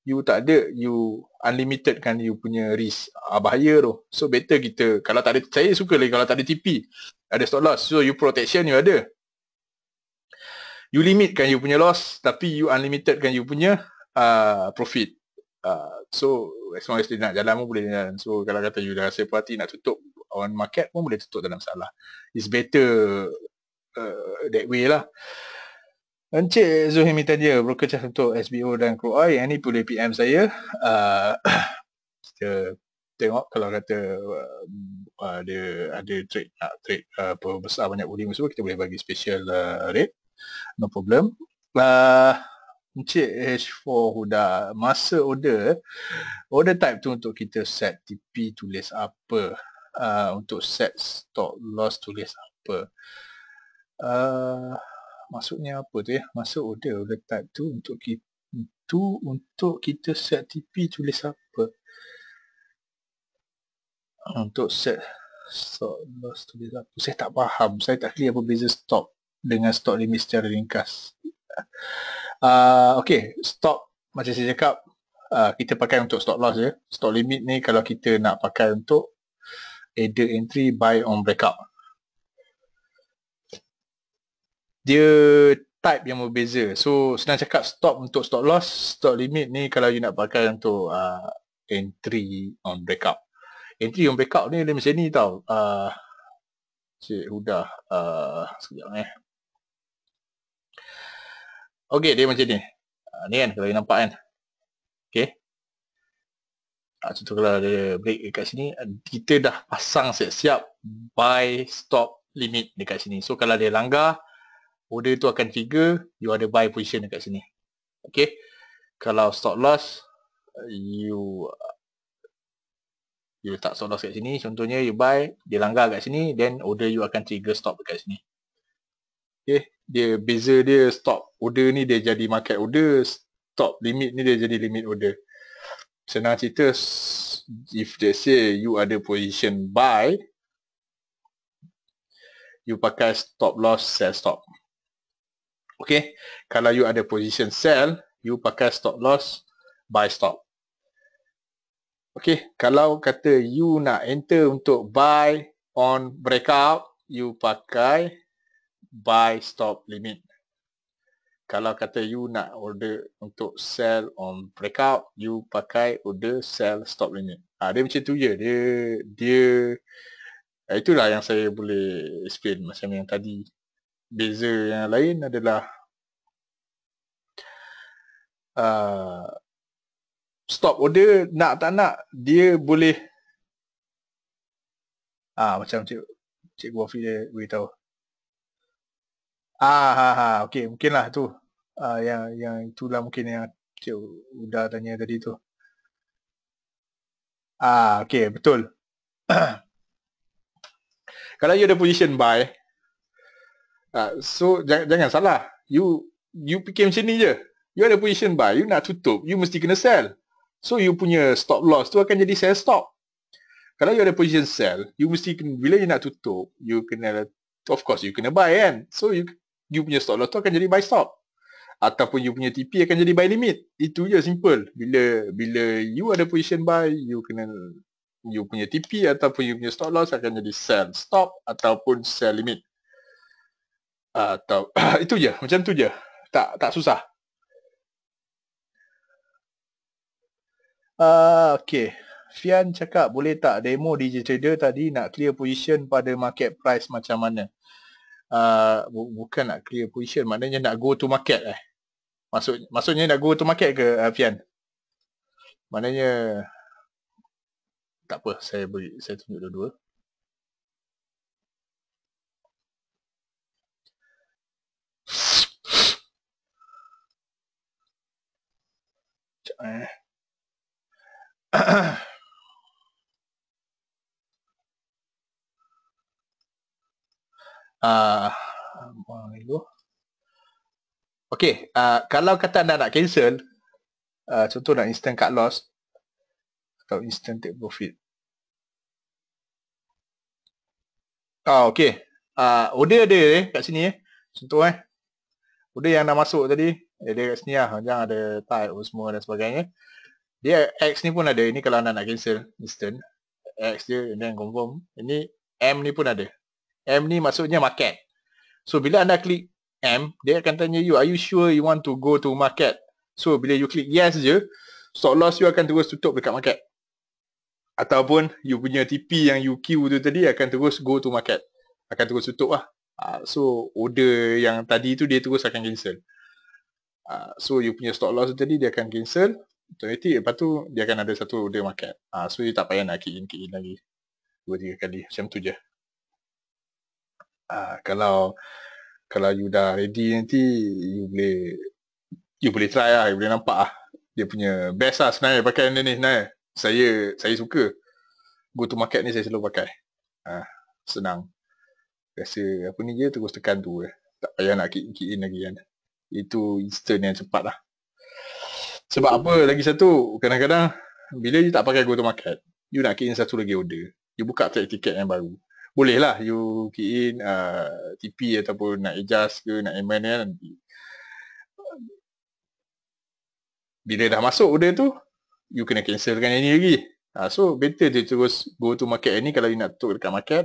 you tak ada you unlimited kan you punya risk ah, bahaya tu so better kita kalau tak ada saya suka lagi kalau tak ada TP ada stop loss so you protection you ada you limit kan, you punya loss tapi you unlimited kan, you punya uh, profit. Uh, so as long as dia nak jalan pun boleh jalan. So kalau kata you dah rasa puati nak tutup on market pun boleh tutup dalam salah. It's better uh, that way lah. Encik Zuhir minta dia broker cas untuk SBO dan Kruoi. Yang ni boleh PM saya. Uh, kita tengok kalau kata uh, ada ada trade nak trade uh, besar banyak volume semua kita boleh bagi special uh, rate. No problem. Uh, Encik H4 Huda, masa order, order type tu untuk kita set TP tulis apa, uh, untuk set stop loss tulis apa. Uh, maksudnya apa tu ya? Masa order, order type tu untuk kita, tu untuk kita set TP tulis apa. Untuk set stop loss tulis apa. Saya tak faham. Saya tak clear apa beza stop dengan stop limit secara ringkas. Uh, ah, okay, stop macam saya cakap, uh, kita pakai untuk stop loss je. Stop limit ni kalau kita nak pakai untuk either entry, buy on breakout. Dia type yang berbeza. So, senang cakap stop untuk stop loss, stop limit ni kalau you nak pakai untuk uh, entry on breakout. Entry on breakout ni dia macam ni tau. Uh, Cik Huda, uh, sekejap eh. Okey, dia macam ni. Ha, ni kan, kalau you nampak kan. Okey. Ha, contoh kalau dia break dekat sini, ah, kita dah pasang siap-siap buy stop limit dekat sini. So, kalau dia langgar, order tu akan trigger, you ada buy position dekat sini. Okey. Kalau stop loss, you you letak stop loss kat sini. Contohnya, you buy, dia langgar kat sini, then order you akan trigger stop dekat sini okay, eh, dia beza dia stop order ni dia jadi market order stop limit ni dia jadi limit order senang cerita if they say you ada position buy you pakai stop loss sell stop okay kalau you ada position sell you pakai stop loss buy stop okay kalau kata you nak enter untuk buy on breakout you pakai buy stop limit. Kalau kata you nak order untuk sell on breakout, you pakai order sell stop limit. Ha, dia macam tu je. Dia, dia, ah, itulah yang saya boleh explain macam yang tadi. Beza yang lain adalah uh, stop order nak tak nak, dia boleh ah ha, macam cik, cikgu Wafi dia beritahu. Ah, ha, ha, okay, mungkinlah tu. Ah, uh, yang, yang itulah mungkin yang Cik Uda tanya tadi tu. Ah, okay, betul. Kalau you ada position buy, uh, so jangan, jangan salah. You you fikir macam ni je. You ada position buy, you nak tutup, you mesti kena sell. So you punya stop loss tu akan jadi sell stop. Kalau you ada position sell, you mesti kena, bila you nak tutup, you kena, of course you kena buy kan. So you you punya stop loss tu akan jadi buy stop ataupun you punya TP akan jadi buy limit itu je simple bila bila you ada position buy you kena you punya TP ataupun you punya stop loss akan jadi sell stop ataupun sell limit atau itu je macam tu je tak tak susah Uh, okay, Fian cakap boleh tak demo DJ Trader tadi nak clear position pada market price macam mana? uh, bu- bukan nak clear position maknanya nak go to market eh maksud maksudnya nak go to market ke uh, Fian maknanya tak apa saya beri saya tunjuk dua-dua Sekejap, eh. Ah, uh, ah, itu. Okey, uh, kalau kata anda nak cancel, uh, contoh nak instant cut loss atau instant take profit. Ah, okey. Uh, order dia eh, kat sini eh. Contoh eh. Order yang dah masuk tadi, ada eh, kat sini lah. Jangan ada type semua dan sebagainya. Dia X ni pun ada. Ini kalau anda nak cancel instant. X dia and then confirm. Ini M ni pun ada. M ni maksudnya market. So bila anda klik M, dia akan tanya you, are you sure you want to go to market? So bila you klik yes je, stop loss you akan terus tutup dekat market. Ataupun you punya TP yang you queue tu tadi akan terus go to market. Akan terus tutup lah. Uh, so order yang tadi tu dia terus akan cancel. Uh, so you punya stop loss tu tadi dia akan cancel. Automatik lepas tu dia akan ada satu order market. Uh, so you tak payah nak key in, key in lagi. Dua tiga kali. Macam tu je. Ha, kalau kalau you dah ready nanti you boleh you boleh try lah, you boleh nampak ah Dia punya best lah sebenarnya pakaian dia ni sebenarnya. Saya saya suka. Go to market ni saya selalu pakai. Ha, senang. Rasa apa ni je terus tekan tu. Eh. Tak payah nak kick, kick in lagi kan. Itu instant yang cepat lah. Sebab apa lagi satu, kadang-kadang bila you tak pakai go to market, you nak kick in satu lagi order. You buka tiket yang baru boleh lah you key in uh, TP ataupun nak adjust ke nak amend ya, nanti. Bila dah masuk order tu, you kena cancelkan yang ni lagi. Uh, so better dia terus go to market yang ni kalau you nak tutup dekat market.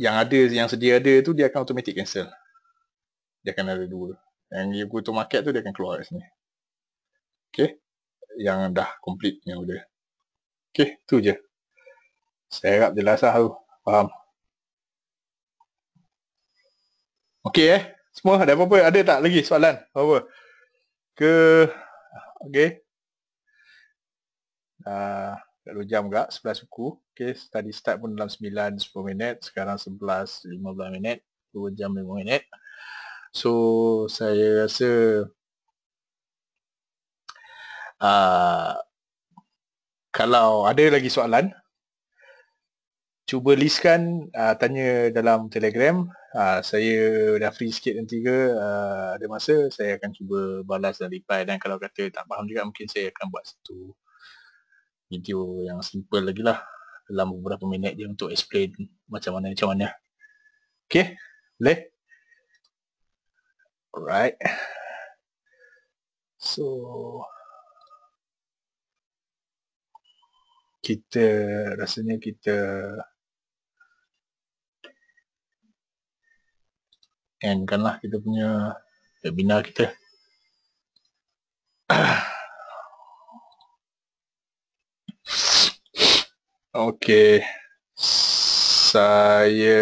Yang ada, yang sedia ada tu dia akan automatic cancel. Dia akan ada dua. Yang you go to market tu dia akan keluar kat sini. Okay. Yang dah complete yang order. Okay, tu je. Saya harap jelas lah tu. Faham. Okey eh. Semua ada apa-apa? Ada tak lagi soalan? Apa-apa? Ke... Okey. Dah 2 jam juga. 11 suku. Okey. Tadi start pun dalam 9-10 minit. Sekarang 11-15 minit. 2 jam 5 minit. So, saya rasa... Uh, kalau ada lagi soalan, cuba listkan uh, tanya dalam telegram uh, saya dah free sikit nanti ke uh, ada masa saya akan cuba balas dan reply dan kalau kata tak faham juga mungkin saya akan buat satu video yang simple lagi lah dalam beberapa minit je untuk explain macam mana macam mana Okay, boleh? Alright. So, kita rasanya kita endkan lah kita punya webinar kita. Okey. Saya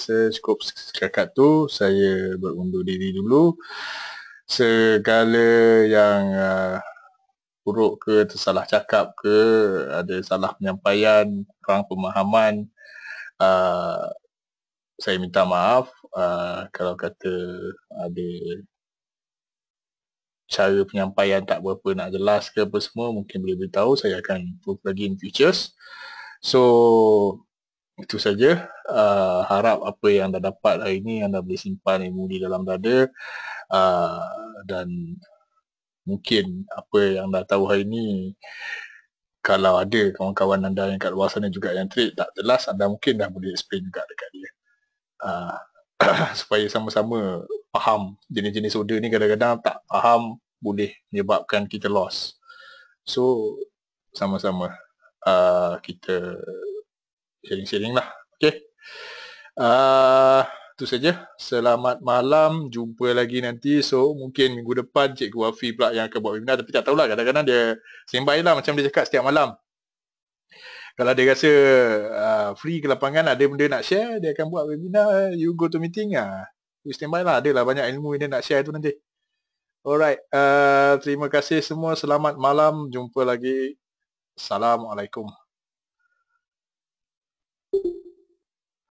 saya cukup sekakat tu saya berundur diri dulu. Segala yang uh, buruk ke tersalah cakap ke ada salah penyampaian, kurang pemahaman uh, saya minta maaf. Ah, kalau kata ada cara penyampaian tak berapa nak jelas ke apa semua mungkin boleh beritahu saya akan improve lagi in futures so itu saja uh, harap apa yang anda dapat hari ini anda boleh simpan ilmu di dalam dada uh, dan mungkin apa yang anda tahu hari ini kalau ada kawan-kawan anda yang kat luar sana juga yang trade tak jelas anda mungkin dah boleh explain juga dekat dia uh, supaya sama-sama faham jenis-jenis order ni kadang-kadang tak faham boleh menyebabkan kita loss. So sama-sama uh, kita sharing-sharing lah. Okay. Uh, tu saja. Selamat malam. Jumpa lagi nanti. So mungkin minggu depan Cikgu Wafi pula yang akan buat webinar. Tapi tak tahulah kadang-kadang dia sembahilah macam dia cakap setiap malam kalau dia rasa uh, free ke lapangan ada benda nak share dia akan buat webinar you go to meeting ah you stand by lah adalah banyak ilmu yang dia nak share tu nanti alright uh, terima kasih semua selamat malam jumpa lagi assalamualaikum